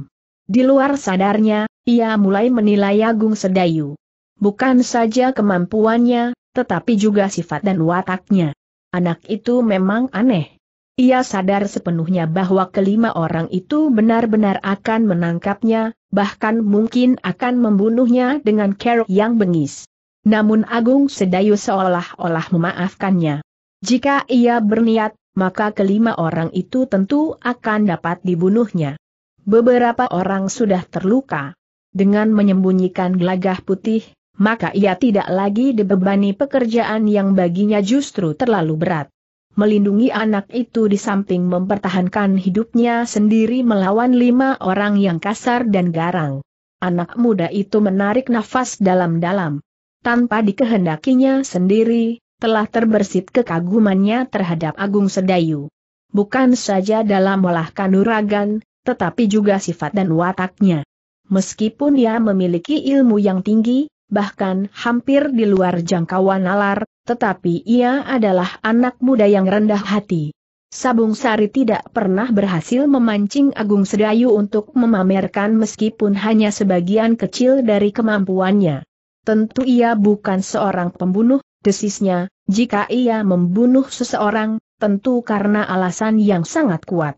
S1: Di luar sadarnya, ia mulai menilai Agung Sedayu. Bukan saja kemampuannya, tetapi juga sifat dan wataknya. Anak itu memang aneh ia sadar sepenuhnya bahwa kelima orang itu benar-benar akan menangkapnya, bahkan mungkin akan membunuhnya dengan kerok yang bengis. Namun Agung Sedayu seolah-olah memaafkannya. Jika ia berniat, maka kelima orang itu tentu akan dapat dibunuhnya. Beberapa orang sudah terluka. Dengan menyembunyikan gelagah putih, maka ia tidak lagi dibebani pekerjaan yang baginya justru terlalu berat melindungi anak itu di samping mempertahankan hidupnya sendiri melawan lima orang yang kasar dan garang. Anak muda itu menarik nafas dalam-dalam. Tanpa dikehendakinya sendiri, telah terbersit kekagumannya terhadap Agung Sedayu. Bukan saja dalam olah kanuragan, tetapi juga sifat dan wataknya. Meskipun ia memiliki ilmu yang tinggi, bahkan hampir di luar jangkauan nalar, tetapi ia adalah anak muda yang rendah hati. Sabung Sari tidak pernah berhasil memancing Agung Sedayu untuk memamerkan meskipun hanya sebagian kecil dari kemampuannya. Tentu ia bukan seorang pembunuh, desisnya, jika ia membunuh seseorang, tentu karena alasan yang sangat kuat.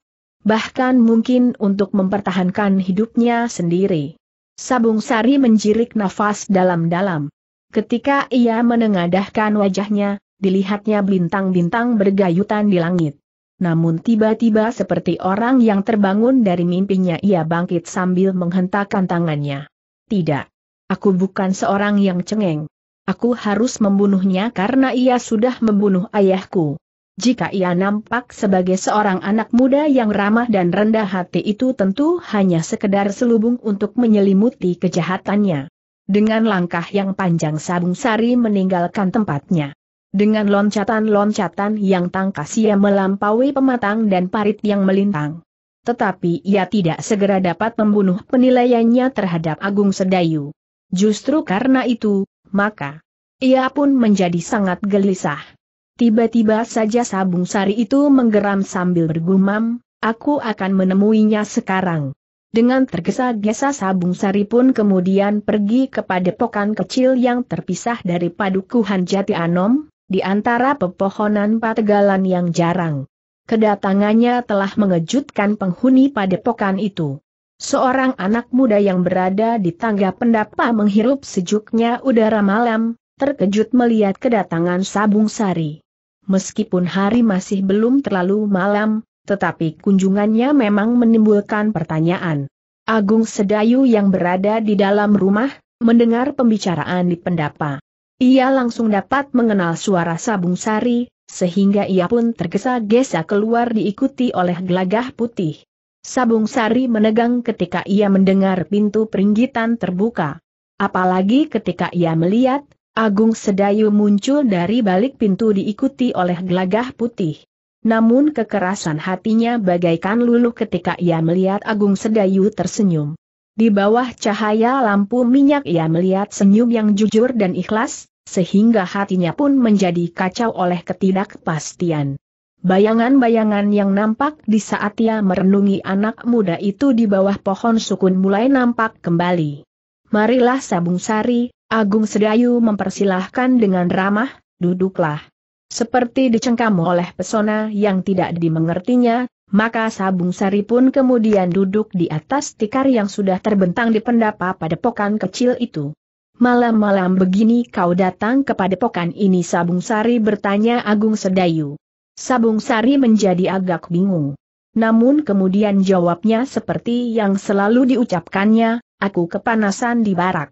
S1: Bahkan mungkin untuk mempertahankan hidupnya sendiri. Sabung Sari menjirik nafas dalam-dalam. Ketika ia menengadahkan wajahnya, dilihatnya bintang-bintang bergayutan di langit. Namun tiba-tiba seperti orang yang terbangun dari mimpinya ia bangkit sambil menghentakkan tangannya. Tidak. Aku bukan seorang yang cengeng. Aku harus membunuhnya karena ia sudah membunuh ayahku jika ia nampak sebagai seorang anak muda yang ramah dan rendah hati itu tentu hanya sekedar selubung untuk menyelimuti kejahatannya. Dengan langkah yang panjang Sabung Sari meninggalkan tempatnya. Dengan loncatan-loncatan yang tangkas ia melampaui pematang dan parit yang melintang. Tetapi ia tidak segera dapat membunuh penilaiannya terhadap Agung Sedayu. Justru karena itu, maka ia pun menjadi sangat gelisah. Tiba-tiba saja Sabung Sari itu menggeram sambil bergumam, aku akan menemuinya sekarang. Dengan tergesa-gesa Sabung Sari pun kemudian pergi kepada pokan kecil yang terpisah dari padukuhan Jati Anom, di antara pepohonan pategalan yang jarang. Kedatangannya telah mengejutkan penghuni padepokan itu. Seorang anak muda yang berada di tangga pendapa menghirup sejuknya udara malam, terkejut melihat kedatangan Sabung Sari meskipun hari masih belum terlalu malam, tetapi kunjungannya memang menimbulkan pertanyaan. Agung Sedayu yang berada di dalam rumah, mendengar pembicaraan di pendapa. Ia langsung dapat mengenal suara Sabung Sari, sehingga ia pun tergesa-gesa keluar diikuti oleh gelagah putih. Sabung Sari menegang ketika ia mendengar pintu peringgitan terbuka. Apalagi ketika ia melihat, Agung Sedayu muncul dari balik pintu diikuti oleh gelagah putih. Namun kekerasan hatinya bagaikan luluh ketika ia melihat Agung Sedayu tersenyum. Di bawah cahaya lampu minyak ia melihat senyum yang jujur dan ikhlas, sehingga hatinya pun menjadi kacau oleh ketidakpastian. Bayangan-bayangan yang nampak di saat ia merenungi anak muda itu di bawah pohon sukun mulai nampak kembali. Marilah Sabung Sari, Agung Sedayu mempersilahkan dengan ramah, duduklah. Seperti dicengkam oleh pesona yang tidak dimengertinya, maka Sabung Sari pun kemudian duduk di atas tikar yang sudah terbentang di pendapa pada pokan kecil itu. Malam-malam begini kau datang kepada pokan ini Sabung Sari bertanya Agung Sedayu. Sabung Sari menjadi agak bingung. Namun kemudian jawabnya seperti yang selalu diucapkannya, aku kepanasan di barak.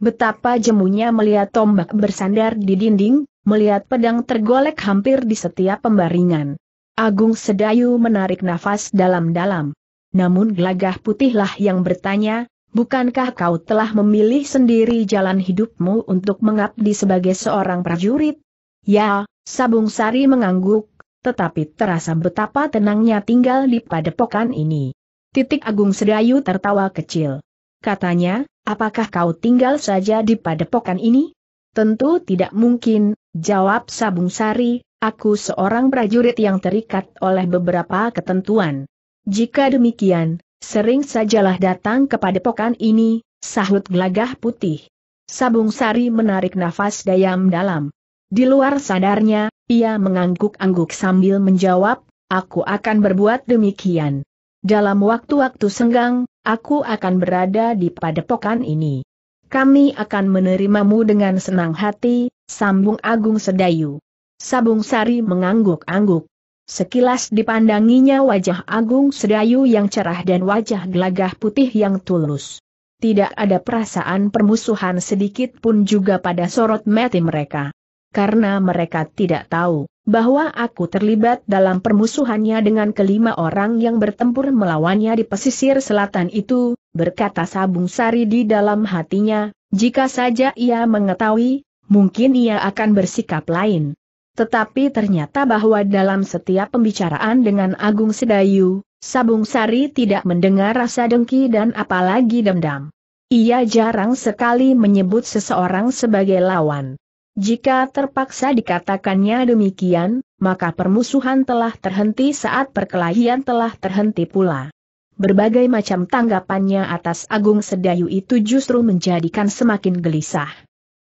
S1: Betapa jemunya melihat tombak bersandar di dinding, melihat pedang tergolek hampir di setiap pembaringan. Agung Sedayu menarik nafas dalam-dalam. Namun gelagah putihlah yang bertanya, bukankah kau telah memilih sendiri jalan hidupmu untuk mengabdi sebagai seorang prajurit? Ya, Sabung Sari mengangguk, tetapi terasa betapa tenangnya tinggal di padepokan ini. Titik Agung Sedayu tertawa kecil. Katanya, apakah kau tinggal saja di padepokan ini? Tentu tidak mungkin, jawab Sabung Sari, aku seorang prajurit yang terikat oleh beberapa ketentuan. Jika demikian, sering sajalah datang ke padepokan ini, sahut gelagah putih. Sabung Sari menarik nafas dayam dalam. Di luar sadarnya, ia mengangguk-angguk sambil menjawab, aku akan berbuat demikian. Dalam waktu-waktu senggang, aku akan berada di padepokan ini. Kami akan menerimamu dengan senang hati, sambung Agung Sedayu. Sabung Sari mengangguk-angguk. Sekilas dipandanginya wajah Agung Sedayu yang cerah dan wajah gelagah putih yang tulus. Tidak ada perasaan permusuhan sedikit pun juga pada sorot mati mereka karena mereka tidak tahu bahwa aku terlibat dalam permusuhannya dengan kelima orang yang bertempur melawannya di pesisir selatan itu, berkata Sabung Sari di dalam hatinya, jika saja ia mengetahui, mungkin ia akan bersikap lain. Tetapi ternyata bahwa dalam setiap pembicaraan dengan Agung Sedayu, Sabung Sari tidak mendengar rasa dengki dan apalagi dendam. Ia jarang sekali menyebut seseorang sebagai lawan. Jika terpaksa dikatakannya demikian, maka permusuhan telah terhenti saat perkelahian telah terhenti pula. Berbagai macam tanggapannya atas Agung Sedayu itu justru menjadikan semakin gelisah.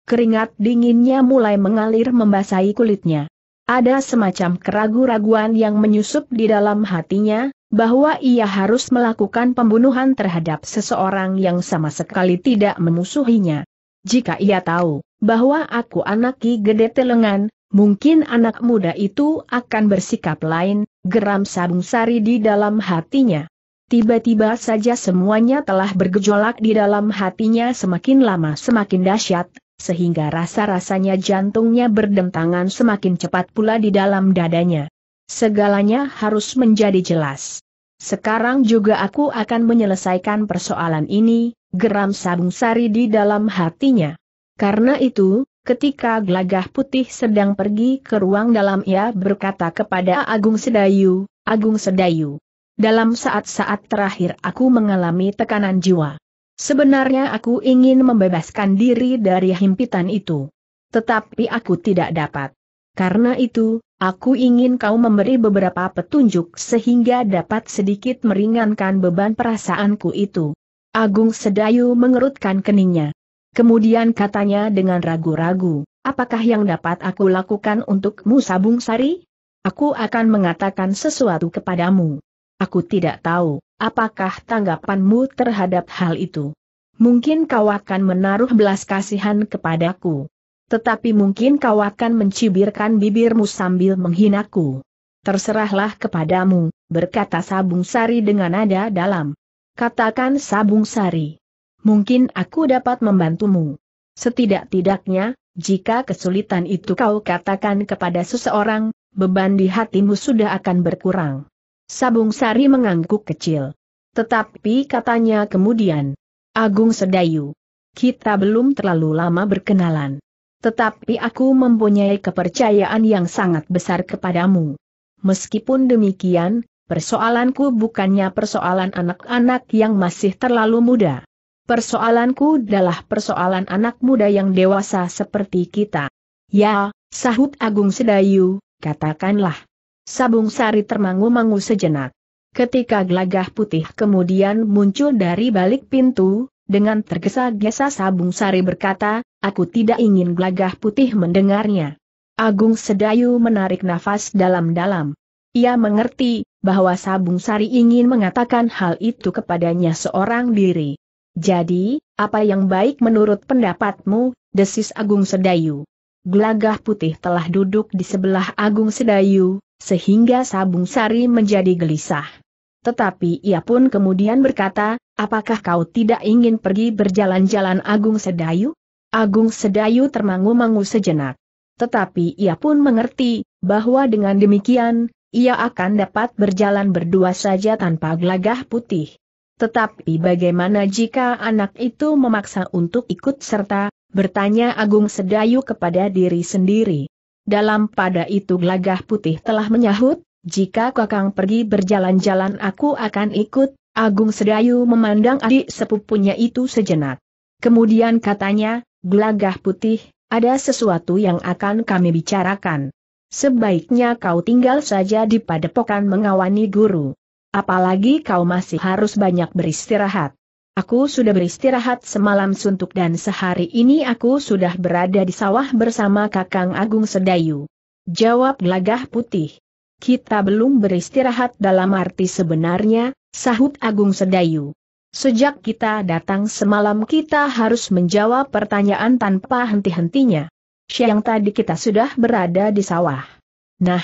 S1: Keringat dinginnya mulai mengalir membasahi kulitnya. Ada semacam keraguan-raguan yang menyusup di dalam hatinya, bahwa ia harus melakukan pembunuhan terhadap seseorang yang sama sekali tidak memusuhinya. Jika ia tahu bahwa aku anak Ki Gede Telengan, mungkin anak muda itu akan bersikap lain, geram Sabung Sari di dalam hatinya. Tiba-tiba saja semuanya telah bergejolak di dalam hatinya semakin lama semakin dahsyat, sehingga rasa-rasanya jantungnya berdentangan semakin cepat pula di dalam dadanya. Segalanya harus menjadi jelas. Sekarang juga aku akan menyelesaikan persoalan ini, geram Sabung Sari di dalam hatinya. Karena itu, ketika Gelagah Putih sedang pergi ke ruang dalam ia berkata kepada Agung Sedayu, Agung Sedayu, dalam saat-saat terakhir aku mengalami tekanan jiwa. Sebenarnya aku ingin membebaskan diri dari himpitan itu. Tetapi aku tidak dapat. Karena itu, aku ingin kau memberi beberapa petunjuk sehingga dapat sedikit meringankan beban perasaanku itu. Agung Sedayu mengerutkan keningnya. Kemudian katanya dengan ragu-ragu, apakah yang dapat aku lakukan untukmu Sabung Sari? Aku akan mengatakan sesuatu kepadamu. Aku tidak tahu, apakah tanggapanmu terhadap hal itu. Mungkin kau akan menaruh belas kasihan kepadaku. Tetapi mungkin kau akan mencibirkan bibirmu sambil menghinaku. Terserahlah kepadamu, berkata Sabung Sari dengan nada dalam. Katakan Sabung Sari. Mungkin aku dapat membantumu. Setidak-tidaknya, jika kesulitan itu kau katakan kepada seseorang, beban di hatimu sudah akan berkurang. Sabung Sari mengangguk kecil. Tetapi katanya kemudian, Agung Sedayu, kita belum terlalu lama berkenalan. Tetapi aku mempunyai kepercayaan yang sangat besar kepadamu. Meskipun demikian, Persoalanku bukannya persoalan anak-anak yang masih terlalu muda. Persoalanku adalah persoalan anak muda yang dewasa seperti kita. Ya, sahut Agung Sedayu, katakanlah. Sabung Sari termangu-mangu sejenak. Ketika gelagah putih kemudian muncul dari balik pintu, dengan tergesa-gesa Sabung Sari berkata, aku tidak ingin gelagah putih mendengarnya. Agung Sedayu menarik nafas dalam-dalam. Ia mengerti bahwa Sabung Sari ingin mengatakan hal itu kepadanya seorang diri. Jadi, apa yang baik menurut pendapatmu, desis Agung Sedayu. Gelagah putih telah duduk di sebelah Agung Sedayu, sehingga Sabung Sari menjadi gelisah. Tetapi ia pun kemudian berkata, apakah kau tidak ingin pergi berjalan-jalan Agung Sedayu? Agung Sedayu termangu-mangu sejenak. Tetapi ia pun mengerti, bahwa dengan demikian, ia akan dapat berjalan berdua saja tanpa gelagah putih. Tetapi bagaimana jika anak itu memaksa untuk ikut serta, bertanya Agung Sedayu kepada diri sendiri. Dalam pada itu gelagah putih telah menyahut, jika kakang pergi berjalan-jalan aku akan ikut, Agung Sedayu memandang adik sepupunya itu sejenak. Kemudian katanya, gelagah putih, ada sesuatu yang akan kami bicarakan. Sebaiknya kau tinggal saja di padepokan mengawani guru. Apalagi kau masih harus banyak beristirahat. Aku sudah beristirahat semalam suntuk dan sehari ini aku sudah berada di sawah bersama Kakang Agung Sedayu. Jawab gelagah Putih. Kita belum beristirahat dalam arti sebenarnya, sahut Agung Sedayu. Sejak kita datang semalam kita harus menjawab pertanyaan tanpa henti-hentinya siang tadi kita sudah berada di sawah. Nah,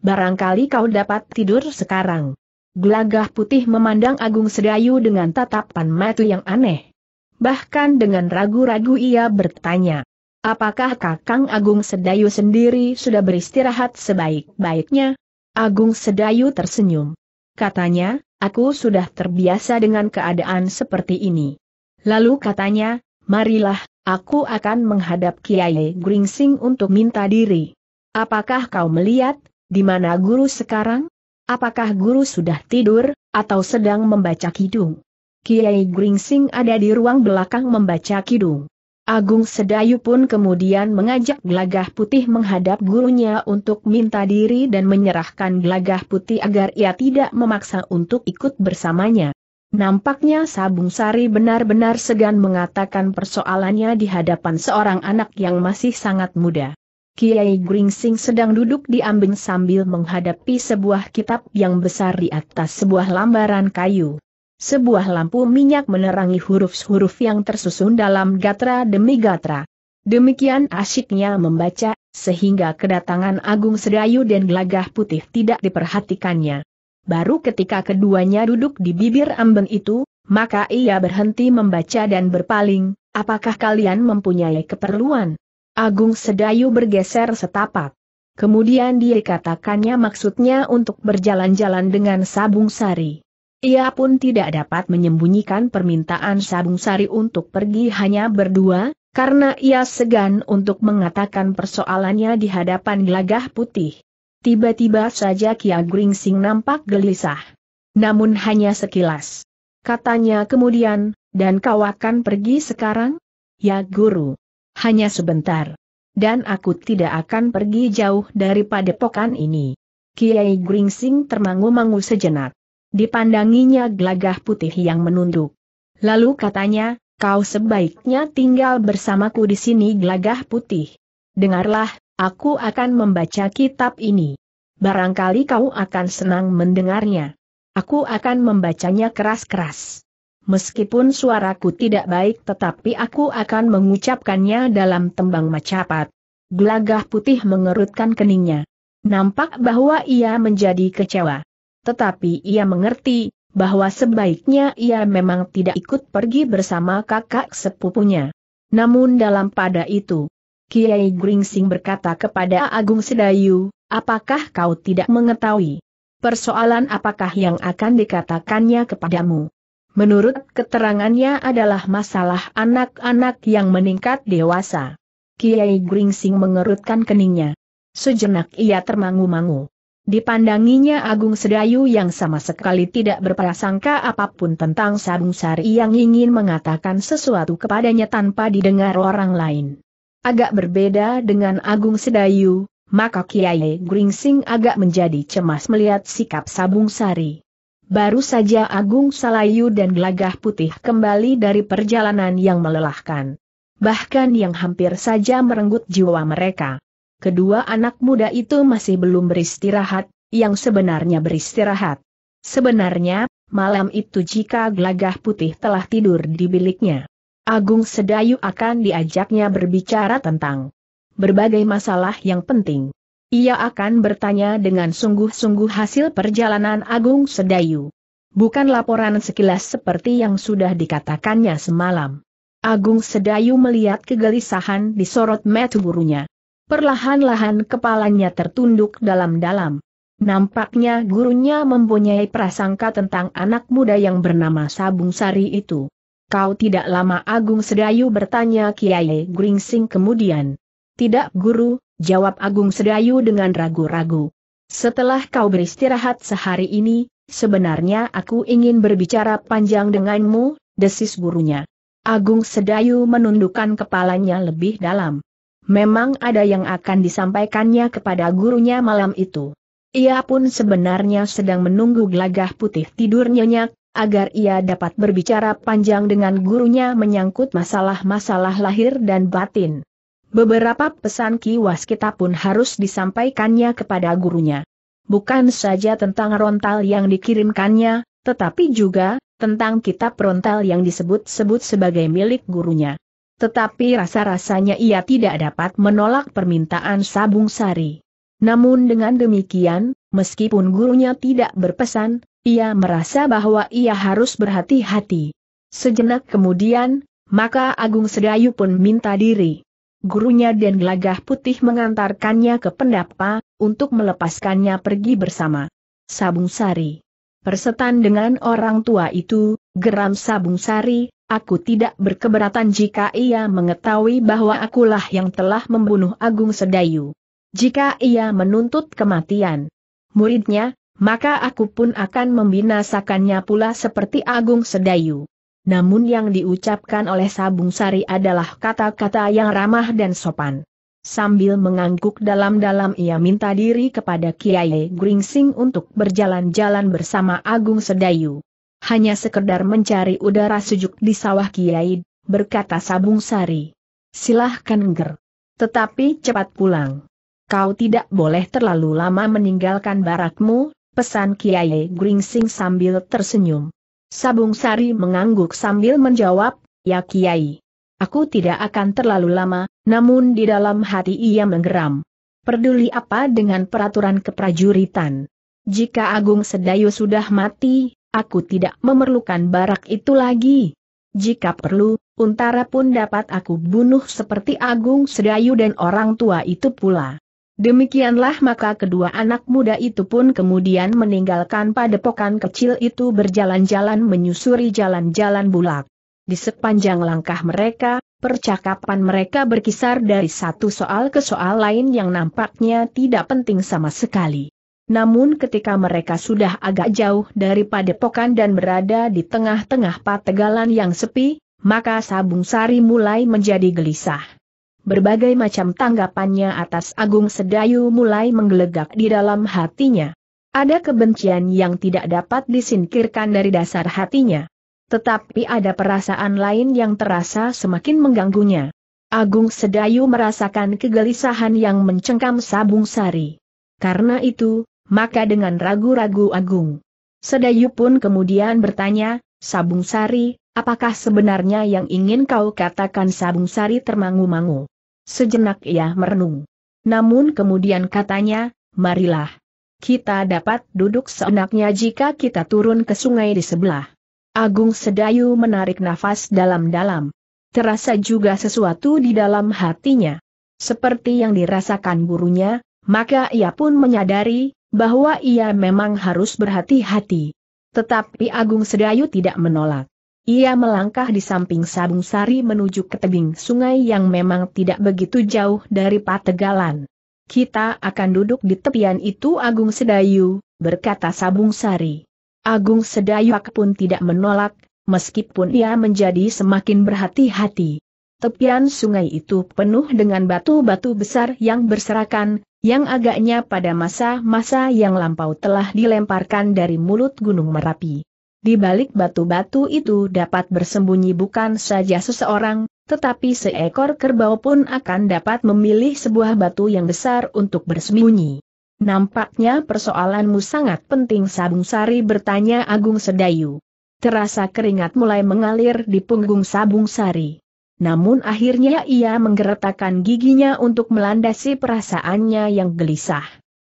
S1: barangkali kau dapat tidur sekarang. Gelagah putih memandang Agung Sedayu dengan tatapan mata yang aneh. Bahkan dengan ragu-ragu ia bertanya, apakah Kakang Agung Sedayu sendiri sudah beristirahat sebaik-baiknya? Agung Sedayu tersenyum. Katanya, aku sudah terbiasa dengan keadaan seperti ini. Lalu katanya, marilah, aku akan menghadap Kiai Gringsing untuk minta diri. Apakah kau melihat, di mana guru sekarang? Apakah guru sudah tidur, atau sedang membaca kidung? Kiai Gringsing ada di ruang belakang membaca kidung. Agung Sedayu pun kemudian mengajak gelagah putih menghadap gurunya untuk minta diri dan menyerahkan gelagah putih agar ia tidak memaksa untuk ikut bersamanya. Nampaknya Sabung Sari benar-benar segan mengatakan persoalannya di hadapan seorang anak yang masih sangat muda. Kiai Gringsing sedang duduk di ambing sambil menghadapi sebuah kitab yang besar di atas sebuah lambaran kayu. Sebuah lampu minyak menerangi huruf-huruf yang tersusun dalam gatra demi gatra. Demikian asyiknya membaca, sehingga kedatangan Agung Sedayu dan gelagah putih tidak diperhatikannya. Baru ketika keduanya duduk di bibir ambeng itu, maka ia berhenti membaca dan berpaling, apakah kalian mempunyai keperluan? Agung Sedayu bergeser setapak. Kemudian dia katakannya maksudnya untuk berjalan-jalan dengan Sabung Sari. Ia pun tidak dapat menyembunyikan permintaan Sabung Sari untuk pergi hanya berdua, karena ia segan untuk mengatakan persoalannya di hadapan gelagah putih. Tiba-tiba saja Kia Gringsing nampak gelisah. Namun hanya sekilas. Katanya kemudian, dan kau akan pergi sekarang? Ya guru. Hanya sebentar. Dan aku tidak akan pergi jauh daripada padepokan ini. Kiai Gringsing termangu-mangu sejenak. Dipandanginya gelagah putih yang menunduk. Lalu katanya, kau sebaiknya tinggal bersamaku di sini gelagah putih. Dengarlah, Aku akan membaca kitab ini. Barangkali kau akan senang mendengarnya. Aku akan membacanya keras-keras. Meskipun suaraku tidak baik tetapi aku akan mengucapkannya dalam tembang macapat. Gelagah putih mengerutkan keningnya. Nampak bahwa ia menjadi kecewa. Tetapi ia mengerti, bahwa sebaiknya ia memang tidak ikut pergi bersama kakak sepupunya. Namun dalam pada itu, Kiai Gringsing berkata kepada Agung Sedayu, apakah kau tidak mengetahui? Persoalan apakah yang akan dikatakannya kepadamu? Menurut keterangannya adalah masalah anak-anak yang meningkat dewasa. Kiai Gringsing mengerutkan keningnya. Sejenak ia termangu-mangu. Dipandanginya Agung Sedayu yang sama sekali tidak berprasangka apapun tentang Sabung Sari yang ingin mengatakan sesuatu kepadanya tanpa didengar orang lain. Agak berbeda dengan Agung Sedayu, maka Kiai Gringsing agak menjadi cemas melihat sikap Sabung Sari. Baru saja Agung Salayu dan Gelagah Putih kembali dari perjalanan yang melelahkan. Bahkan yang hampir saja merenggut jiwa mereka. Kedua anak muda itu masih belum beristirahat, yang sebenarnya beristirahat. Sebenarnya, malam itu jika Gelagah Putih telah tidur di biliknya. Agung Sedayu akan diajaknya berbicara tentang berbagai masalah yang penting. Ia akan bertanya dengan sungguh-sungguh hasil perjalanan Agung Sedayu. Bukan laporan sekilas seperti yang sudah dikatakannya semalam. Agung Sedayu melihat kegelisahan di sorot metu gurunya. Perlahan-lahan kepalanya tertunduk dalam-dalam. Nampaknya gurunya mempunyai prasangka tentang anak muda yang bernama Sabung Sari itu. Kau tidak lama Agung Sedayu bertanya Kiai Gringsing kemudian. Tidak guru, jawab Agung Sedayu dengan ragu-ragu. Setelah kau beristirahat sehari ini, sebenarnya aku ingin berbicara panjang denganmu, desis gurunya. Agung Sedayu menundukkan kepalanya lebih dalam. Memang ada yang akan disampaikannya kepada gurunya malam itu. Ia pun sebenarnya sedang menunggu gelagah putih tidurnya nyenyak, agar ia dapat berbicara panjang dengan gurunya menyangkut masalah-masalah lahir dan batin. Beberapa pesan kiwas kita pun harus disampaikannya kepada gurunya. Bukan saja tentang rontal yang dikirimkannya, tetapi juga, tentang kitab rontal yang disebut-sebut sebagai milik gurunya. Tetapi rasa-rasanya ia tidak dapat menolak permintaan Sabung Sari. Namun dengan demikian, meskipun gurunya tidak berpesan, ia merasa bahwa ia harus berhati-hati. Sejenak kemudian, maka Agung Sedayu pun minta diri. Gurunya dan Gelagah Putih mengantarkannya ke pendapa, untuk melepaskannya pergi bersama. Sabung Sari. Persetan dengan orang tua itu, geram Sabung Sari, aku tidak berkeberatan jika ia mengetahui bahwa akulah yang telah membunuh Agung Sedayu. Jika ia menuntut kematian, muridnya, maka aku pun akan membinasakannya pula seperti Agung Sedayu. Namun yang diucapkan oleh Sabung Sari adalah kata-kata yang ramah dan sopan. Sambil mengangguk dalam-dalam ia minta diri kepada Kiai Gringsing untuk berjalan-jalan bersama Agung Sedayu. Hanya sekedar mencari udara sejuk di sawah Kiai, berkata Sabung Sari. Silahkan ger. Tetapi cepat pulang. Kau tidak boleh terlalu lama meninggalkan barakmu, pesan Kiai Gringsing sambil tersenyum. Sabung Sari mengangguk sambil menjawab, ya Kiai. Aku tidak akan terlalu lama, namun di dalam hati ia menggeram. Peduli apa dengan peraturan keprajuritan? Jika Agung Sedayu sudah mati, aku tidak memerlukan barak itu lagi. Jika perlu, Untara pun dapat aku bunuh seperti Agung Sedayu dan orang tua itu pula. Demikianlah maka kedua anak muda itu pun kemudian meninggalkan padepokan kecil itu berjalan-jalan menyusuri jalan-jalan bulak. Di sepanjang langkah mereka, percakapan mereka berkisar dari satu soal ke soal lain yang nampaknya tidak penting sama sekali. Namun ketika mereka sudah agak jauh dari padepokan dan berada di tengah-tengah pategalan yang sepi, maka Sabung Sari mulai menjadi gelisah. Berbagai macam tanggapannya atas Agung Sedayu mulai menggelegak di dalam hatinya. Ada kebencian yang tidak dapat disingkirkan dari dasar hatinya. Tetapi ada perasaan lain yang terasa semakin mengganggunya. Agung Sedayu merasakan kegelisahan yang mencengkam Sabung Sari. Karena itu, maka dengan ragu-ragu Agung. Sedayu pun kemudian bertanya, Sabung Sari, Apakah sebenarnya yang ingin kau katakan Sabung Sari termangu-mangu? Sejenak ia merenung. Namun kemudian katanya, marilah. Kita dapat duduk seenaknya jika kita turun ke sungai di sebelah. Agung Sedayu menarik nafas dalam-dalam. Terasa juga sesuatu di dalam hatinya. Seperti yang dirasakan gurunya, maka ia pun menyadari, bahwa ia memang harus berhati-hati. Tetapi Agung Sedayu tidak menolak. Ia melangkah di samping Sabung Sari menuju ke tebing sungai yang memang tidak begitu jauh dari Pategalan. Kita akan duduk di tepian itu Agung Sedayu, berkata Sabung Sari. Agung Sedayu pun tidak menolak, meskipun ia menjadi semakin berhati-hati. Tepian sungai itu penuh dengan batu-batu besar yang berserakan, yang agaknya pada masa-masa yang lampau telah dilemparkan dari mulut Gunung Merapi. Di balik batu-batu itu dapat bersembunyi bukan saja seseorang, tetapi seekor kerbau pun akan dapat memilih sebuah batu yang besar untuk bersembunyi. Nampaknya persoalanmu sangat penting Sabung Sari bertanya Agung Sedayu. Terasa keringat mulai mengalir di punggung Sabung Sari. Namun akhirnya ia menggeretakkan giginya untuk melandasi perasaannya yang gelisah.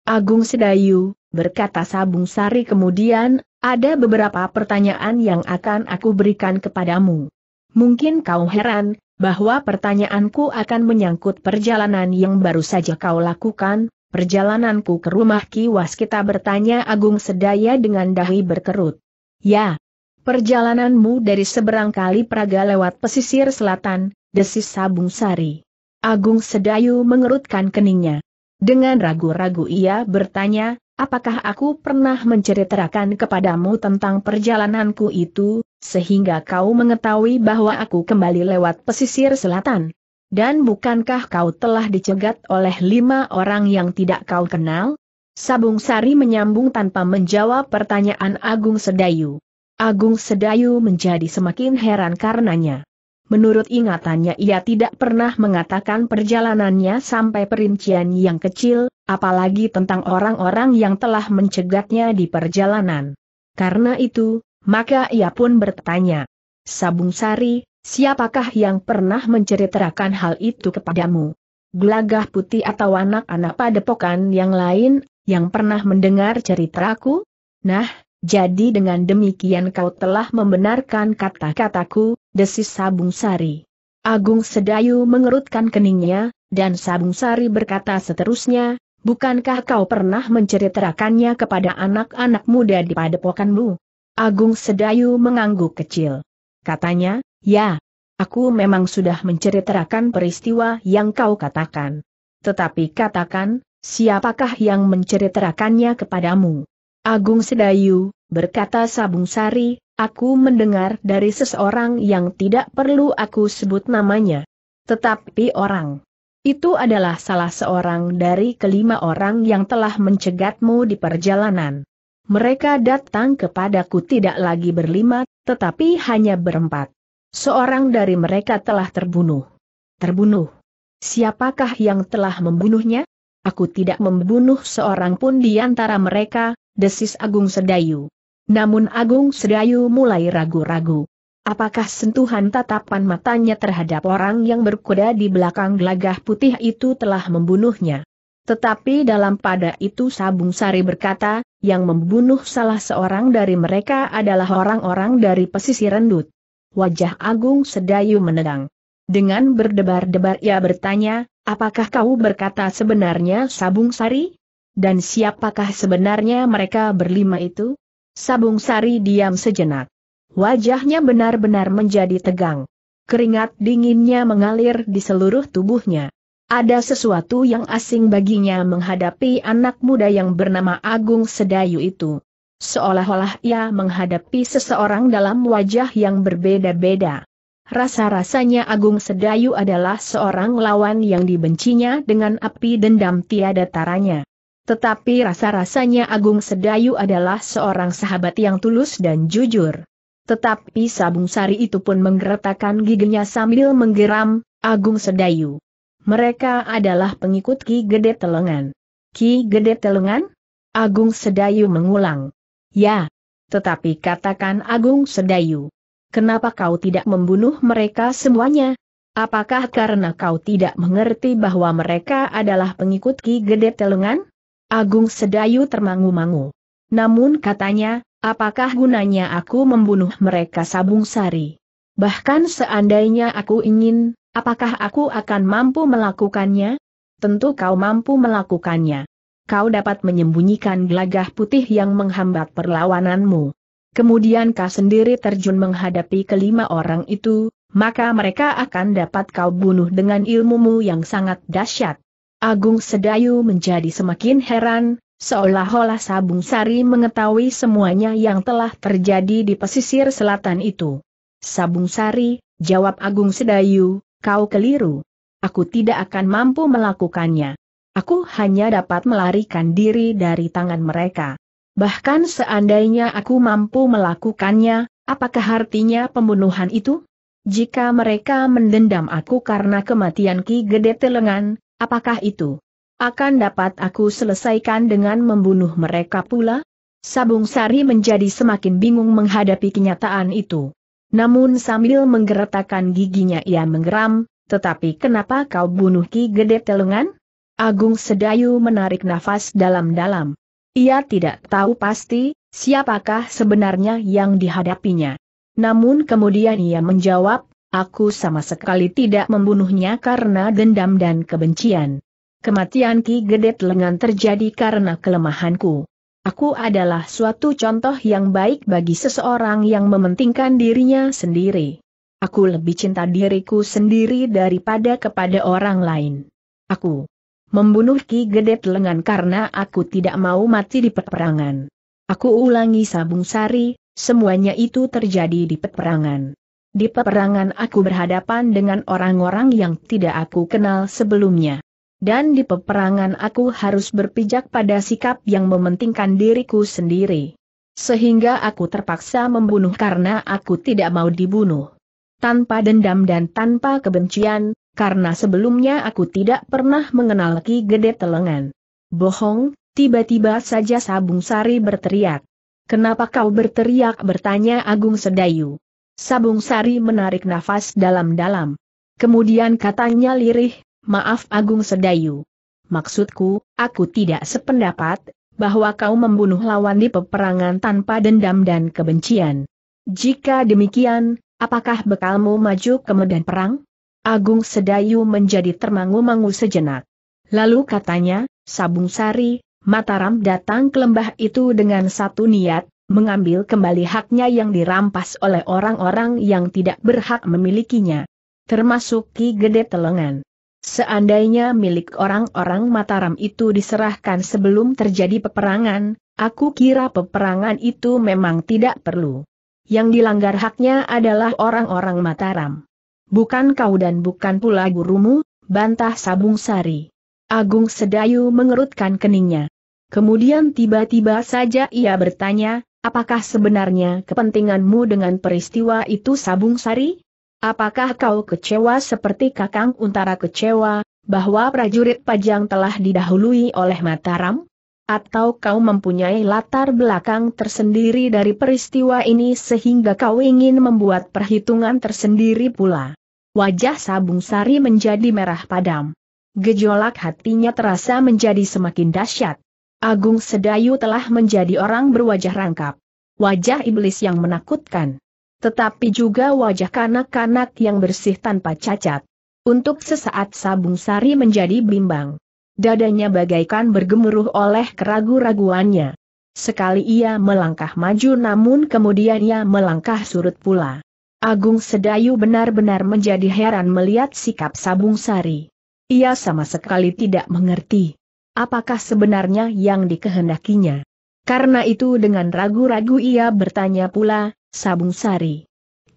S1: Agung Sedayu, berkata Sabung Sari kemudian, ada beberapa pertanyaan yang akan aku berikan kepadamu. Mungkin kau heran, bahwa pertanyaanku akan menyangkut perjalanan yang baru saja kau lakukan, perjalananku ke rumah kiwas kita bertanya Agung Sedaya dengan dahi berkerut. Ya, perjalananmu dari seberang kali Praga lewat pesisir selatan, desis Sabung Sari. Agung Sedayu mengerutkan keningnya. Dengan ragu-ragu ia bertanya, Apakah aku pernah menceritakan kepadamu tentang perjalananku itu, sehingga kau mengetahui bahwa aku kembali lewat pesisir selatan? Dan bukankah kau telah dicegat oleh lima orang yang tidak kau kenal? Sabung Sari menyambung tanpa menjawab pertanyaan Agung Sedayu. Agung Sedayu menjadi semakin heran karenanya. Menurut ingatannya ia tidak pernah mengatakan perjalanannya sampai perincian yang kecil, apalagi tentang orang-orang yang telah mencegatnya di perjalanan. Karena itu, maka ia pun bertanya, Sabung Sari, siapakah yang pernah menceritakan hal itu kepadamu? Gelagah putih atau anak-anak padepokan yang lain, yang pernah mendengar ceritaku? Nah, jadi dengan demikian kau telah membenarkan kata-kataku, desis Sabung Sari. Agung Sedayu mengerutkan keningnya, dan Sabung Sari berkata seterusnya, bukankah kau pernah menceritakannya kepada anak-anak muda di padepokanmu? Agung Sedayu mengangguk kecil. Katanya, ya, aku memang sudah menceritakan peristiwa yang kau katakan. Tetapi katakan, siapakah yang menceritakannya kepadamu? Agung Sedayu, berkata Sabung Sari, aku mendengar dari seseorang yang tidak perlu aku sebut namanya. Tetapi orang itu adalah salah seorang dari kelima orang yang telah mencegatmu di perjalanan. Mereka datang kepadaku tidak lagi berlima, tetapi hanya berempat. Seorang dari mereka telah terbunuh. Terbunuh. Siapakah yang telah membunuhnya? Aku tidak membunuh seorang pun di antara mereka, desis Agung Sedayu. Namun Agung Sedayu mulai ragu-ragu. Apakah sentuhan tatapan matanya terhadap orang yang berkuda di belakang gelagah putih itu telah membunuhnya? Tetapi dalam pada itu Sabung Sari berkata, yang membunuh salah seorang dari mereka adalah orang-orang dari pesisir rendut. Wajah Agung Sedayu menedang. Dengan berdebar-debar ia bertanya, apakah kau berkata sebenarnya Sabung Sari? Dan siapakah sebenarnya mereka berlima itu? Sabung Sari diam sejenak. Wajahnya benar-benar menjadi tegang. Keringat dinginnya mengalir di seluruh tubuhnya. Ada sesuatu yang asing baginya menghadapi anak muda yang bernama Agung Sedayu itu. Seolah-olah ia menghadapi seseorang dalam wajah yang berbeda-beda. Rasa-rasanya Agung Sedayu adalah seorang lawan yang dibencinya dengan api dendam tiada taranya. Tetapi rasa-rasanya Agung Sedayu adalah seorang sahabat yang tulus dan jujur. Tetapi Sabung Sari itu pun menggeretakkan giginya sambil menggeram, Agung Sedayu. Mereka adalah pengikut Ki Gede Telengan. Ki Gede Telengan? Agung Sedayu mengulang. Ya. Tetapi katakan Agung Sedayu. Kenapa kau tidak membunuh mereka semuanya? Apakah karena kau tidak mengerti bahwa mereka adalah pengikut Ki Gede Telengan? Agung Sedayu termangu-mangu. Namun katanya, Apakah gunanya aku membunuh mereka sabung sari? Bahkan seandainya aku ingin, apakah aku akan mampu melakukannya? Tentu kau mampu melakukannya. Kau dapat menyembunyikan gelagah putih yang menghambat perlawananmu. Kemudian kau sendiri terjun menghadapi kelima orang itu, maka mereka akan dapat kau bunuh dengan ilmumu yang sangat dahsyat. Agung Sedayu menjadi semakin heran, Seolah-olah Sabung Sari mengetahui semuanya yang telah terjadi di pesisir selatan itu. Sabung Sari, jawab Agung Sedayu, kau keliru. Aku tidak akan mampu melakukannya. Aku hanya dapat melarikan diri dari tangan mereka. Bahkan seandainya aku mampu melakukannya, apakah artinya pembunuhan itu? Jika mereka mendendam aku karena kematian Ki Gede Telengan, apakah itu? Akan dapat aku selesaikan dengan membunuh mereka pula? Sabung Sari menjadi semakin bingung menghadapi kenyataan itu. Namun sambil menggeretakkan giginya ia menggeram, tetapi kenapa kau bunuh Ki Gede Telungan? Agung Sedayu menarik nafas dalam-dalam. Ia tidak tahu pasti, siapakah sebenarnya yang dihadapinya. Namun kemudian ia menjawab, aku sama sekali tidak membunuhnya karena dendam dan kebencian. Kematian Ki Gede Lengan terjadi karena kelemahanku. Aku adalah suatu contoh yang baik bagi seseorang yang mementingkan dirinya sendiri. Aku lebih cinta diriku sendiri daripada kepada orang lain. Aku membunuh Ki Gede Lengan karena aku tidak mau mati di peperangan. Aku ulangi Sabung Sari, semuanya itu terjadi di peperangan. Di peperangan aku berhadapan dengan orang-orang yang tidak aku kenal sebelumnya dan di peperangan aku harus berpijak pada sikap yang mementingkan diriku sendiri. Sehingga aku terpaksa membunuh karena aku tidak mau dibunuh. Tanpa dendam dan tanpa kebencian, karena sebelumnya aku tidak pernah mengenal Ki Gede Telengan. Bohong, tiba-tiba saja Sabung Sari berteriak. Kenapa kau berteriak bertanya Agung Sedayu. Sabung Sari menarik nafas dalam-dalam. Kemudian katanya lirih, Maaf Agung Sedayu. Maksudku, aku tidak sependapat, bahwa kau membunuh lawan di peperangan tanpa dendam dan kebencian. Jika demikian, apakah bekalmu maju ke medan perang? Agung Sedayu menjadi termangu-mangu sejenak. Lalu katanya, Sabung Sari, Mataram datang ke lembah itu dengan satu niat, mengambil kembali haknya yang dirampas oleh orang-orang yang tidak berhak memilikinya. Termasuk Ki Gede Telengan. Seandainya milik orang-orang Mataram itu diserahkan sebelum terjadi peperangan, aku kira peperangan itu memang tidak perlu. Yang dilanggar haknya adalah orang-orang Mataram. Bukan kau dan bukan pula gurumu, bantah Sabung Sari. Agung Sedayu mengerutkan keningnya. Kemudian tiba-tiba saja ia bertanya, apakah sebenarnya kepentinganmu dengan peristiwa itu Sabung Sari? Apakah kau kecewa seperti Kakang Untara kecewa, bahwa prajurit Pajang telah didahului oleh Mataram? Atau kau mempunyai latar belakang tersendiri dari peristiwa ini sehingga kau ingin membuat perhitungan tersendiri pula? Wajah Sabung Sari menjadi merah padam. Gejolak hatinya terasa menjadi semakin dahsyat. Agung Sedayu telah menjadi orang berwajah rangkap. Wajah iblis yang menakutkan tetapi juga wajah kanak-kanak yang bersih tanpa cacat. Untuk sesaat Sabung Sari menjadi bimbang. Dadanya bagaikan bergemuruh oleh keragu-raguannya. Sekali ia melangkah maju namun kemudian ia melangkah surut pula. Agung Sedayu benar-benar menjadi heran melihat sikap Sabung Sari. Ia sama sekali tidak mengerti. Apakah sebenarnya yang dikehendakinya? Karena itu dengan ragu-ragu ia bertanya pula, Sabung Sari.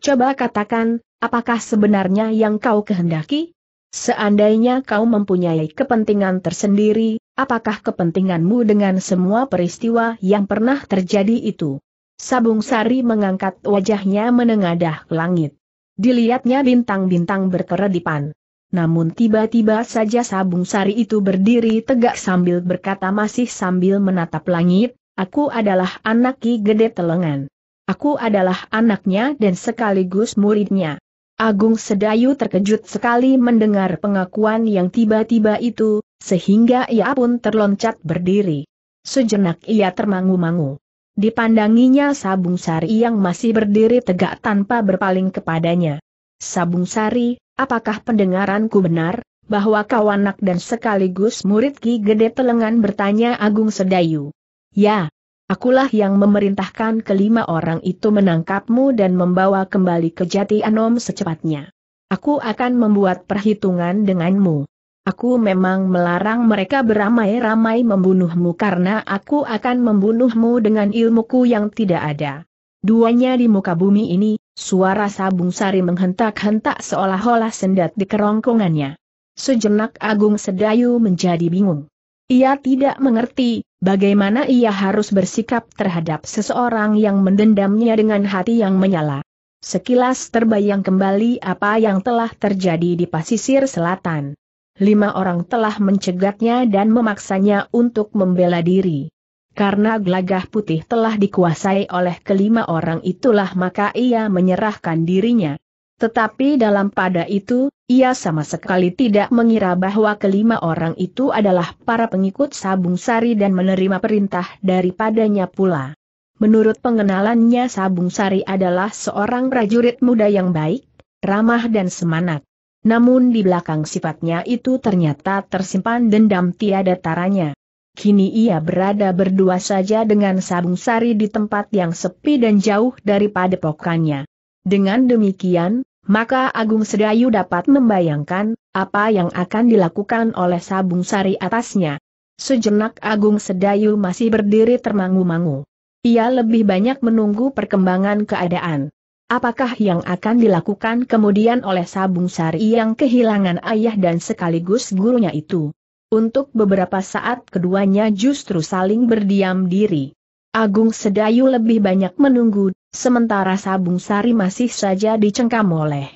S1: Coba katakan, apakah sebenarnya yang kau kehendaki? Seandainya kau mempunyai kepentingan tersendiri, apakah kepentinganmu dengan semua peristiwa yang pernah terjadi itu? Sabung Sari mengangkat wajahnya menengadah ke langit. Dilihatnya bintang-bintang berkeredipan. Namun tiba-tiba saja Sabung Sari itu berdiri tegak sambil berkata masih sambil menatap langit, aku adalah anak Ki Gede Telengan. Aku adalah anaknya dan sekaligus muridnya. Agung Sedayu terkejut sekali mendengar pengakuan yang tiba-tiba itu, sehingga ia pun terloncat berdiri. Sejenak ia termangu-mangu. Dipandanginya Sabung Sari yang masih berdiri tegak tanpa berpaling kepadanya. Sabung Sari, apakah pendengaranku benar, bahwa kau anak dan sekaligus murid Ki Gede Telengan bertanya Agung Sedayu? Ya, Akulah yang memerintahkan kelima orang itu menangkapmu dan membawa kembali ke Jati Anom secepatnya. Aku akan membuat perhitungan denganmu. Aku memang melarang mereka beramai-ramai membunuhmu karena aku akan membunuhmu dengan ilmuku yang tidak ada. Duanya di muka bumi ini, suara Sabung Sari menghentak-hentak seolah-olah sendat di kerongkongannya. Sejenak Agung Sedayu menjadi bingung. Ia tidak mengerti bagaimana ia harus bersikap terhadap seseorang yang mendendamnya dengan hati yang menyala. Sekilas terbayang kembali apa yang telah terjadi di pasisir selatan. Lima orang telah mencegatnya dan memaksanya untuk membela diri. Karena gelagah putih telah dikuasai oleh kelima orang itulah maka ia menyerahkan dirinya. Tetapi dalam pada itu, ia sama sekali tidak mengira bahwa kelima orang itu adalah para pengikut Sabung Sari dan menerima perintah daripadanya pula. Menurut pengenalannya Sabung Sari adalah seorang prajurit muda yang baik, ramah dan semanat. Namun di belakang sifatnya itu ternyata tersimpan dendam tiada taranya. Kini ia berada berdua saja dengan Sabung Sari di tempat yang sepi dan jauh daripada padepokannya. Dengan demikian, maka Agung Sedayu dapat membayangkan apa yang akan dilakukan oleh Sabung Sari atasnya. Sejenak Agung Sedayu masih berdiri termangu-mangu. Ia lebih banyak menunggu perkembangan keadaan. Apakah yang akan dilakukan kemudian oleh Sabung Sari yang kehilangan ayah dan sekaligus gurunya itu? Untuk beberapa saat keduanya justru saling berdiam diri. Agung Sedayu lebih banyak menunggu sementara Sabung Sari masih saja dicengkam oleh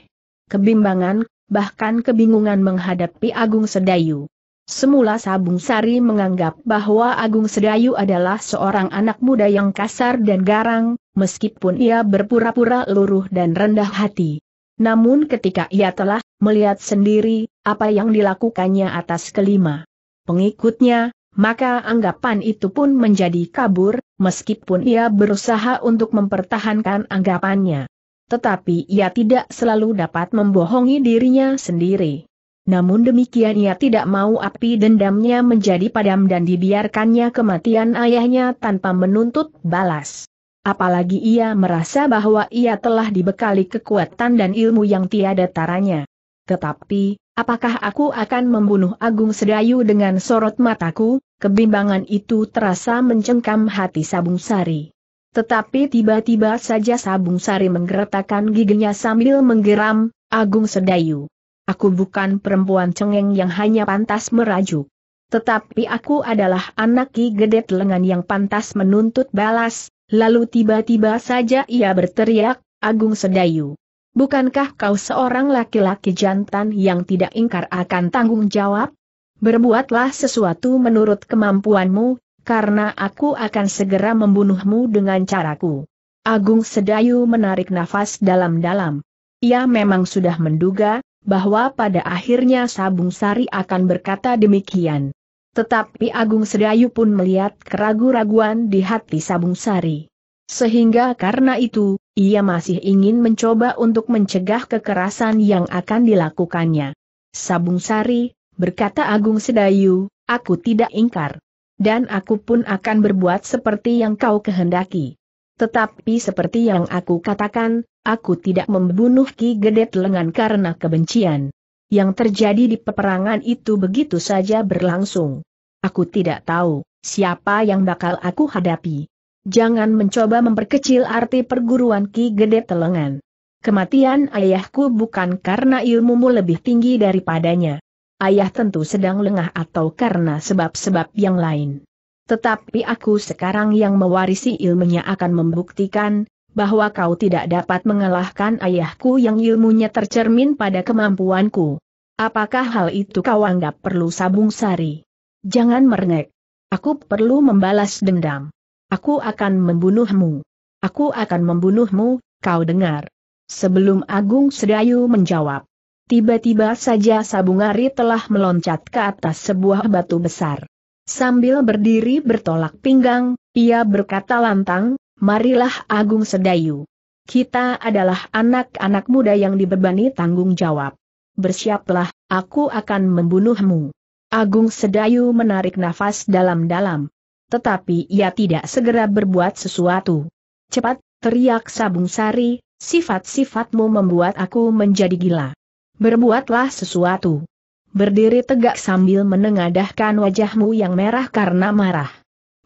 S1: kebimbangan, bahkan kebingungan menghadapi Agung Sedayu. Semula Sabung Sari menganggap bahwa Agung Sedayu adalah seorang anak muda yang kasar dan garang, meskipun ia berpura-pura luruh dan rendah hati. Namun ketika ia telah melihat sendiri apa yang dilakukannya atas kelima pengikutnya, maka anggapan itu pun menjadi kabur, meskipun ia berusaha untuk mempertahankan anggapannya. Tetapi ia tidak selalu dapat membohongi dirinya sendiri. Namun demikian ia tidak mau api dendamnya menjadi padam dan dibiarkannya kematian ayahnya tanpa menuntut balas. Apalagi ia merasa bahwa ia telah dibekali kekuatan dan ilmu yang tiada taranya. Tetapi, apakah aku akan membunuh Agung Sedayu dengan sorot mataku? Kebimbangan itu terasa mencengkam hati Sabung Sari. Tetapi tiba-tiba saja Sabung Sari menggeretakkan giginya sambil menggeram, Agung Sedayu. Aku bukan perempuan cengeng yang hanya pantas merajuk. Tetapi aku adalah anak Ki Gedet lengan yang pantas menuntut balas, lalu tiba-tiba saja ia berteriak, Agung Sedayu. Bukankah kau seorang laki-laki jantan yang tidak ingkar akan tanggung jawab? Berbuatlah sesuatu menurut kemampuanmu, karena aku akan segera membunuhmu dengan caraku. Agung Sedayu menarik nafas dalam-dalam. Ia memang sudah menduga, bahwa pada akhirnya Sabung Sari akan berkata demikian. Tetapi Agung Sedayu pun melihat keragu-raguan di hati Sabung Sari. Sehingga karena itu, ia masih ingin mencoba untuk mencegah kekerasan yang akan dilakukannya. Sabung Sari, berkata Agung Sedayu, aku tidak ingkar. Dan aku pun akan berbuat seperti yang kau kehendaki. Tetapi seperti yang aku katakan, aku tidak membunuh Ki Gedet telengan karena kebencian. Yang terjadi di peperangan itu begitu saja berlangsung. Aku tidak tahu siapa yang bakal aku hadapi. Jangan mencoba memperkecil arti perguruan Ki Gedet telengan Kematian ayahku bukan karena ilmumu lebih tinggi daripadanya ayah tentu sedang lengah atau karena sebab-sebab yang lain. Tetapi aku sekarang yang mewarisi ilmunya akan membuktikan, bahwa kau tidak dapat mengalahkan ayahku yang ilmunya tercermin pada kemampuanku. Apakah hal itu kau anggap perlu sabung sari? Jangan merengek. Aku perlu membalas dendam. Aku akan membunuhmu. Aku akan membunuhmu, kau dengar. Sebelum Agung Sedayu menjawab, Tiba-tiba saja Sabungari telah meloncat ke atas sebuah batu besar. Sambil berdiri bertolak pinggang, ia berkata lantang, marilah Agung Sedayu. Kita adalah anak-anak muda yang dibebani tanggung jawab. Bersiaplah, aku akan membunuhmu. Agung Sedayu menarik nafas dalam-dalam. Tetapi ia tidak segera berbuat sesuatu. Cepat, teriak Sabung Sari, sifat-sifatmu membuat aku menjadi gila. Berbuatlah sesuatu. Berdiri tegak sambil menengadahkan wajahmu yang merah karena marah.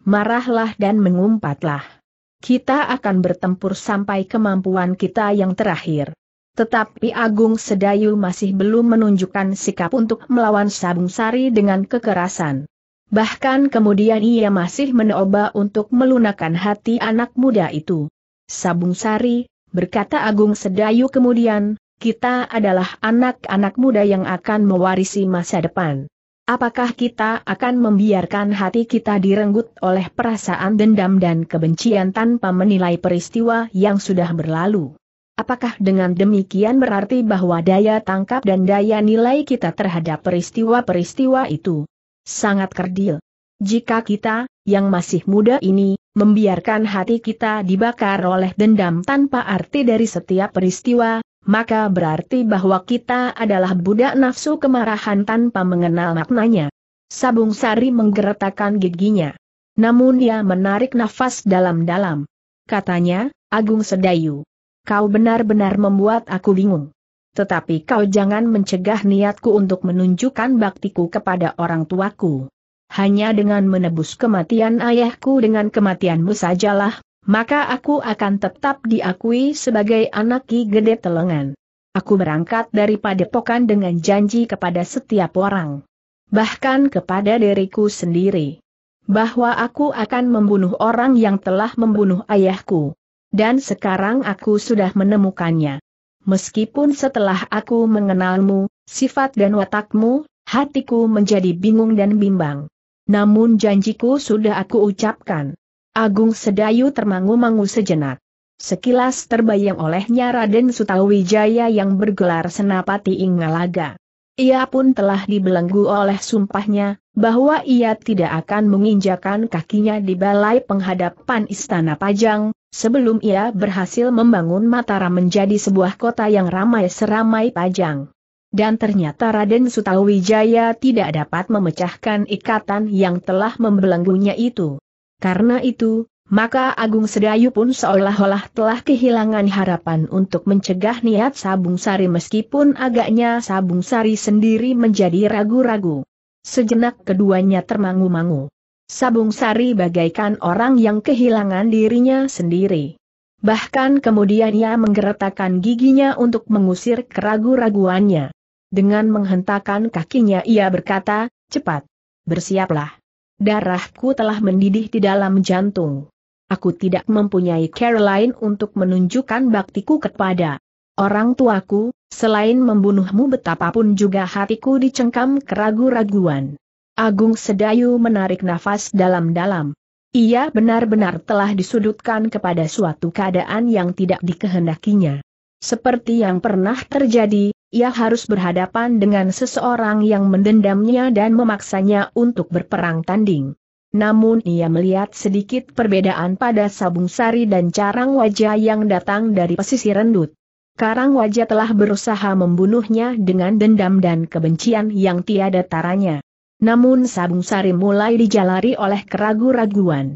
S1: Marahlah dan mengumpatlah. Kita akan bertempur sampai kemampuan kita yang terakhir. Tetapi Agung Sedayu masih belum menunjukkan sikap untuk melawan Sabung Sari dengan kekerasan. Bahkan kemudian ia masih menoba untuk melunakkan hati anak muda itu. Sabung Sari, berkata Agung Sedayu kemudian, kita adalah anak-anak muda yang akan mewarisi masa depan. Apakah kita akan membiarkan hati kita direnggut oleh perasaan dendam dan kebencian tanpa menilai peristiwa yang sudah berlalu? Apakah dengan demikian berarti bahwa daya tangkap dan daya nilai kita terhadap peristiwa-peristiwa itu sangat kerdil? Jika kita, yang masih muda ini, membiarkan hati kita dibakar oleh dendam tanpa arti dari setiap peristiwa, maka berarti bahwa kita adalah budak nafsu kemarahan tanpa mengenal maknanya. Sabung Sari menggeretakkan giginya. Namun ia menarik nafas dalam-dalam. Katanya, Agung Sedayu. Kau benar-benar membuat aku bingung. Tetapi kau jangan mencegah niatku untuk menunjukkan baktiku kepada orang tuaku. Hanya dengan menebus kematian ayahku dengan kematianmu sajalah maka aku akan tetap diakui sebagai anak Ki Gede Telengan. Aku berangkat dari padepokan dengan janji kepada setiap orang. Bahkan kepada diriku sendiri. Bahwa aku akan membunuh orang yang telah membunuh ayahku. Dan sekarang aku sudah menemukannya. Meskipun setelah aku mengenalmu, sifat dan watakmu, hatiku menjadi bingung dan bimbang. Namun janjiku sudah aku ucapkan. Agung Sedayu termangu-mangu sejenak. Sekilas terbayang olehnya Raden Sutawijaya yang bergelar Senapati Ingalaga. Ia pun telah dibelenggu oleh sumpahnya, bahwa ia tidak akan menginjakan kakinya di balai penghadapan istana Pajang, sebelum ia berhasil membangun Mataram menjadi sebuah kota yang ramai seramai Pajang. Dan ternyata Raden Sutawijaya tidak dapat memecahkan ikatan yang telah membelenggunya itu. Karena itu, maka Agung Sedayu pun seolah-olah telah kehilangan harapan untuk mencegah niat Sabung Sari meskipun agaknya Sabung Sari sendiri menjadi ragu-ragu. Sejenak keduanya termangu-mangu. Sabung Sari bagaikan orang yang kehilangan dirinya sendiri. Bahkan kemudian ia menggeretakkan giginya untuk mengusir keragu-raguannya. Dengan menghentakkan kakinya ia berkata, cepat, bersiaplah darahku telah mendidih di dalam jantung. Aku tidak mempunyai Caroline untuk menunjukkan baktiku kepada orang tuaku, selain membunuhmu betapapun juga hatiku dicengkam keragu-raguan. Agung Sedayu menarik nafas dalam-dalam. Ia benar-benar telah disudutkan kepada suatu keadaan yang tidak dikehendakinya. Seperti yang pernah terjadi, ia harus berhadapan dengan seseorang yang mendendamnya dan memaksanya untuk berperang tanding. Namun ia melihat sedikit perbedaan pada Sabung Sari dan Carang Wajah yang datang dari pesisir rendut. Karang Wajah telah berusaha membunuhnya dengan dendam dan kebencian yang tiada taranya. Namun Sabung Sari mulai dijalari oleh keraguan raguan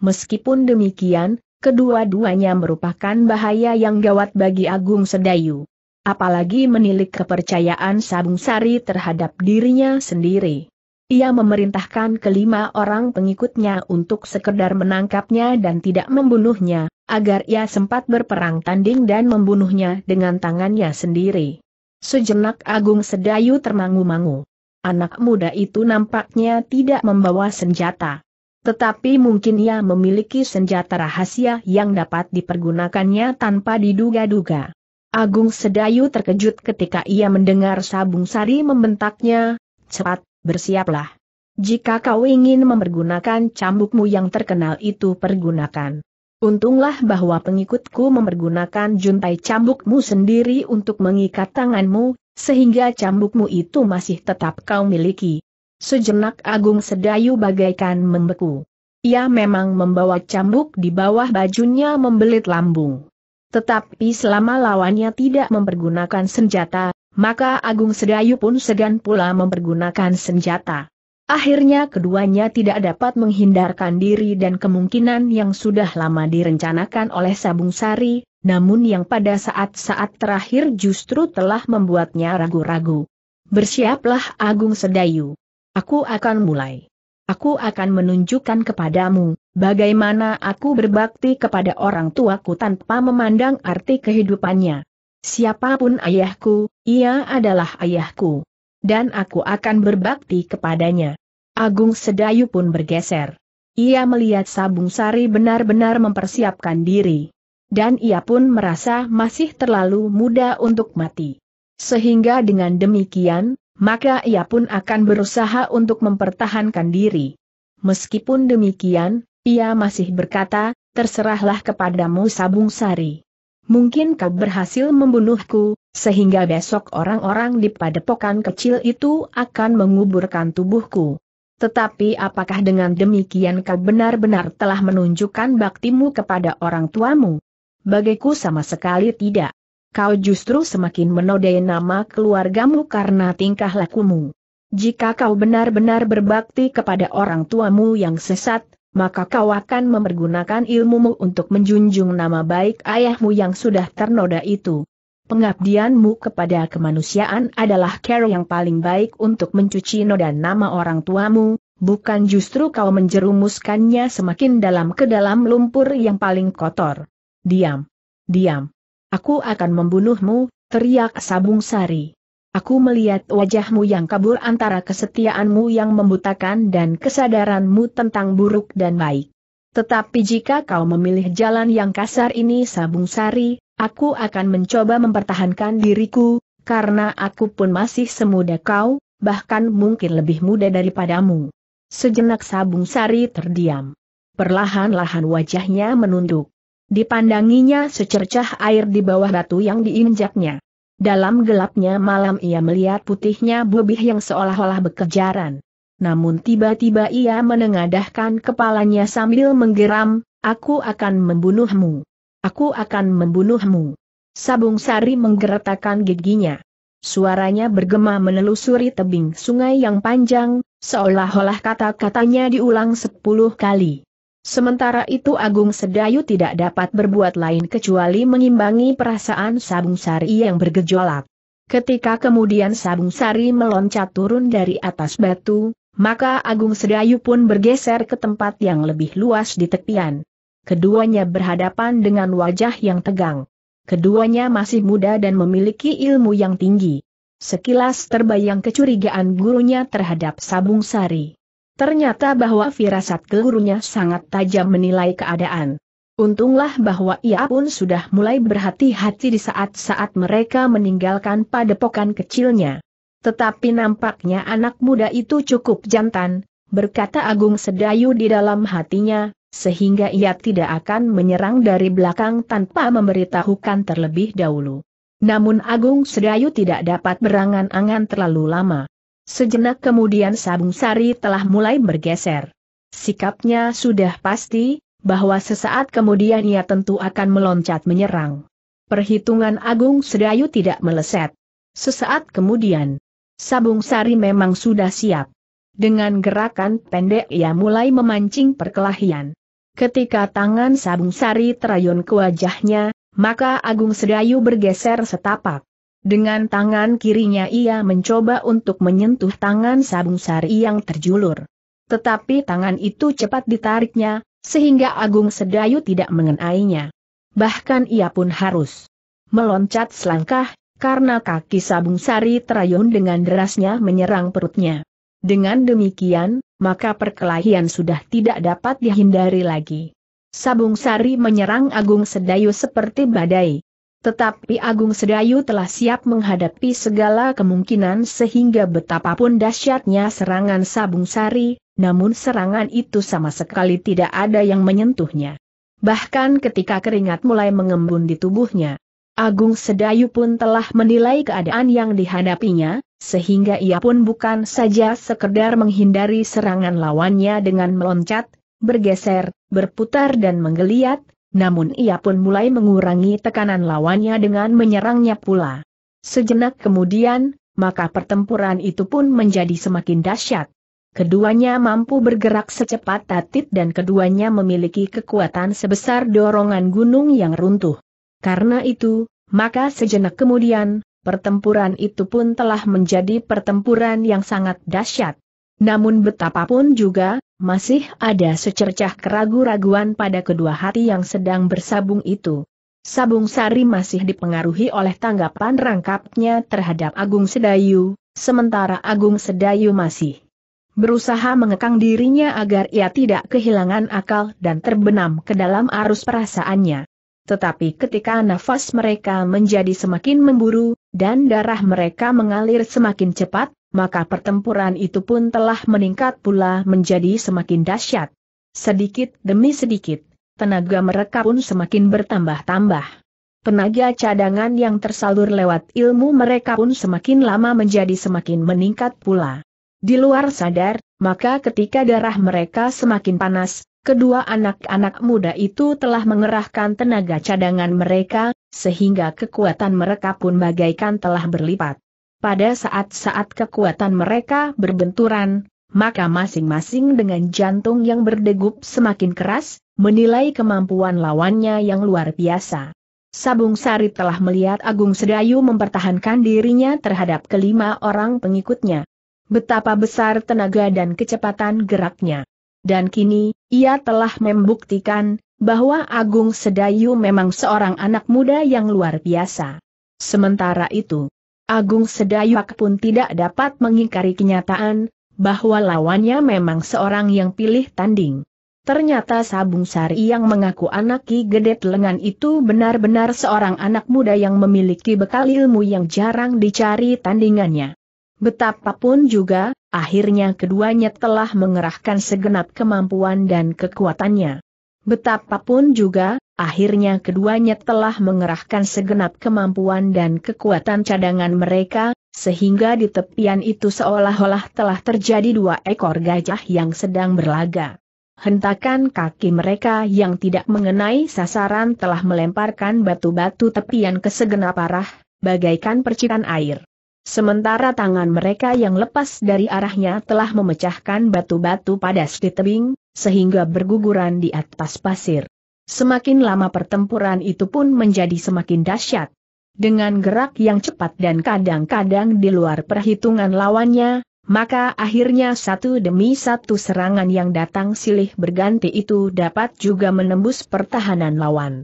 S1: Meskipun demikian, kedua-duanya merupakan bahaya yang gawat bagi Agung Sedayu apalagi menilik kepercayaan Sabung Sari terhadap dirinya sendiri. Ia memerintahkan kelima orang pengikutnya untuk sekedar menangkapnya dan tidak membunuhnya, agar ia sempat berperang tanding dan membunuhnya dengan tangannya sendiri. Sejenak Agung Sedayu termangu-mangu. Anak muda itu nampaknya tidak membawa senjata. Tetapi mungkin ia memiliki senjata rahasia yang dapat dipergunakannya tanpa diduga-duga. Agung Sedayu terkejut ketika ia mendengar Sabung Sari membentaknya, cepat, bersiaplah. Jika kau ingin mempergunakan cambukmu yang terkenal itu pergunakan. Untunglah bahwa pengikutku mempergunakan juntai cambukmu sendiri untuk mengikat tanganmu, sehingga cambukmu itu masih tetap kau miliki. Sejenak Agung Sedayu bagaikan membeku. Ia memang membawa cambuk di bawah bajunya membelit lambung. Tetapi selama lawannya tidak mempergunakan senjata, maka Agung Sedayu pun segan pula mempergunakan senjata. Akhirnya keduanya tidak dapat menghindarkan diri dan kemungkinan yang sudah lama direncanakan oleh Sabung Sari, namun yang pada saat-saat terakhir justru telah membuatnya ragu-ragu. Bersiaplah Agung Sedayu. Aku akan mulai. Aku akan menunjukkan kepadamu, Bagaimana aku berbakti kepada orang tuaku tanpa memandang arti kehidupannya? Siapapun ayahku, ia adalah ayahku. Dan aku akan berbakti kepadanya. Agung Sedayu pun bergeser. Ia melihat Sabung Sari benar-benar mempersiapkan diri. Dan ia pun merasa masih terlalu muda untuk mati. Sehingga dengan demikian, maka ia pun akan berusaha untuk mempertahankan diri. Meskipun demikian, ia masih berkata, terserahlah kepadamu Sabung Sari. Mungkin kau berhasil membunuhku, sehingga besok orang-orang di padepokan kecil itu akan menguburkan tubuhku. Tetapi apakah dengan demikian kau benar-benar telah menunjukkan baktimu kepada orang tuamu? Bagiku sama sekali tidak. Kau justru semakin menodai nama keluargamu karena tingkah lakumu. Jika kau benar-benar berbakti kepada orang tuamu yang sesat, maka kau akan mempergunakan ilmumu untuk menjunjung nama baik ayahmu yang sudah ternoda itu. Pengabdianmu kepada kemanusiaan adalah cara yang paling baik untuk mencuci noda nama orang tuamu, bukan justru kau menjerumuskannya semakin dalam ke dalam lumpur yang paling kotor. Diam! Diam! Aku akan membunuhmu, teriak Sabung Sari. Aku melihat wajahmu yang kabur antara kesetiaanmu yang membutakan dan kesadaranmu tentang buruk dan baik. Tetapi jika kau memilih jalan yang kasar ini sabung sari, aku akan mencoba mempertahankan diriku, karena aku pun masih semuda kau, bahkan mungkin lebih muda daripadamu. Sejenak sabung sari terdiam. Perlahan-lahan wajahnya menunduk. Dipandanginya secercah air di bawah batu yang diinjaknya. Dalam gelapnya malam ia melihat putihnya bubih yang seolah-olah bekejaran. Namun tiba-tiba ia menengadahkan kepalanya sambil menggeram, Aku akan membunuhmu. Aku akan membunuhmu. Sabung Sari menggeretakan giginya. Suaranya bergema menelusuri tebing sungai yang panjang, seolah-olah kata-katanya diulang sepuluh kali. Sementara itu Agung Sedayu tidak dapat berbuat lain kecuali mengimbangi perasaan Sabung Sari yang bergejolak. Ketika kemudian Sabung Sari meloncat turun dari atas batu, maka Agung Sedayu pun bergeser ke tempat yang lebih luas di tepian. Keduanya berhadapan dengan wajah yang tegang. Keduanya masih muda dan memiliki ilmu yang tinggi. Sekilas terbayang kecurigaan gurunya terhadap Sabung Sari. Ternyata bahwa firasat gurunya sangat tajam menilai keadaan. Untunglah bahwa ia pun sudah mulai berhati-hati di saat-saat mereka meninggalkan padepokan kecilnya. Tetapi nampaknya anak muda itu cukup jantan, berkata Agung Sedayu di dalam hatinya, sehingga ia tidak akan menyerang dari belakang tanpa memberitahukan terlebih dahulu. Namun Agung Sedayu tidak dapat berangan-angan terlalu lama. Sejenak kemudian Sabung Sari telah mulai bergeser. Sikapnya sudah pasti, bahwa sesaat kemudian ia tentu akan meloncat menyerang. Perhitungan Agung Sedayu tidak meleset. Sesaat kemudian, Sabung Sari memang sudah siap. Dengan gerakan pendek ia mulai memancing perkelahian. Ketika tangan Sabung Sari terayun ke wajahnya, maka Agung Sedayu bergeser setapak. Dengan tangan kirinya ia mencoba untuk menyentuh tangan Sabung Sari yang terjulur. Tetapi tangan itu cepat ditariknya, sehingga Agung Sedayu tidak mengenainya. Bahkan ia pun harus meloncat selangkah, karena kaki Sabung Sari terayun dengan derasnya menyerang perutnya. Dengan demikian, maka perkelahian sudah tidak dapat dihindari lagi. Sabung Sari menyerang Agung Sedayu seperti badai. Tetapi Agung Sedayu telah siap menghadapi segala kemungkinan sehingga betapapun dahsyatnya serangan Sabung Sari, namun serangan itu sama sekali tidak ada yang menyentuhnya. Bahkan ketika keringat mulai mengembun di tubuhnya, Agung Sedayu pun telah menilai keadaan yang dihadapinya, sehingga ia pun bukan saja sekedar menghindari serangan lawannya dengan meloncat, bergeser, berputar dan menggeliat, namun ia pun mulai mengurangi tekanan lawannya dengan menyerangnya pula. Sejenak kemudian, maka pertempuran itu pun menjadi semakin dahsyat. Keduanya mampu bergerak secepat tatit dan keduanya memiliki kekuatan sebesar dorongan gunung yang runtuh. Karena itu, maka sejenak kemudian, pertempuran itu pun telah menjadi pertempuran yang sangat dahsyat. Namun betapapun juga, masih ada secercah keragu-raguan pada kedua hati yang sedang bersabung itu. Sabung Sari masih dipengaruhi oleh tanggapan rangkapnya terhadap Agung Sedayu, sementara Agung Sedayu masih berusaha mengekang dirinya agar ia tidak kehilangan akal dan terbenam ke dalam arus perasaannya. Tetapi ketika nafas mereka menjadi semakin memburu, dan darah mereka mengalir semakin cepat, maka pertempuran itu pun telah meningkat pula menjadi semakin dahsyat. Sedikit demi sedikit, tenaga mereka pun semakin bertambah-tambah. Tenaga cadangan yang tersalur lewat ilmu mereka pun semakin lama menjadi semakin meningkat pula. Di luar sadar, maka ketika darah mereka semakin panas, kedua anak-anak muda itu telah mengerahkan tenaga cadangan mereka, sehingga kekuatan mereka pun bagaikan telah berlipat pada saat-saat kekuatan mereka berbenturan, maka masing-masing dengan jantung yang berdegup semakin keras, menilai kemampuan lawannya yang luar biasa. Sabung Sari telah melihat Agung Sedayu mempertahankan dirinya terhadap kelima orang pengikutnya. Betapa besar tenaga dan kecepatan geraknya. Dan kini, ia telah membuktikan bahwa Agung Sedayu memang seorang anak muda yang luar biasa. Sementara itu, Agung Sedayuak pun tidak dapat mengingkari kenyataan, bahwa lawannya memang seorang yang pilih tanding. Ternyata Sabung Sari yang mengaku anak Ki Gedet Lengan itu benar-benar seorang anak muda yang memiliki bekal ilmu yang jarang dicari tandingannya. Betapapun juga, akhirnya keduanya telah mengerahkan segenap kemampuan dan kekuatannya. Betapapun juga, Akhirnya keduanya telah mengerahkan segenap kemampuan dan kekuatan cadangan mereka, sehingga di tepian itu seolah-olah telah terjadi dua ekor gajah yang sedang berlaga. Hentakan kaki mereka yang tidak mengenai sasaran telah melemparkan batu-batu tepian ke segenap arah, bagaikan percikan air. Sementara tangan mereka yang lepas dari arahnya telah memecahkan batu-batu padas di tebing, sehingga berguguran di atas pasir. Semakin lama pertempuran itu pun menjadi semakin dahsyat. Dengan gerak yang cepat dan kadang-kadang di luar perhitungan lawannya, maka akhirnya satu demi satu serangan yang datang silih berganti itu dapat juga menembus pertahanan lawan.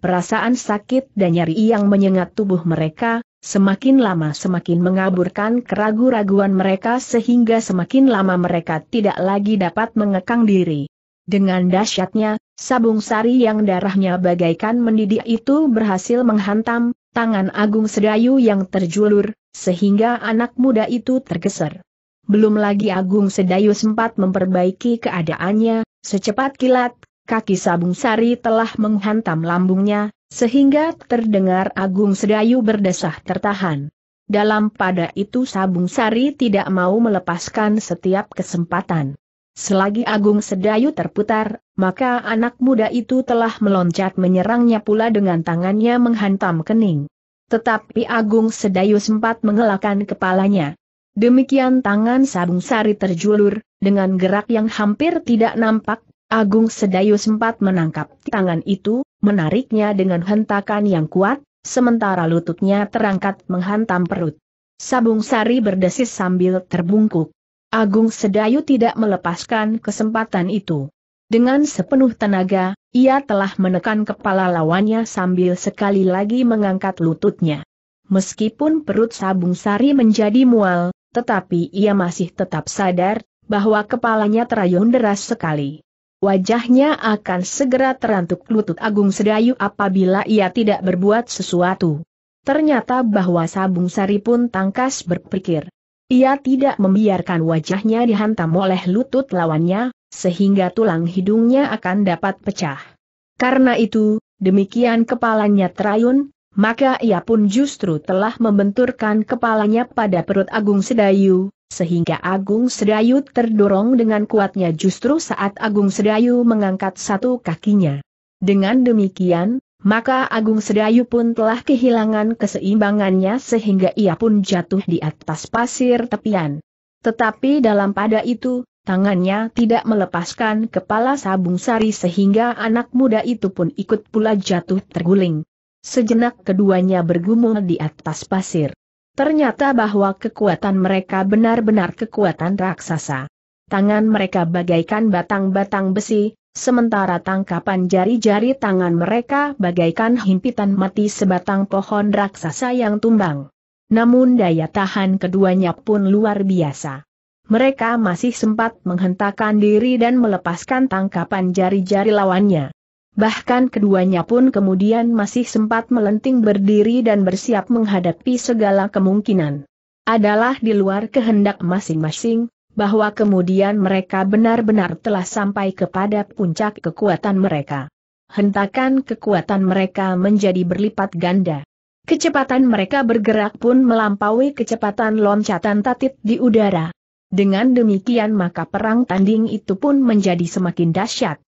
S1: Perasaan sakit dan nyeri yang menyengat tubuh mereka, semakin lama semakin mengaburkan keraguan-raguan mereka sehingga semakin lama mereka tidak lagi dapat mengekang diri. Dengan dahsyatnya, Sabung sari yang darahnya bagaikan mendidih itu berhasil menghantam, tangan Agung Sedayu yang terjulur, sehingga anak muda itu tergeser. Belum lagi Agung Sedayu sempat memperbaiki keadaannya, secepat kilat, kaki Sabung Sari telah menghantam lambungnya, sehingga terdengar Agung Sedayu berdesah tertahan. Dalam pada itu Sabung Sari tidak mau melepaskan setiap kesempatan. Selagi Agung Sedayu terputar, maka anak muda itu telah meloncat menyerangnya pula dengan tangannya menghantam kening. Tetapi Agung Sedayu sempat mengelakkan kepalanya. Demikian tangan Sabung Sari terjulur, dengan gerak yang hampir tidak nampak, Agung Sedayu sempat menangkap tangan itu, menariknya dengan hentakan yang kuat, sementara lututnya terangkat menghantam perut. Sabung Sari berdesis sambil terbungkuk. Agung Sedayu tidak melepaskan kesempatan itu. Dengan sepenuh tenaga, ia telah menekan kepala lawannya sambil sekali lagi mengangkat lututnya. Meskipun perut Sabung Sari menjadi mual, tetapi ia masih tetap sadar bahwa kepalanya terayun deras sekali. Wajahnya akan segera terantuk lutut Agung Sedayu apabila ia tidak berbuat sesuatu. Ternyata bahwa Sabung Sari pun tangkas berpikir. Ia tidak membiarkan wajahnya dihantam oleh lutut lawannya, sehingga tulang hidungnya akan dapat pecah. Karena itu, demikian kepalanya terayun, maka ia pun justru telah membenturkan kepalanya pada perut Agung Sedayu, sehingga Agung Sedayu terdorong dengan kuatnya justru saat Agung Sedayu mengangkat satu kakinya. Dengan demikian, maka Agung Sedayu pun telah kehilangan keseimbangannya sehingga ia pun jatuh di atas pasir tepian. Tetapi dalam pada itu, tangannya tidak melepaskan kepala Sabung Sari sehingga anak muda itu pun ikut pula jatuh terguling. Sejenak keduanya bergumul di atas pasir. Ternyata bahwa kekuatan mereka benar-benar kekuatan raksasa. Tangan mereka bagaikan batang-batang besi, sementara tangkapan jari-jari tangan mereka bagaikan himpitan mati sebatang pohon raksasa yang tumbang. Namun daya tahan keduanya pun luar biasa. Mereka masih sempat menghentakkan diri dan melepaskan tangkapan jari-jari lawannya. Bahkan keduanya pun kemudian masih sempat melenting berdiri dan bersiap menghadapi segala kemungkinan. Adalah di luar kehendak masing-masing, bahwa kemudian mereka benar-benar telah sampai kepada puncak kekuatan mereka. Hentakan kekuatan mereka menjadi berlipat ganda. Kecepatan mereka bergerak pun melampaui kecepatan loncatan tatit di udara. Dengan demikian maka perang tanding itu pun menjadi semakin dahsyat.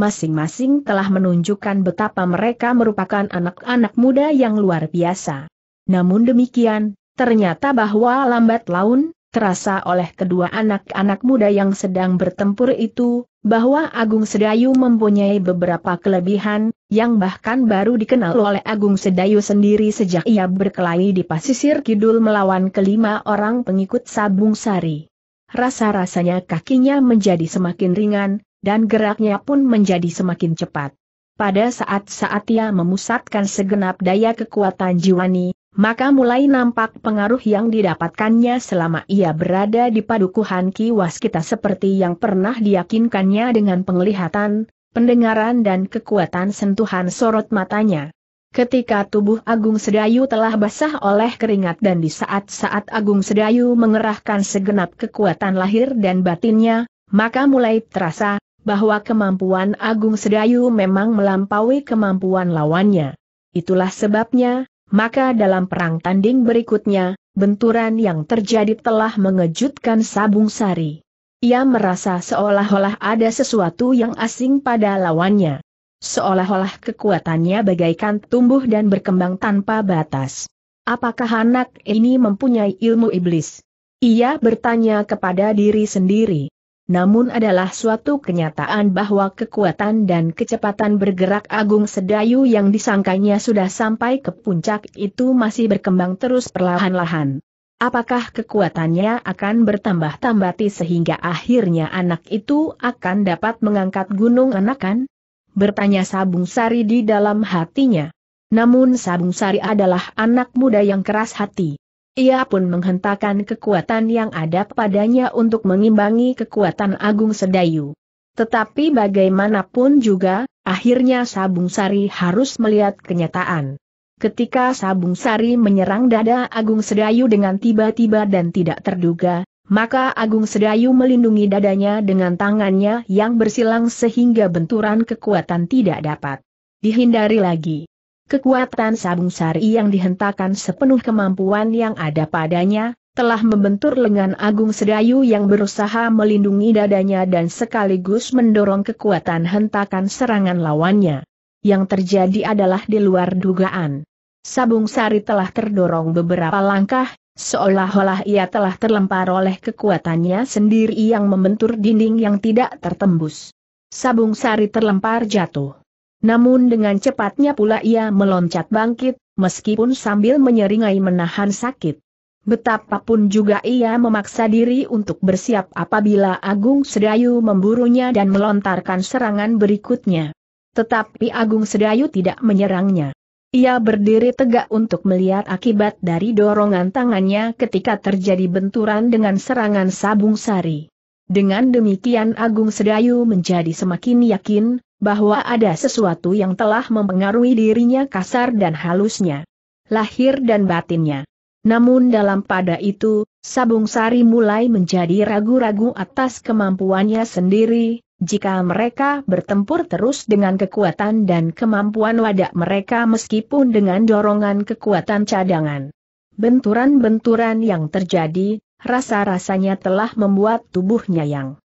S1: Masing-masing telah menunjukkan betapa mereka merupakan anak-anak muda yang luar biasa. Namun demikian, ternyata bahwa lambat laun, terasa oleh kedua anak-anak muda yang sedang bertempur itu, bahwa Agung Sedayu mempunyai beberapa kelebihan, yang bahkan baru dikenal oleh Agung Sedayu sendiri sejak ia berkelahi di pasisir kidul melawan kelima orang pengikut Sabung Sari. Rasa-rasanya kakinya menjadi semakin ringan, dan geraknya pun menjadi semakin cepat. Pada saat-saat ia memusatkan segenap daya kekuatan jiwani, maka mulai nampak pengaruh yang didapatkannya selama ia berada di padukuhan Ki Waskita seperti yang pernah diyakinkannya dengan penglihatan, pendengaran dan kekuatan sentuhan sorot matanya. Ketika tubuh Agung Sedayu telah basah oleh keringat dan di saat-saat Agung Sedayu mengerahkan segenap kekuatan lahir dan batinnya, maka mulai terasa bahwa kemampuan Agung Sedayu memang melampaui kemampuan lawannya. Itulah sebabnya, maka dalam perang tanding berikutnya, benturan yang terjadi telah mengejutkan Sabung Sari. Ia merasa seolah-olah ada sesuatu yang asing pada lawannya. Seolah-olah kekuatannya bagaikan tumbuh dan berkembang tanpa batas. Apakah anak ini mempunyai ilmu iblis? Ia bertanya kepada diri sendiri namun adalah suatu kenyataan bahwa kekuatan dan kecepatan bergerak Agung Sedayu yang disangkanya sudah sampai ke puncak itu masih berkembang terus perlahan-lahan. Apakah kekuatannya akan bertambah-tambati sehingga akhirnya anak itu akan dapat mengangkat gunung anakan? Bertanya Sabung Sari di dalam hatinya. Namun Sabung Sari adalah anak muda yang keras hati. Ia pun menghentakkan kekuatan yang ada padanya untuk mengimbangi kekuatan Agung Sedayu. Tetapi bagaimanapun juga, akhirnya Sabung Sari harus melihat kenyataan. Ketika Sabung Sari menyerang dada Agung Sedayu dengan tiba-tiba dan tidak terduga, maka Agung Sedayu melindungi dadanya dengan tangannya yang bersilang sehingga benturan kekuatan tidak dapat dihindari lagi. Kekuatan sabung sari yang dihentakan sepenuh kemampuan yang ada padanya, telah membentur lengan Agung Sedayu yang berusaha melindungi dadanya dan sekaligus mendorong kekuatan hentakan serangan lawannya. Yang terjadi adalah di luar dugaan. Sabung sari telah terdorong beberapa langkah, seolah-olah ia telah terlempar oleh kekuatannya sendiri yang membentur dinding yang tidak tertembus. Sabung sari terlempar jatuh. Namun dengan cepatnya pula ia meloncat bangkit, meskipun sambil menyeringai menahan sakit. Betapapun juga ia memaksa diri untuk bersiap apabila Agung Sedayu memburunya dan melontarkan serangan berikutnya. Tetapi Agung Sedayu tidak menyerangnya. Ia berdiri tegak untuk melihat akibat dari dorongan tangannya ketika terjadi benturan dengan serangan Sabung Sari. Dengan demikian Agung Sedayu menjadi semakin yakin, bahwa ada sesuatu yang telah mempengaruhi dirinya kasar dan halusnya. Lahir dan batinnya. Namun dalam pada itu, Sabung Sari mulai menjadi ragu-ragu atas kemampuannya sendiri, jika mereka bertempur terus dengan kekuatan dan kemampuan wadah mereka meskipun dengan dorongan kekuatan cadangan. Benturan-benturan yang terjadi, rasa-rasanya telah membuat tubuhnya yang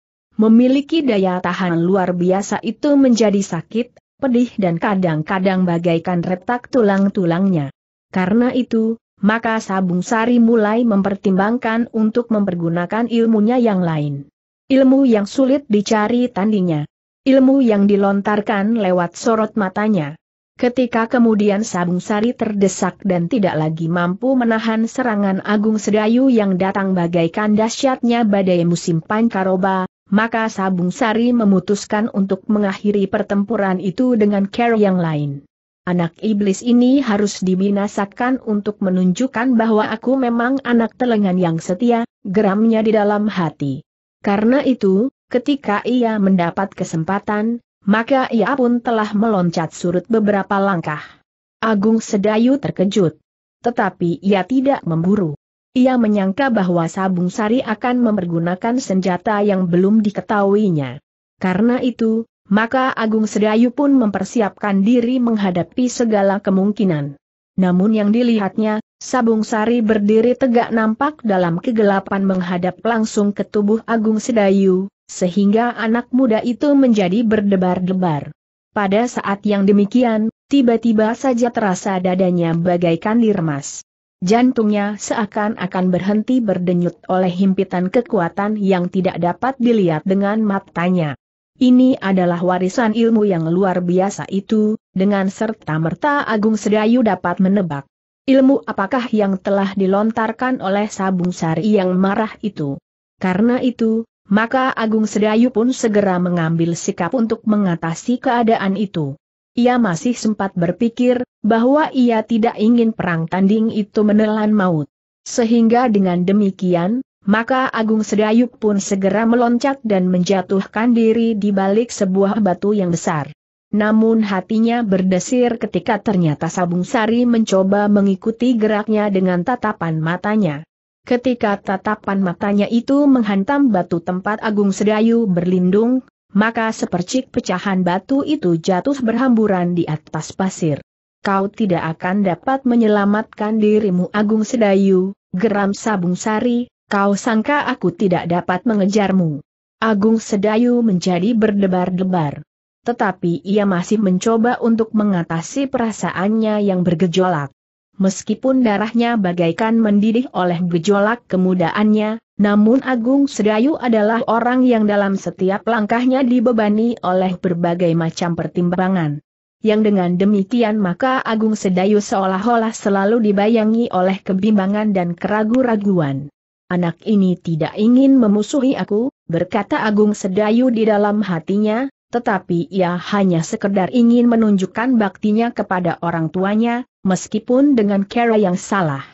S1: memiliki daya tahan luar biasa itu menjadi sakit, pedih dan kadang-kadang bagaikan retak tulang-tulangnya. Karena itu, maka Sabung Sari mulai mempertimbangkan untuk mempergunakan ilmunya yang lain. Ilmu yang sulit dicari tandinya, Ilmu yang dilontarkan lewat sorot matanya. Ketika kemudian Sabung Sari terdesak dan tidak lagi mampu menahan serangan Agung Sedayu yang datang bagaikan dahsyatnya badai musim pancaroba, maka Sabung Sari memutuskan untuk mengakhiri pertempuran itu dengan cara yang lain. Anak iblis ini harus dibinasakan untuk menunjukkan bahwa aku memang anak telengan yang setia, geramnya di dalam hati. Karena itu, ketika ia mendapat kesempatan, maka ia pun telah meloncat surut beberapa langkah. Agung Sedayu terkejut. Tetapi ia tidak memburu. Ia menyangka bahwa Sabung Sari akan mempergunakan senjata yang belum diketahuinya. Karena itu, maka Agung Sedayu pun mempersiapkan diri menghadapi segala kemungkinan. Namun yang dilihatnya, Sabung Sari berdiri tegak nampak dalam kegelapan menghadap langsung ke tubuh Agung Sedayu, sehingga anak muda itu menjadi berdebar-debar. Pada saat yang demikian, tiba-tiba saja terasa dadanya bagaikan diremas. Jantungnya seakan-akan berhenti berdenyut oleh himpitan kekuatan yang tidak dapat dilihat dengan matanya. Ini adalah warisan ilmu yang luar biasa itu, dengan serta-merta Agung Sedayu dapat menebak. Ilmu apakah yang telah dilontarkan oleh Sabung Sari yang marah itu? Karena itu, maka Agung Sedayu pun segera mengambil sikap untuk mengatasi keadaan itu. Ia masih sempat berpikir, bahwa ia tidak ingin perang tanding itu menelan maut. Sehingga dengan demikian, maka Agung Sedayuk pun segera meloncat dan menjatuhkan diri di balik sebuah batu yang besar. Namun hatinya berdesir ketika ternyata Sabung Sari mencoba mengikuti geraknya dengan tatapan matanya. Ketika tatapan matanya itu menghantam batu tempat Agung Sedayu berlindung, maka sepercik pecahan batu itu jatuh berhamburan di atas pasir. Kau tidak akan dapat menyelamatkan dirimu Agung Sedayu, geram Sabung Sari, kau sangka aku tidak dapat mengejarmu. Agung Sedayu menjadi berdebar-debar. Tetapi ia masih mencoba untuk mengatasi perasaannya yang bergejolak. Meskipun darahnya bagaikan mendidih oleh gejolak kemudaannya, namun Agung Sedayu adalah orang yang dalam setiap langkahnya dibebani oleh berbagai macam pertimbangan. Yang dengan demikian maka Agung Sedayu seolah-olah selalu dibayangi oleh kebimbangan dan keragu-raguan. Anak ini tidak ingin memusuhi aku, berkata Agung Sedayu di dalam hatinya, tetapi ia hanya sekedar ingin menunjukkan baktinya kepada orang tuanya, meskipun dengan cara yang salah.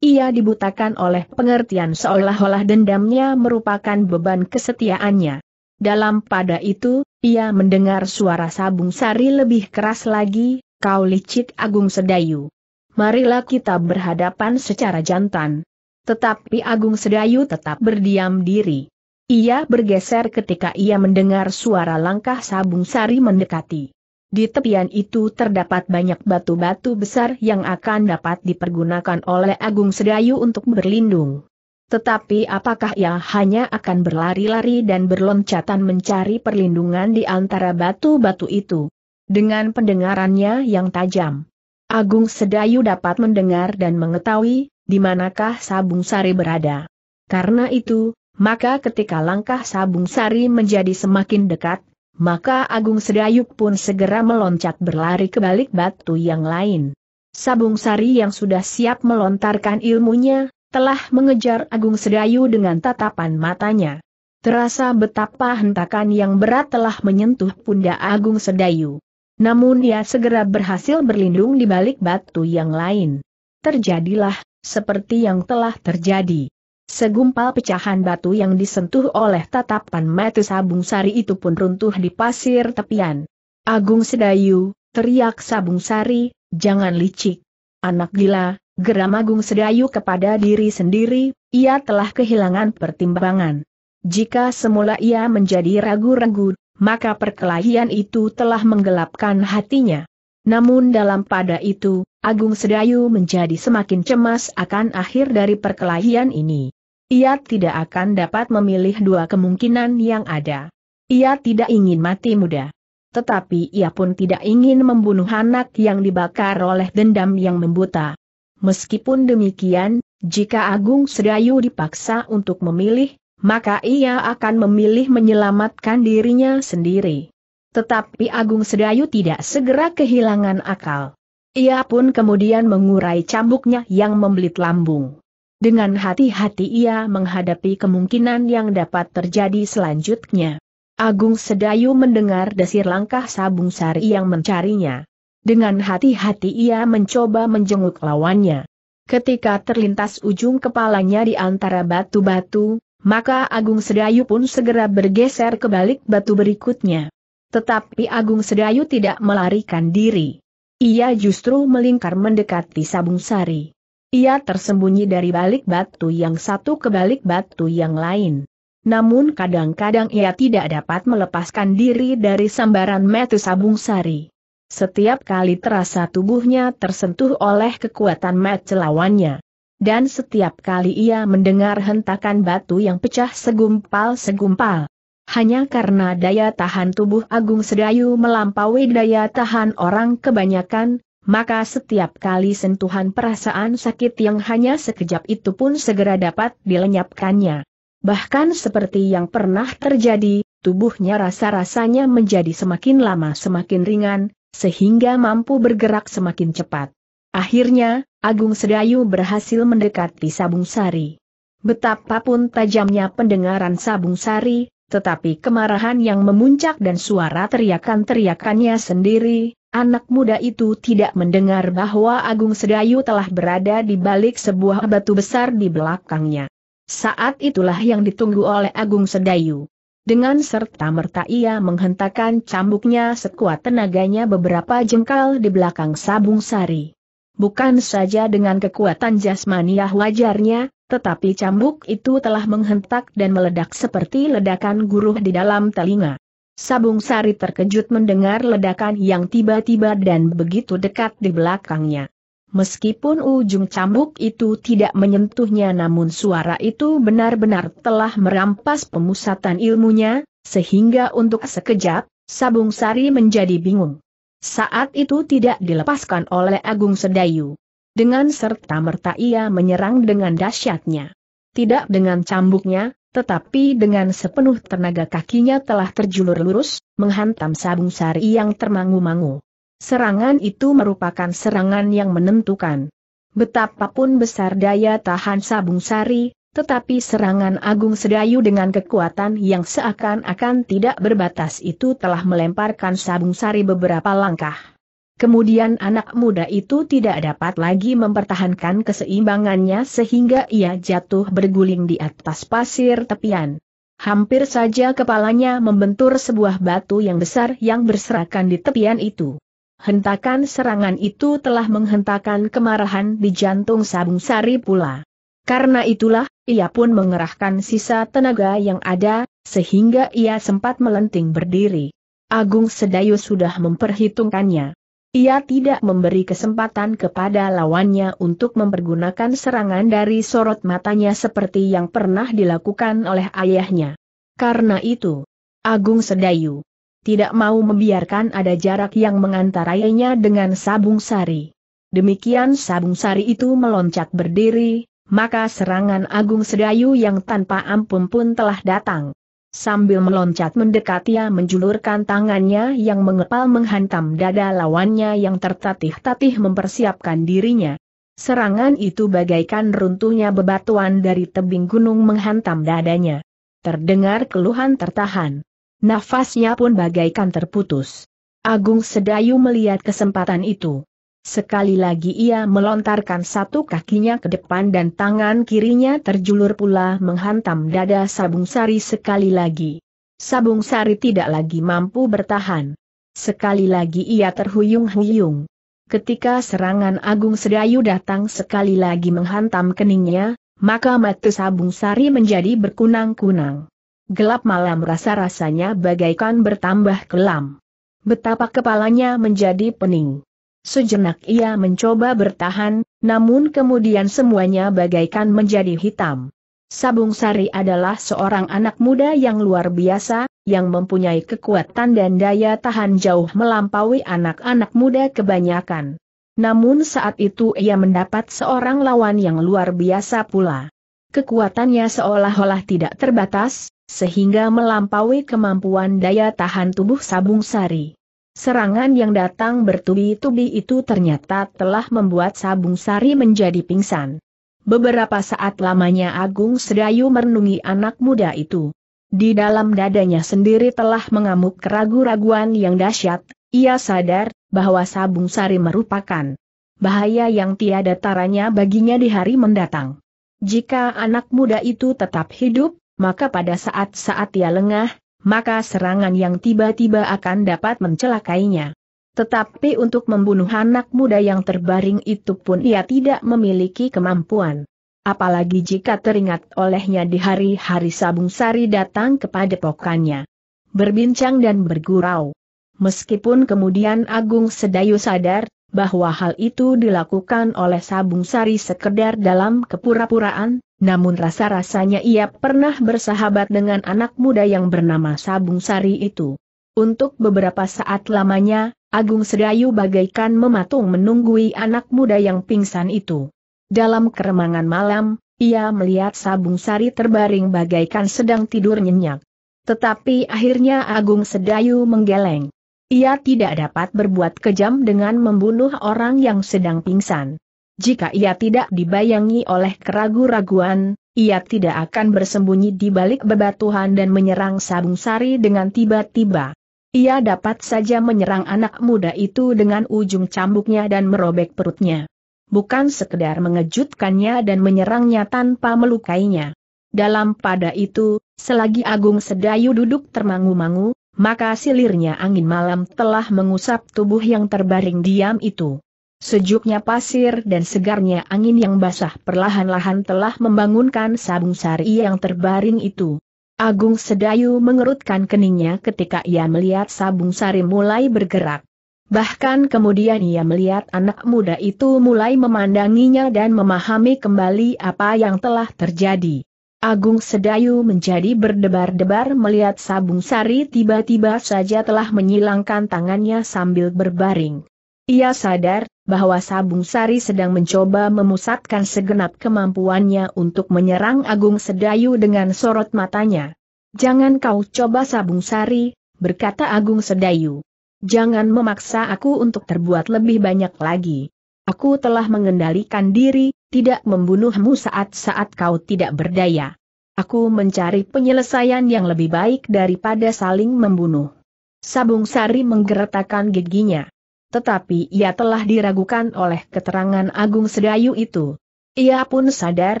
S1: Ia dibutakan oleh pengertian seolah-olah dendamnya merupakan beban kesetiaannya. Dalam pada itu, ia mendengar suara sabung sari lebih keras lagi, kau licik Agung Sedayu. Marilah kita berhadapan secara jantan. Tetapi Agung Sedayu tetap berdiam diri. Ia bergeser ketika ia mendengar suara langkah sabung sari mendekati. Di tepian itu terdapat banyak batu-batu besar yang akan dapat dipergunakan oleh Agung Sedayu untuk berlindung. Tetapi apakah ia hanya akan berlari-lari dan berloncatan mencari perlindungan di antara batu-batu itu? Dengan pendengarannya yang tajam, Agung Sedayu dapat mendengar dan mengetahui di manakah Sabung Sari berada. Karena itu, maka ketika langkah Sabung Sari menjadi semakin dekat, maka Agung Sedayuk pun segera meloncat berlari ke balik batu yang lain. Sabung Sari yang sudah siap melontarkan ilmunya, telah mengejar Agung Sedayu dengan tatapan matanya. Terasa betapa hentakan yang berat telah menyentuh pundak Agung Sedayu. Namun ia segera berhasil berlindung di balik batu yang lain. Terjadilah, seperti yang telah terjadi. Segumpal pecahan batu yang disentuh oleh tatapan mata Sabung Sari itu pun runtuh di pasir tepian. Agung Sedayu, teriak Sabung Sari, jangan licik. Anak gila, geram Agung Sedayu kepada diri sendiri, ia telah kehilangan pertimbangan. Jika semula ia menjadi ragu-ragu, maka perkelahian itu telah menggelapkan hatinya. Namun dalam pada itu, Agung Sedayu menjadi semakin cemas akan akhir dari perkelahian ini. Ia tidak akan dapat memilih dua kemungkinan yang ada. Ia tidak ingin mati muda. Tetapi ia pun tidak ingin membunuh anak yang dibakar oleh dendam yang membuta. Meskipun demikian, jika Agung Sedayu dipaksa untuk memilih, maka ia akan memilih menyelamatkan dirinya sendiri. Tetapi Agung Sedayu tidak segera kehilangan akal. Ia pun kemudian mengurai cambuknya yang membelit lambung. Dengan hati-hati ia menghadapi kemungkinan yang dapat terjadi selanjutnya. Agung Sedayu mendengar desir langkah Sabung Sari yang mencarinya. Dengan hati-hati ia mencoba menjenguk lawannya. Ketika terlintas ujung kepalanya di antara batu-batu, maka Agung Sedayu pun segera bergeser ke balik batu berikutnya. Tetapi Agung Sedayu tidak melarikan diri. Ia justru melingkar mendekati Sabung Sari. Ia tersembunyi dari balik batu yang satu ke balik batu yang lain. Namun kadang-kadang ia tidak dapat melepaskan diri dari sambaran metu Sabung Sari. Setiap kali terasa tubuhnya tersentuh oleh kekuatan metu lawannya. Dan setiap kali ia mendengar hentakan batu yang pecah segumpal-segumpal, hanya karena daya tahan tubuh Agung Sedayu melampaui daya tahan orang kebanyakan, maka setiap kali sentuhan perasaan sakit yang hanya sekejap itu pun segera dapat dilenyapkannya. Bahkan seperti yang pernah terjadi, tubuhnya rasa-rasanya menjadi semakin lama semakin ringan, sehingga mampu bergerak semakin cepat. Akhirnya, Agung Sedayu berhasil mendekati Sabung Sari. Betapapun tajamnya pendengaran Sabung Sari, tetapi kemarahan yang memuncak dan suara teriakan-teriakannya sendiri, anak muda itu tidak mendengar bahwa Agung Sedayu telah berada di balik sebuah batu besar di belakangnya. Saat itulah yang ditunggu oleh Agung Sedayu. Dengan serta-merta ia menghentakkan cambuknya sekuat tenaganya beberapa jengkal di belakang Sabung Sari. Bukan saja dengan kekuatan jasmaniah wajarnya, tetapi cambuk itu telah menghentak dan meledak seperti ledakan guruh di dalam telinga. Sabung Sari terkejut mendengar ledakan yang tiba-tiba dan begitu dekat di belakangnya. Meskipun ujung cambuk itu tidak menyentuhnya namun suara itu benar-benar telah merampas pemusatan ilmunya, sehingga untuk sekejap, Sabung Sari menjadi bingung. Saat itu tidak dilepaskan oleh Agung Sedayu. Dengan serta-merta ia menyerang dengan dahsyatnya. Tidak dengan cambuknya, tetapi dengan sepenuh tenaga kakinya telah terjulur lurus, menghantam sabung sari yang termangu-mangu. Serangan itu merupakan serangan yang menentukan. Betapapun besar daya tahan sabung sari, tetapi serangan Agung Sedayu dengan kekuatan yang seakan-akan tidak berbatas itu telah melemparkan sabung sari beberapa langkah. Kemudian anak muda itu tidak dapat lagi mempertahankan keseimbangannya sehingga ia jatuh berguling di atas pasir tepian. Hampir saja kepalanya membentur sebuah batu yang besar yang berserakan di tepian itu. Hentakan serangan itu telah menghentakan kemarahan di jantung Sabung Sari pula. Karena itulah, ia pun mengerahkan sisa tenaga yang ada, sehingga ia sempat melenting berdiri. Agung Sedayu sudah memperhitungkannya. Ia tidak memberi kesempatan kepada lawannya untuk mempergunakan serangan dari sorot matanya seperti yang pernah dilakukan oleh ayahnya. Karena itu, Agung Sedayu tidak mau membiarkan ada jarak yang mengantarainya dengan Sabung Sari. Demikian Sabung Sari itu meloncat berdiri, maka serangan Agung Sedayu yang tanpa ampun pun telah datang. Sambil meloncat mendekat ia menjulurkan tangannya yang mengepal menghantam dada lawannya yang tertatih-tatih mempersiapkan dirinya. Serangan itu bagaikan runtuhnya bebatuan dari tebing gunung menghantam dadanya. Terdengar keluhan tertahan. Nafasnya pun bagaikan terputus. Agung Sedayu melihat kesempatan itu. Sekali lagi ia melontarkan satu kakinya ke depan dan tangan kirinya terjulur pula menghantam dada Sabung Sari sekali lagi. Sabung Sari tidak lagi mampu bertahan. Sekali lagi ia terhuyung-huyung. Ketika serangan Agung Sedayu datang sekali lagi menghantam keningnya, maka mata Sabung Sari menjadi berkunang-kunang. Gelap malam rasa-rasanya bagaikan bertambah kelam. Betapa kepalanya menjadi pening. Sejenak ia mencoba bertahan, namun kemudian semuanya bagaikan menjadi hitam. Sabung Sari adalah seorang anak muda yang luar biasa, yang mempunyai kekuatan dan daya tahan jauh melampaui anak-anak muda kebanyakan. Namun saat itu ia mendapat seorang lawan yang luar biasa pula. Kekuatannya seolah-olah tidak terbatas, sehingga melampaui kemampuan daya tahan tubuh Sabung Sari. Serangan yang datang bertubi-tubi itu ternyata telah membuat Sabung Sari menjadi pingsan. Beberapa saat lamanya Agung Sedayu merenungi anak muda itu. Di dalam dadanya sendiri telah mengamuk keragu-raguan yang dahsyat, ia sadar bahwa Sabung Sari merupakan bahaya yang tiada taranya baginya di hari mendatang. Jika anak muda itu tetap hidup, maka pada saat-saat ia lengah, maka serangan yang tiba-tiba akan dapat mencelakainya. Tetapi untuk membunuh anak muda yang terbaring itu pun ia tidak memiliki kemampuan. Apalagi jika teringat olehnya di hari-hari Sabung Sari datang kepada pokannya. Berbincang dan bergurau. Meskipun kemudian Agung Sedayu sadar, bahwa hal itu dilakukan oleh Sabung Sari sekedar dalam kepura-puraan, namun rasa-rasanya ia pernah bersahabat dengan anak muda yang bernama Sabung Sari itu. Untuk beberapa saat lamanya, Agung Sedayu bagaikan mematung menunggui anak muda yang pingsan itu. Dalam keremangan malam, ia melihat Sabung Sari terbaring bagaikan sedang tidur nyenyak. Tetapi akhirnya Agung Sedayu menggeleng. Ia tidak dapat berbuat kejam dengan membunuh orang yang sedang pingsan. Jika ia tidak dibayangi oleh keraguan, raguan ia tidak akan bersembunyi di balik bebatuhan dan menyerang Sabung Sari dengan tiba-tiba. Ia dapat saja menyerang anak muda itu dengan ujung cambuknya dan merobek perutnya. Bukan sekedar mengejutkannya dan menyerangnya tanpa melukainya. Dalam pada itu, selagi Agung Sedayu duduk termangu-mangu, maka silirnya angin malam telah mengusap tubuh yang terbaring diam itu. Sejuknya pasir dan segarnya angin yang basah perlahan-lahan telah membangunkan sabung sari yang terbaring itu. Agung Sedayu mengerutkan keningnya ketika ia melihat sabung sari mulai bergerak. Bahkan kemudian ia melihat anak muda itu mulai memandanginya dan memahami kembali apa yang telah terjadi. Agung Sedayu menjadi berdebar-debar melihat Sabung Sari tiba-tiba saja telah menyilangkan tangannya sambil berbaring. Ia sadar bahwa Sabung Sari sedang mencoba memusatkan segenap kemampuannya untuk menyerang Agung Sedayu dengan sorot matanya. Jangan kau coba Sabung Sari, berkata Agung Sedayu. Jangan memaksa aku untuk terbuat lebih banyak lagi. Aku telah mengendalikan diri, tidak membunuhmu saat-saat kau tidak berdaya. Aku mencari penyelesaian yang lebih baik daripada saling membunuh. Sabung Sari menggeretakan giginya. Tetapi ia telah diragukan oleh keterangan Agung Sedayu itu. Ia pun sadar,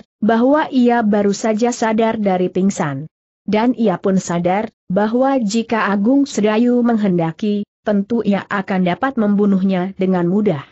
S1: bahwa ia baru saja sadar dari pingsan. Dan ia pun sadar, bahwa jika Agung Sedayu menghendaki, tentu ia akan dapat membunuhnya dengan mudah.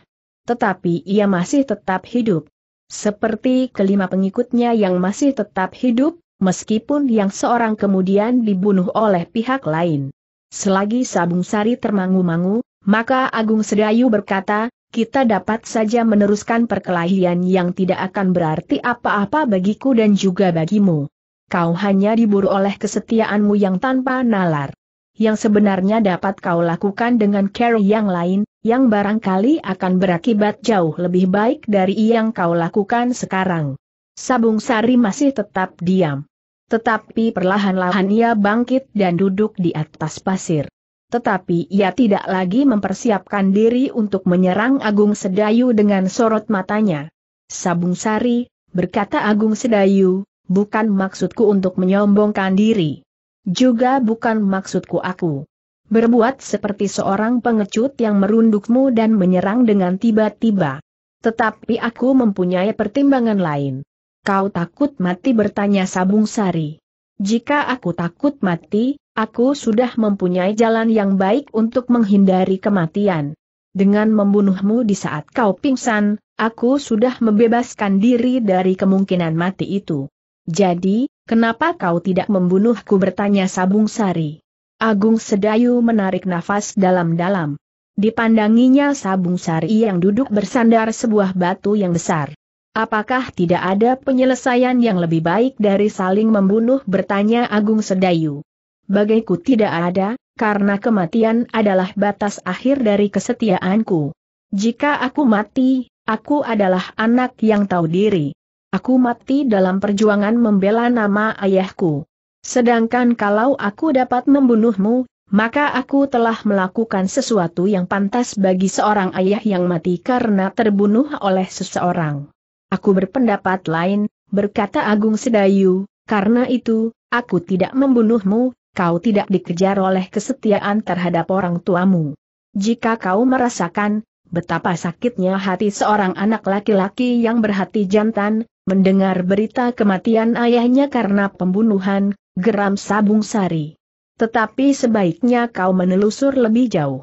S1: Tetapi ia masih tetap hidup. Seperti kelima pengikutnya yang masih tetap hidup, meskipun yang seorang kemudian dibunuh oleh pihak lain. Selagi Sabung Sari termangu-mangu, maka Agung Sedayu berkata, kita dapat saja meneruskan perkelahian yang tidak akan berarti apa-apa bagiku dan juga bagimu. Kau hanya diburu oleh kesetiaanmu yang tanpa nalar. Yang sebenarnya dapat kau lakukan dengan cara yang lain, yang barangkali akan berakibat jauh lebih baik dari yang kau lakukan sekarang. Sabung Sari masih tetap diam. Tetapi perlahan-lahan ia bangkit dan duduk di atas pasir. Tetapi ia tidak lagi mempersiapkan diri untuk menyerang Agung Sedayu dengan sorot matanya. Sabung Sari, berkata Agung Sedayu, bukan maksudku untuk menyombongkan diri. Juga bukan maksudku aku. Berbuat seperti seorang pengecut yang merundukmu dan menyerang dengan tiba-tiba. Tetapi aku mempunyai pertimbangan lain. Kau takut mati bertanya Sabung Sari. Jika aku takut mati, aku sudah mempunyai jalan yang baik untuk menghindari kematian. Dengan membunuhmu di saat kau pingsan, aku sudah membebaskan diri dari kemungkinan mati itu. Jadi, kenapa kau tidak membunuhku bertanya Sabung Sari? Agung Sedayu menarik nafas dalam-dalam. Dipandanginya Sabung Sari yang duduk bersandar sebuah batu yang besar. Apakah tidak ada penyelesaian yang lebih baik dari saling membunuh bertanya Agung Sedayu. Bagaiku tidak ada, karena kematian adalah batas akhir dari kesetiaanku. Jika aku mati, aku adalah anak yang tahu diri. Aku mati dalam perjuangan membela nama ayahku. Sedangkan kalau aku dapat membunuhmu, maka aku telah melakukan sesuatu yang pantas bagi seorang ayah yang mati karena terbunuh oleh seseorang. Aku berpendapat lain, berkata Agung Sedayu, karena itu, aku tidak membunuhmu, kau tidak dikejar oleh kesetiaan terhadap orang tuamu. Jika kau merasakan betapa sakitnya hati seorang anak laki-laki yang berhati jantan, mendengar berita kematian ayahnya karena pembunuhan, geram Sabung Sari. Tetapi sebaiknya kau menelusur lebih jauh.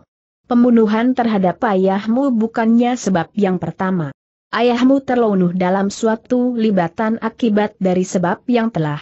S1: Pembunuhan terhadap ayahmu bukannya sebab yang pertama. Ayahmu terlunuh dalam suatu libatan akibat dari sebab yang telah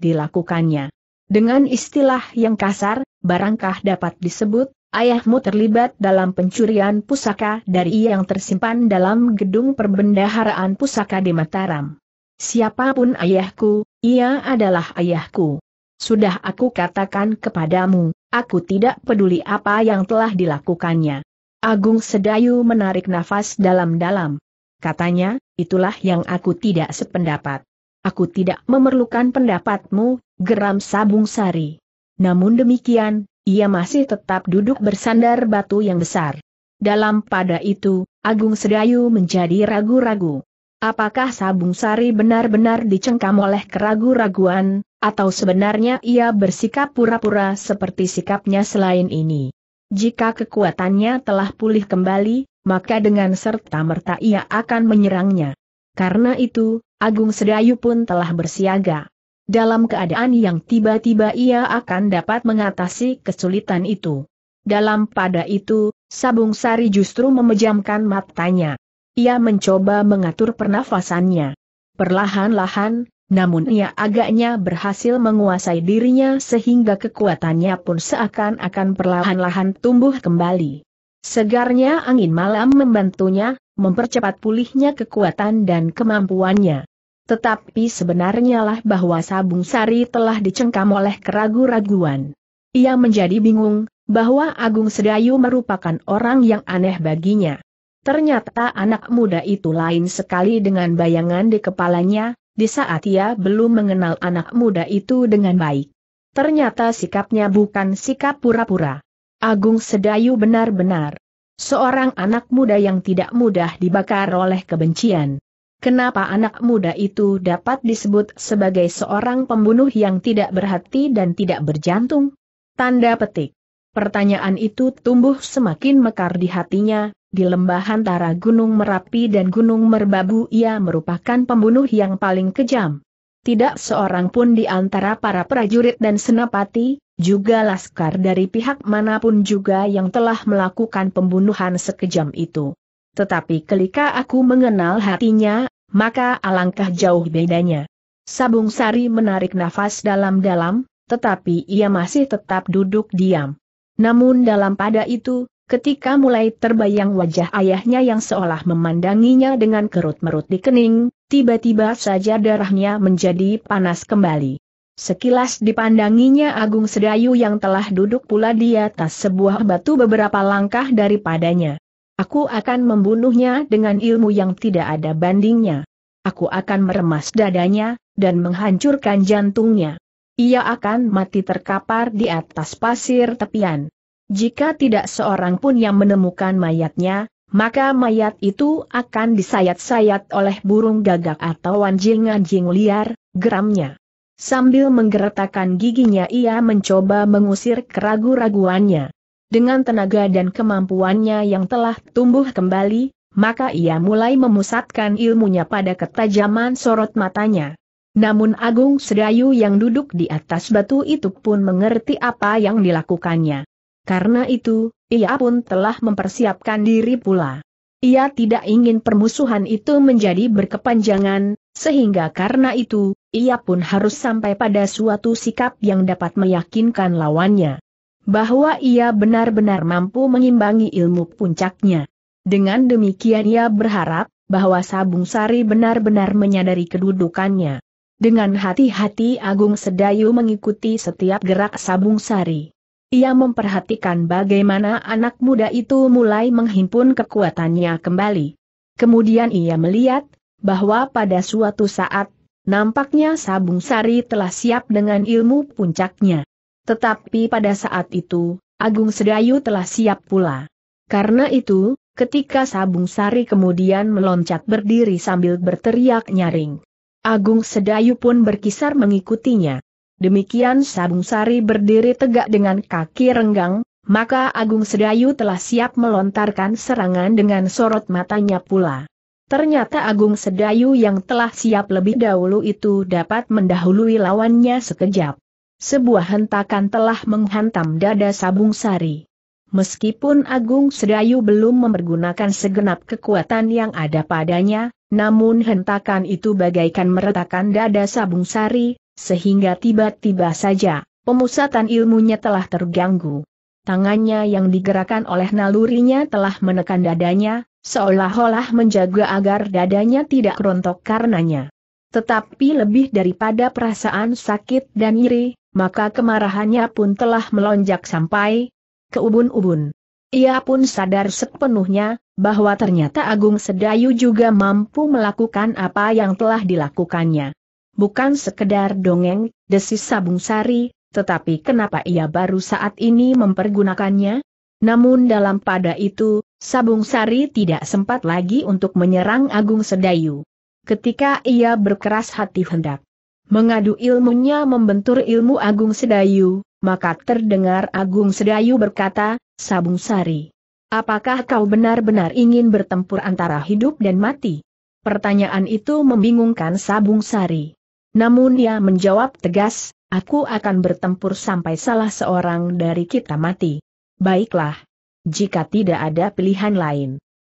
S1: dilakukannya. Dengan istilah yang kasar, barangkah dapat disebut, ayahmu terlibat dalam pencurian pusaka dari yang tersimpan dalam gedung perbendaharaan pusaka di Mataram. Siapapun ayahku, ia adalah ayahku. Sudah aku katakan kepadamu, aku tidak peduli apa yang telah dilakukannya. Agung Sedayu menarik nafas dalam-dalam. Katanya, itulah yang aku tidak sependapat. Aku tidak memerlukan pendapatmu, geram Sabung Sari. Namun demikian, ia masih tetap duduk bersandar batu yang besar. Dalam pada itu, Agung Sedayu menjadi ragu-ragu. Apakah Sabung Sari benar-benar dicengkam oleh keragu-raguan, atau sebenarnya ia bersikap pura-pura seperti sikapnya selain ini? Jika kekuatannya telah pulih kembali, maka dengan serta-merta ia akan menyerangnya. Karena itu, Agung Sedayu pun telah bersiaga. Dalam keadaan yang tiba-tiba ia akan dapat mengatasi kesulitan itu. Dalam pada itu, Sabung Sari justru memejamkan matanya. Ia mencoba mengatur pernafasannya. Perlahan-lahan, namun ia agaknya berhasil menguasai dirinya sehingga kekuatannya pun seakan-akan perlahan-lahan tumbuh kembali. Segarnya angin malam membantunya, mempercepat pulihnya kekuatan dan kemampuannya. Tetapi sebenarnya lah bahwa Sabung Sari telah dicengkam oleh keragu-raguan. Ia menjadi bingung, bahwa Agung Sedayu merupakan orang yang aneh baginya. Ternyata anak muda itu lain sekali dengan bayangan di kepalanya, di saat ia belum mengenal anak muda itu dengan baik. Ternyata sikapnya bukan sikap pura-pura. Agung Sedayu benar-benar seorang anak muda yang tidak mudah dibakar oleh kebencian. Kenapa anak muda itu dapat disebut sebagai seorang pembunuh yang tidak berhati dan tidak berjantung? Tanda petik. Pertanyaan itu tumbuh semakin mekar di hatinya, di lembah antara Gunung Merapi dan Gunung Merbabu ia merupakan pembunuh yang paling kejam. Tidak seorang pun di antara para prajurit dan senapati, juga laskar dari pihak manapun juga yang telah melakukan pembunuhan sekejam itu. Tetapi ketika aku mengenal hatinya, maka alangkah jauh bedanya. Sabung Sari menarik nafas dalam-dalam, tetapi ia masih tetap duduk diam. Namun dalam pada itu, Ketika mulai terbayang wajah ayahnya yang seolah memandanginya dengan kerut-merut di kening, tiba-tiba saja darahnya menjadi panas kembali. Sekilas dipandanginya Agung Sedayu yang telah duduk pula di atas sebuah batu beberapa langkah daripadanya. Aku akan membunuhnya dengan ilmu yang tidak ada bandingnya. Aku akan meremas dadanya, dan menghancurkan jantungnya. Ia akan mati terkapar di atas pasir tepian. Jika tidak seorang pun yang menemukan mayatnya, maka mayat itu akan disayat-sayat oleh burung gagak atau anjing-anjing liar, geramnya. Sambil menggeretakkan giginya ia mencoba mengusir keragu-raguannya. Dengan tenaga dan kemampuannya yang telah tumbuh kembali, maka ia mulai memusatkan ilmunya pada ketajaman sorot matanya. Namun Agung Sedayu yang duduk di atas batu itu pun mengerti apa yang dilakukannya. Karena itu, ia pun telah mempersiapkan diri pula. Ia tidak ingin permusuhan itu menjadi berkepanjangan, sehingga karena itu, ia pun harus sampai pada suatu sikap yang dapat meyakinkan lawannya. Bahwa ia benar-benar mampu mengimbangi ilmu puncaknya. Dengan demikian ia berharap, bahwa Sabung Sari benar-benar menyadari kedudukannya. Dengan hati-hati Agung Sedayu mengikuti setiap gerak Sabung Sari. Ia memperhatikan bagaimana anak muda itu mulai menghimpun kekuatannya kembali. Kemudian ia melihat, bahwa pada suatu saat, nampaknya Sabung Sari telah siap dengan ilmu puncaknya. Tetapi pada saat itu, Agung Sedayu telah siap pula. Karena itu, ketika Sabung Sari kemudian meloncat berdiri sambil berteriak nyaring. Agung Sedayu pun berkisar mengikutinya. Demikian Sabung Sari berdiri tegak dengan kaki renggang, maka Agung Sedayu telah siap melontarkan serangan dengan sorot matanya pula. Ternyata Agung Sedayu yang telah siap lebih dahulu itu dapat mendahului lawannya sekejap. Sebuah hentakan telah menghantam dada Sabung Sari. Meskipun Agung Sedayu belum mempergunakan segenap kekuatan yang ada padanya, namun hentakan itu bagaikan meretakkan dada Sabung Sari, sehingga tiba-tiba saja, pemusatan ilmunya telah terganggu. Tangannya yang digerakkan oleh nalurinya telah menekan dadanya, seolah-olah menjaga agar dadanya tidak rontok karenanya. Tetapi lebih daripada perasaan sakit dan iri, maka kemarahannya pun telah melonjak sampai ke ubun-ubun. Ia pun sadar sepenuhnya, bahwa ternyata Agung Sedayu juga mampu melakukan apa yang telah dilakukannya bukan sekedar dongeng, desis Sabung Sari, tetapi kenapa ia baru saat ini mempergunakannya? Namun dalam pada itu, Sabung Sari tidak sempat lagi untuk menyerang Agung Sedayu. Ketika ia berkeras hati hendak mengadu ilmunya membentur ilmu Agung Sedayu, maka terdengar Agung Sedayu berkata, Sabung Sari, apakah kau benar-benar ingin bertempur antara hidup dan mati? Pertanyaan itu membingungkan Sabung Sari. Namun ia menjawab tegas, aku akan bertempur sampai salah seorang dari kita mati. Baiklah. Jika tidak ada pilihan lain.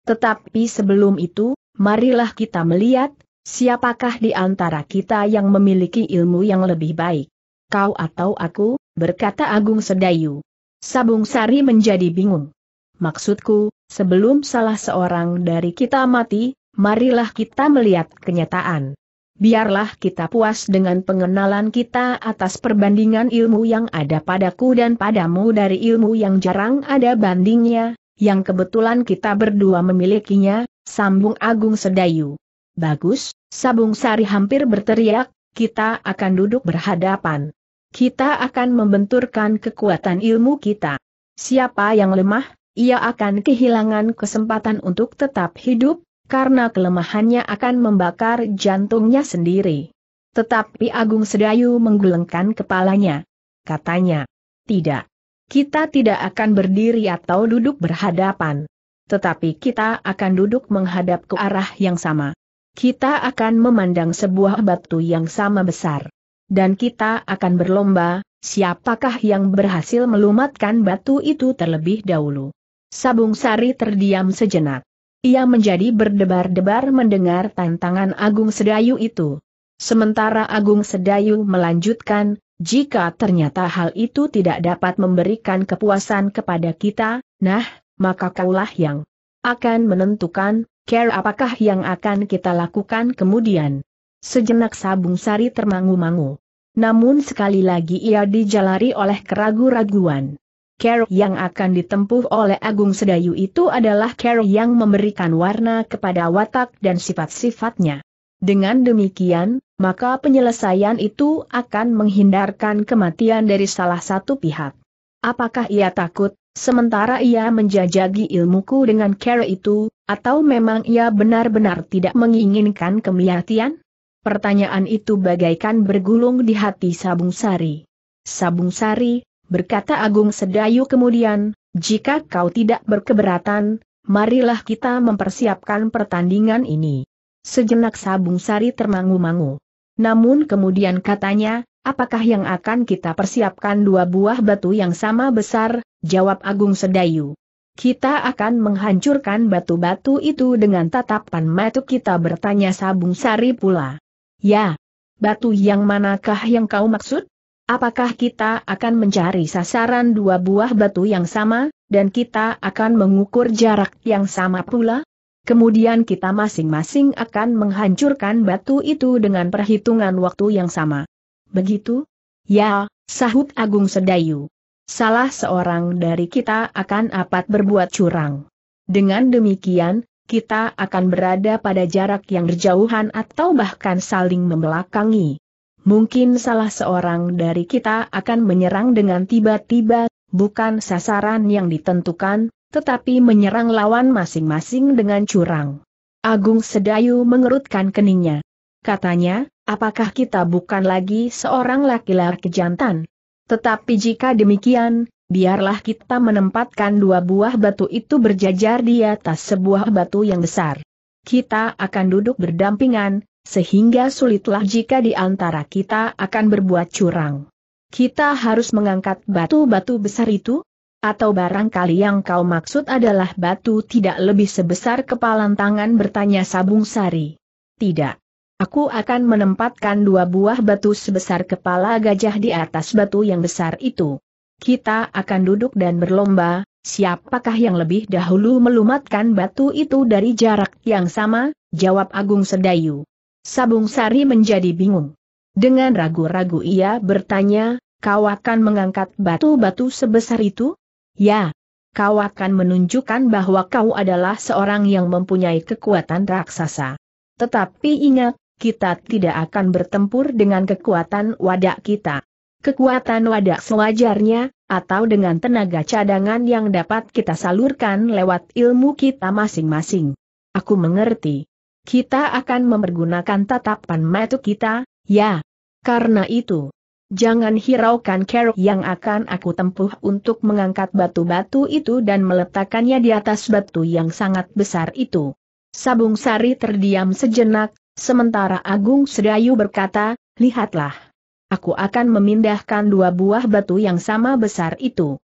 S1: Tetapi sebelum itu, marilah kita melihat, siapakah di antara kita yang memiliki ilmu yang lebih baik. Kau atau aku, berkata Agung Sedayu. Sabung Sari menjadi bingung. Maksudku, sebelum salah seorang dari kita mati, marilah kita melihat kenyataan biarlah kita puas dengan pengenalan kita atas perbandingan ilmu yang ada padaku dan padamu dari ilmu yang jarang ada bandingnya, yang kebetulan kita berdua memilikinya, sambung Agung Sedayu. Bagus, Sabung Sari hampir berteriak, kita akan duduk berhadapan. Kita akan membenturkan kekuatan ilmu kita. Siapa yang lemah, ia akan kehilangan kesempatan untuk tetap hidup, karena kelemahannya akan membakar jantungnya sendiri. Tetapi Agung Sedayu menggelengkan kepalanya. Katanya, tidak. Kita tidak akan berdiri atau duduk berhadapan. Tetapi kita akan duduk menghadap ke arah yang sama. Kita akan memandang sebuah batu yang sama besar. Dan kita akan berlomba, siapakah yang berhasil melumatkan batu itu terlebih dahulu. Sabung Sari terdiam sejenak. Ia menjadi berdebar-debar mendengar tantangan Agung Sedayu itu. Sementara Agung Sedayu melanjutkan, jika ternyata hal itu tidak dapat memberikan kepuasan kepada kita, nah, maka kaulah yang akan menentukan, care apakah yang akan kita lakukan kemudian. Sejenak Sabung Sari termangu-mangu. Namun sekali lagi ia dijalari oleh keragu-raguan. Care yang akan ditempuh oleh Agung Sedayu itu adalah care yang memberikan warna kepada watak dan sifat-sifatnya. Dengan demikian, maka penyelesaian itu akan menghindarkan kematian dari salah satu pihak. Apakah ia takut, sementara ia menjajagi ilmuku dengan care itu, atau memang ia benar-benar tidak menginginkan kematian? Pertanyaan itu bagaikan bergulung di hati Sabung Sari. Sabung Sari, berkata Agung Sedayu kemudian, jika kau tidak berkeberatan, marilah kita mempersiapkan pertandingan ini. Sejenak Sabung Sari termangu-mangu. Namun kemudian katanya, apakah yang akan kita persiapkan dua buah batu yang sama besar, jawab Agung Sedayu. Kita akan menghancurkan batu-batu itu dengan tatapan mata kita bertanya Sabung Sari pula. Ya, batu yang manakah yang kau maksud? Apakah kita akan mencari sasaran dua buah batu yang sama, dan kita akan mengukur jarak yang sama pula? Kemudian kita masing-masing akan menghancurkan batu itu dengan perhitungan waktu yang sama. Begitu? Ya, sahut Agung Sedayu. Salah seorang dari kita akan apat berbuat curang. Dengan demikian, kita akan berada pada jarak yang berjauhan atau bahkan saling membelakangi mungkin salah seorang dari kita akan menyerang dengan tiba-tiba, bukan sasaran yang ditentukan, tetapi menyerang lawan masing-masing dengan curang. Agung Sedayu mengerutkan keningnya. Katanya, apakah kita bukan lagi seorang laki-laki jantan? Tetapi jika demikian, biarlah kita menempatkan dua buah batu itu berjajar di atas sebuah batu yang besar. Kita akan duduk berdampingan, sehingga sulitlah jika di antara kita akan berbuat curang. Kita harus mengangkat batu-batu besar itu? Atau barangkali yang kau maksud adalah batu tidak lebih sebesar kepalan tangan bertanya Sabung Sari. Tidak. Aku akan menempatkan dua buah batu sebesar kepala gajah di atas batu yang besar itu. Kita akan duduk dan berlomba, siapakah yang lebih dahulu melumatkan batu itu dari jarak yang sama, jawab Agung Sedayu. Sabung Sari menjadi bingung. Dengan ragu-ragu ia bertanya, kau akan mengangkat batu-batu sebesar itu? Ya. Kau akan menunjukkan bahwa kau adalah seorang yang mempunyai kekuatan raksasa. Tetapi ingat, kita tidak akan bertempur dengan kekuatan wadak kita. Kekuatan wadak sewajarnya, atau dengan tenaga cadangan yang dapat kita salurkan lewat ilmu kita masing-masing. Aku mengerti. Kita akan mempergunakan tatapan mata kita, ya. Karena itu, jangan hiraukan kerok yang akan aku tempuh untuk mengangkat batu-batu itu dan meletakkannya di atas batu yang sangat besar itu. Sabung Sari terdiam sejenak, sementara Agung Sedayu berkata, lihatlah. Aku akan memindahkan dua buah batu yang sama besar itu.